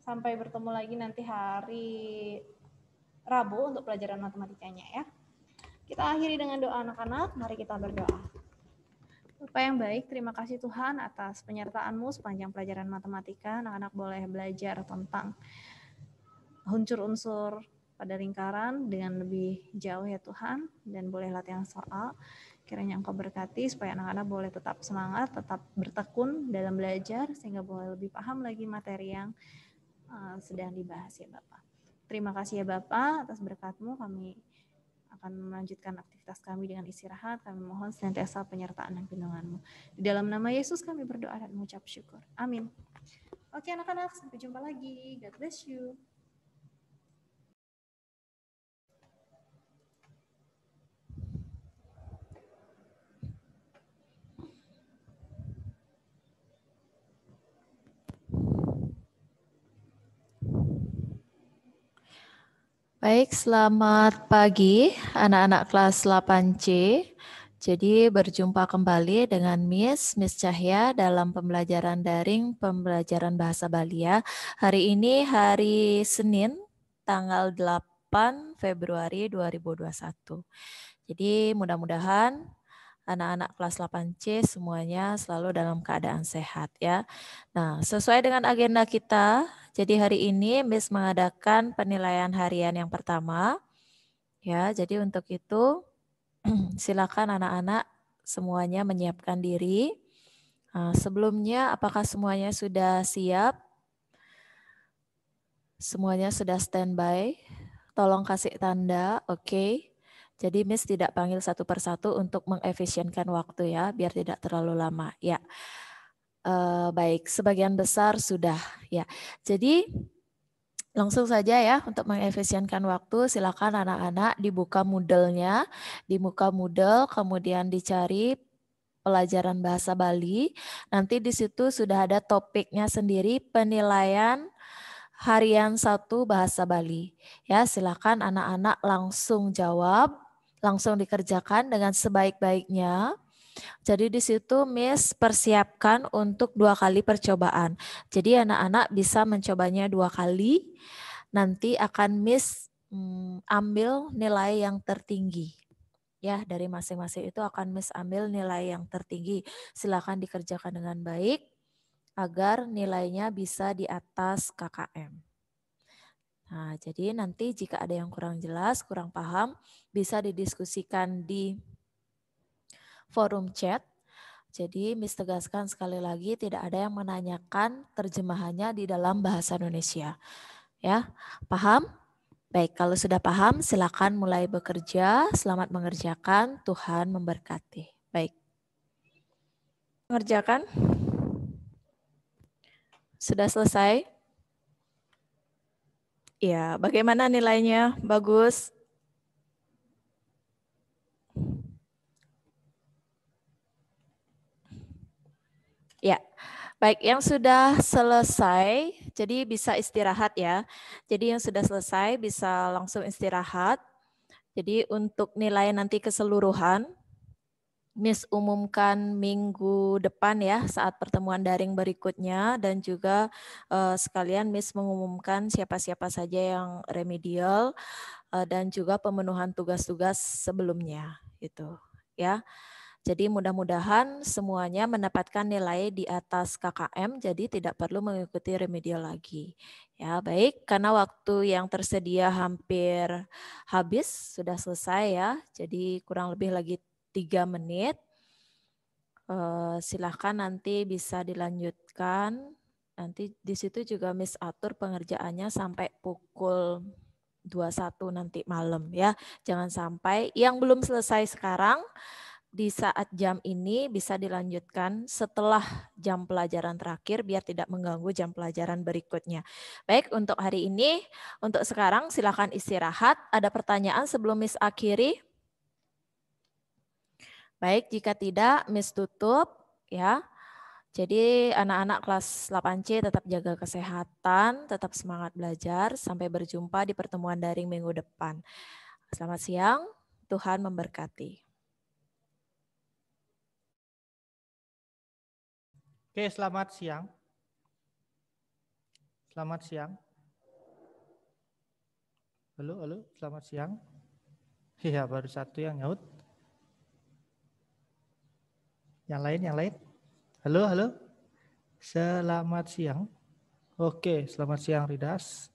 [SPEAKER 3] Sampai bertemu lagi nanti hari Rabu untuk pelajaran matematikanya ya. Kita akhiri dengan doa anak-anak. Mari kita berdoa. Bapak yang baik, terima kasih Tuhan atas penyertaanmu sepanjang pelajaran matematika. Anak-anak boleh belajar tentang unsur-unsur pada lingkaran dengan lebih jauh ya Tuhan dan boleh latihan soal. Kiranya Engkau berkati supaya anak-anak boleh tetap semangat, tetap bertekun dalam belajar sehingga boleh lebih paham lagi materi yang uh, sedang dibahas ya Bapak. Terima kasih ya Bapak atas berkatmu kami akan melanjutkan aktivitas kami dengan istirahat. Kami mohon senantiasa penyertaan dan pindunganmu. Di dalam nama Yesus kami berdoa dan mengucap syukur. Amin. Oke anak-anak, sampai jumpa
[SPEAKER 4] lagi. God bless you.
[SPEAKER 5] Baik, selamat pagi anak-anak kelas 8C. Jadi berjumpa kembali dengan Miss, Miss Cahya dalam pembelajaran daring pembelajaran bahasa Bali ya. Hari ini hari Senin tanggal 8 Februari 2021. Jadi mudah-mudahan anak-anak kelas 8C semuanya selalu dalam keadaan sehat ya. Nah, sesuai dengan agenda kita jadi hari ini Miss mengadakan penilaian harian yang pertama. Ya, jadi untuk itu silakan anak-anak semuanya menyiapkan diri. Nah, sebelumnya apakah semuanya sudah siap? Semuanya sudah standby? Tolong kasih tanda, oke. Okay. Jadi Miss tidak panggil satu persatu untuk mengefisienkan waktu ya, biar tidak terlalu lama. Ya. Uh, baik, sebagian besar sudah ya. Jadi langsung saja ya untuk mengefisienkan waktu silakan anak-anak dibuka modelnya, dibuka Moodle kemudian dicari pelajaran bahasa Bali. Nanti di situ sudah ada topiknya sendiri penilaian harian satu bahasa Bali. Ya, silakan anak-anak langsung jawab, langsung dikerjakan dengan sebaik-baiknya jadi di situ Miss persiapkan untuk dua kali percobaan. Jadi anak-anak bisa mencobanya dua kali. Nanti akan Miss mm, ambil nilai yang tertinggi. Ya, dari masing-masing itu akan Miss ambil nilai yang tertinggi. Silakan dikerjakan dengan baik agar nilainya bisa di atas KKM. Nah, jadi nanti jika ada yang kurang jelas, kurang paham, bisa didiskusikan di forum chat. Jadi Miss tegaskan sekali lagi tidak ada yang menanyakan terjemahannya di dalam bahasa Indonesia. Ya, paham? Baik, kalau sudah paham silakan mulai bekerja. Selamat mengerjakan. Tuhan memberkati. Baik. Mengerjakan? Sudah selesai? Ya, bagaimana nilainya? Bagus? Baik, yang sudah selesai, jadi bisa istirahat ya. Jadi yang sudah selesai bisa langsung istirahat. Jadi untuk nilai nanti keseluruhan, Miss umumkan minggu depan ya saat pertemuan daring berikutnya dan juga uh, sekalian Miss mengumumkan siapa-siapa saja yang remedial uh, dan juga pemenuhan tugas-tugas sebelumnya itu ya. Jadi mudah-mudahan semuanya mendapatkan nilai di atas KKM, jadi tidak perlu mengikuti remedial lagi. Ya, baik, karena waktu yang tersedia hampir habis, sudah selesai ya. Jadi kurang lebih lagi tiga menit. Eh, silahkan nanti bisa dilanjutkan. Nanti di situ juga Miss atur pengerjaannya sampai pukul 21 nanti malam ya. Jangan sampai yang belum selesai sekarang di saat jam ini bisa dilanjutkan setelah jam pelajaran terakhir biar tidak mengganggu jam pelajaran berikutnya. Baik, untuk hari ini, untuk sekarang silakan istirahat. Ada pertanyaan sebelum Miss akhiri? Baik, jika tidak Miss tutup ya. Jadi anak-anak kelas 8C tetap jaga kesehatan, tetap semangat belajar sampai berjumpa di pertemuan daring minggu depan. Selamat siang, Tuhan memberkati.
[SPEAKER 6] Oke, selamat siang. Selamat siang. Halo, halo, selamat siang. Iya, baru satu yang nyaut. Yang lain, yang lain. Halo, halo. Selamat siang. Oke, selamat siang Ridas.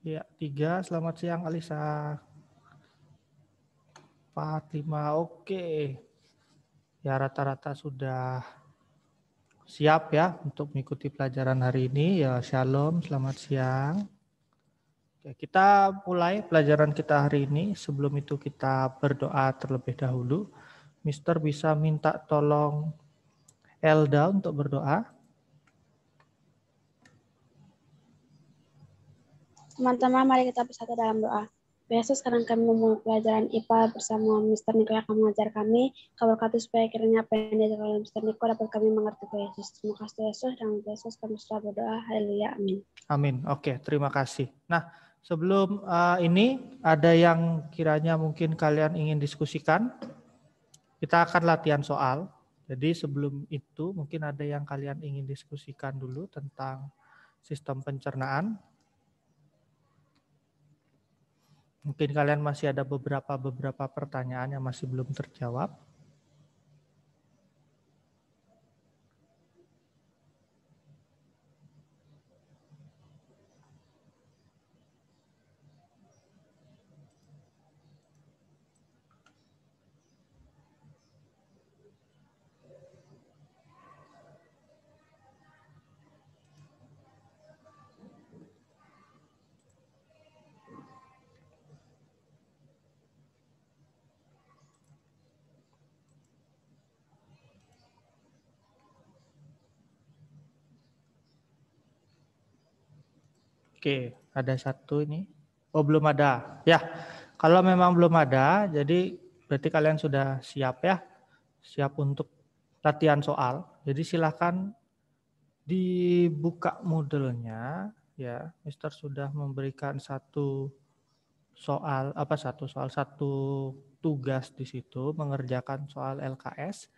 [SPEAKER 6] Ya, tiga. Selamat siang Alisa. Empat, lima. Oke ya rata-rata sudah siap ya untuk mengikuti pelajaran hari ini. Ya Shalom, selamat siang. Oke, kita mulai pelajaran kita hari ini. Sebelum itu kita berdoa terlebih dahulu. Mister bisa minta tolong Elda untuk berdoa.
[SPEAKER 5] Teman-teman, mari
[SPEAKER 3] kita bersatu dalam doa biasa sekarang kami memulai pelajaran IPA bersama Mr. Niko yang akan mengajar kami. Kabar kata supaya kiranya apa yang diajar oleh Mr. Niko dapat kami mengerti ke Yesus. Terima kasih ya
[SPEAKER 4] Yesus, dan Yesus kami sudah berdoa. Haleluya, amin.
[SPEAKER 6] Amin, oke, terima kasih. Nah, sebelum uh, ini ada yang kiranya mungkin kalian ingin diskusikan. Kita akan latihan soal. Jadi sebelum itu mungkin ada yang kalian ingin diskusikan dulu tentang sistem pencernaan. Mungkin kalian masih ada beberapa beberapa pertanyaan yang masih belum terjawab. Oke, ada satu ini. Oh, belum ada. Ya, kalau memang belum ada, jadi berarti kalian sudah siap ya. Siap untuk latihan soal. Jadi silahkan dibuka modelnya ya. Mister sudah memberikan satu soal apa satu soal satu tugas di situ mengerjakan soal LKS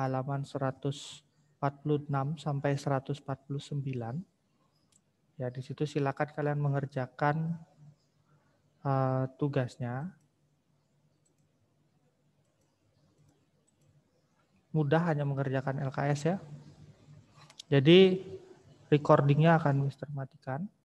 [SPEAKER 6] halaman 146 sampai 149 Ya, di situ silakan kalian mengerjakan uh, tugasnya. Mudah hanya mengerjakan LKS ya. Jadi recordingnya akan Mister matikan.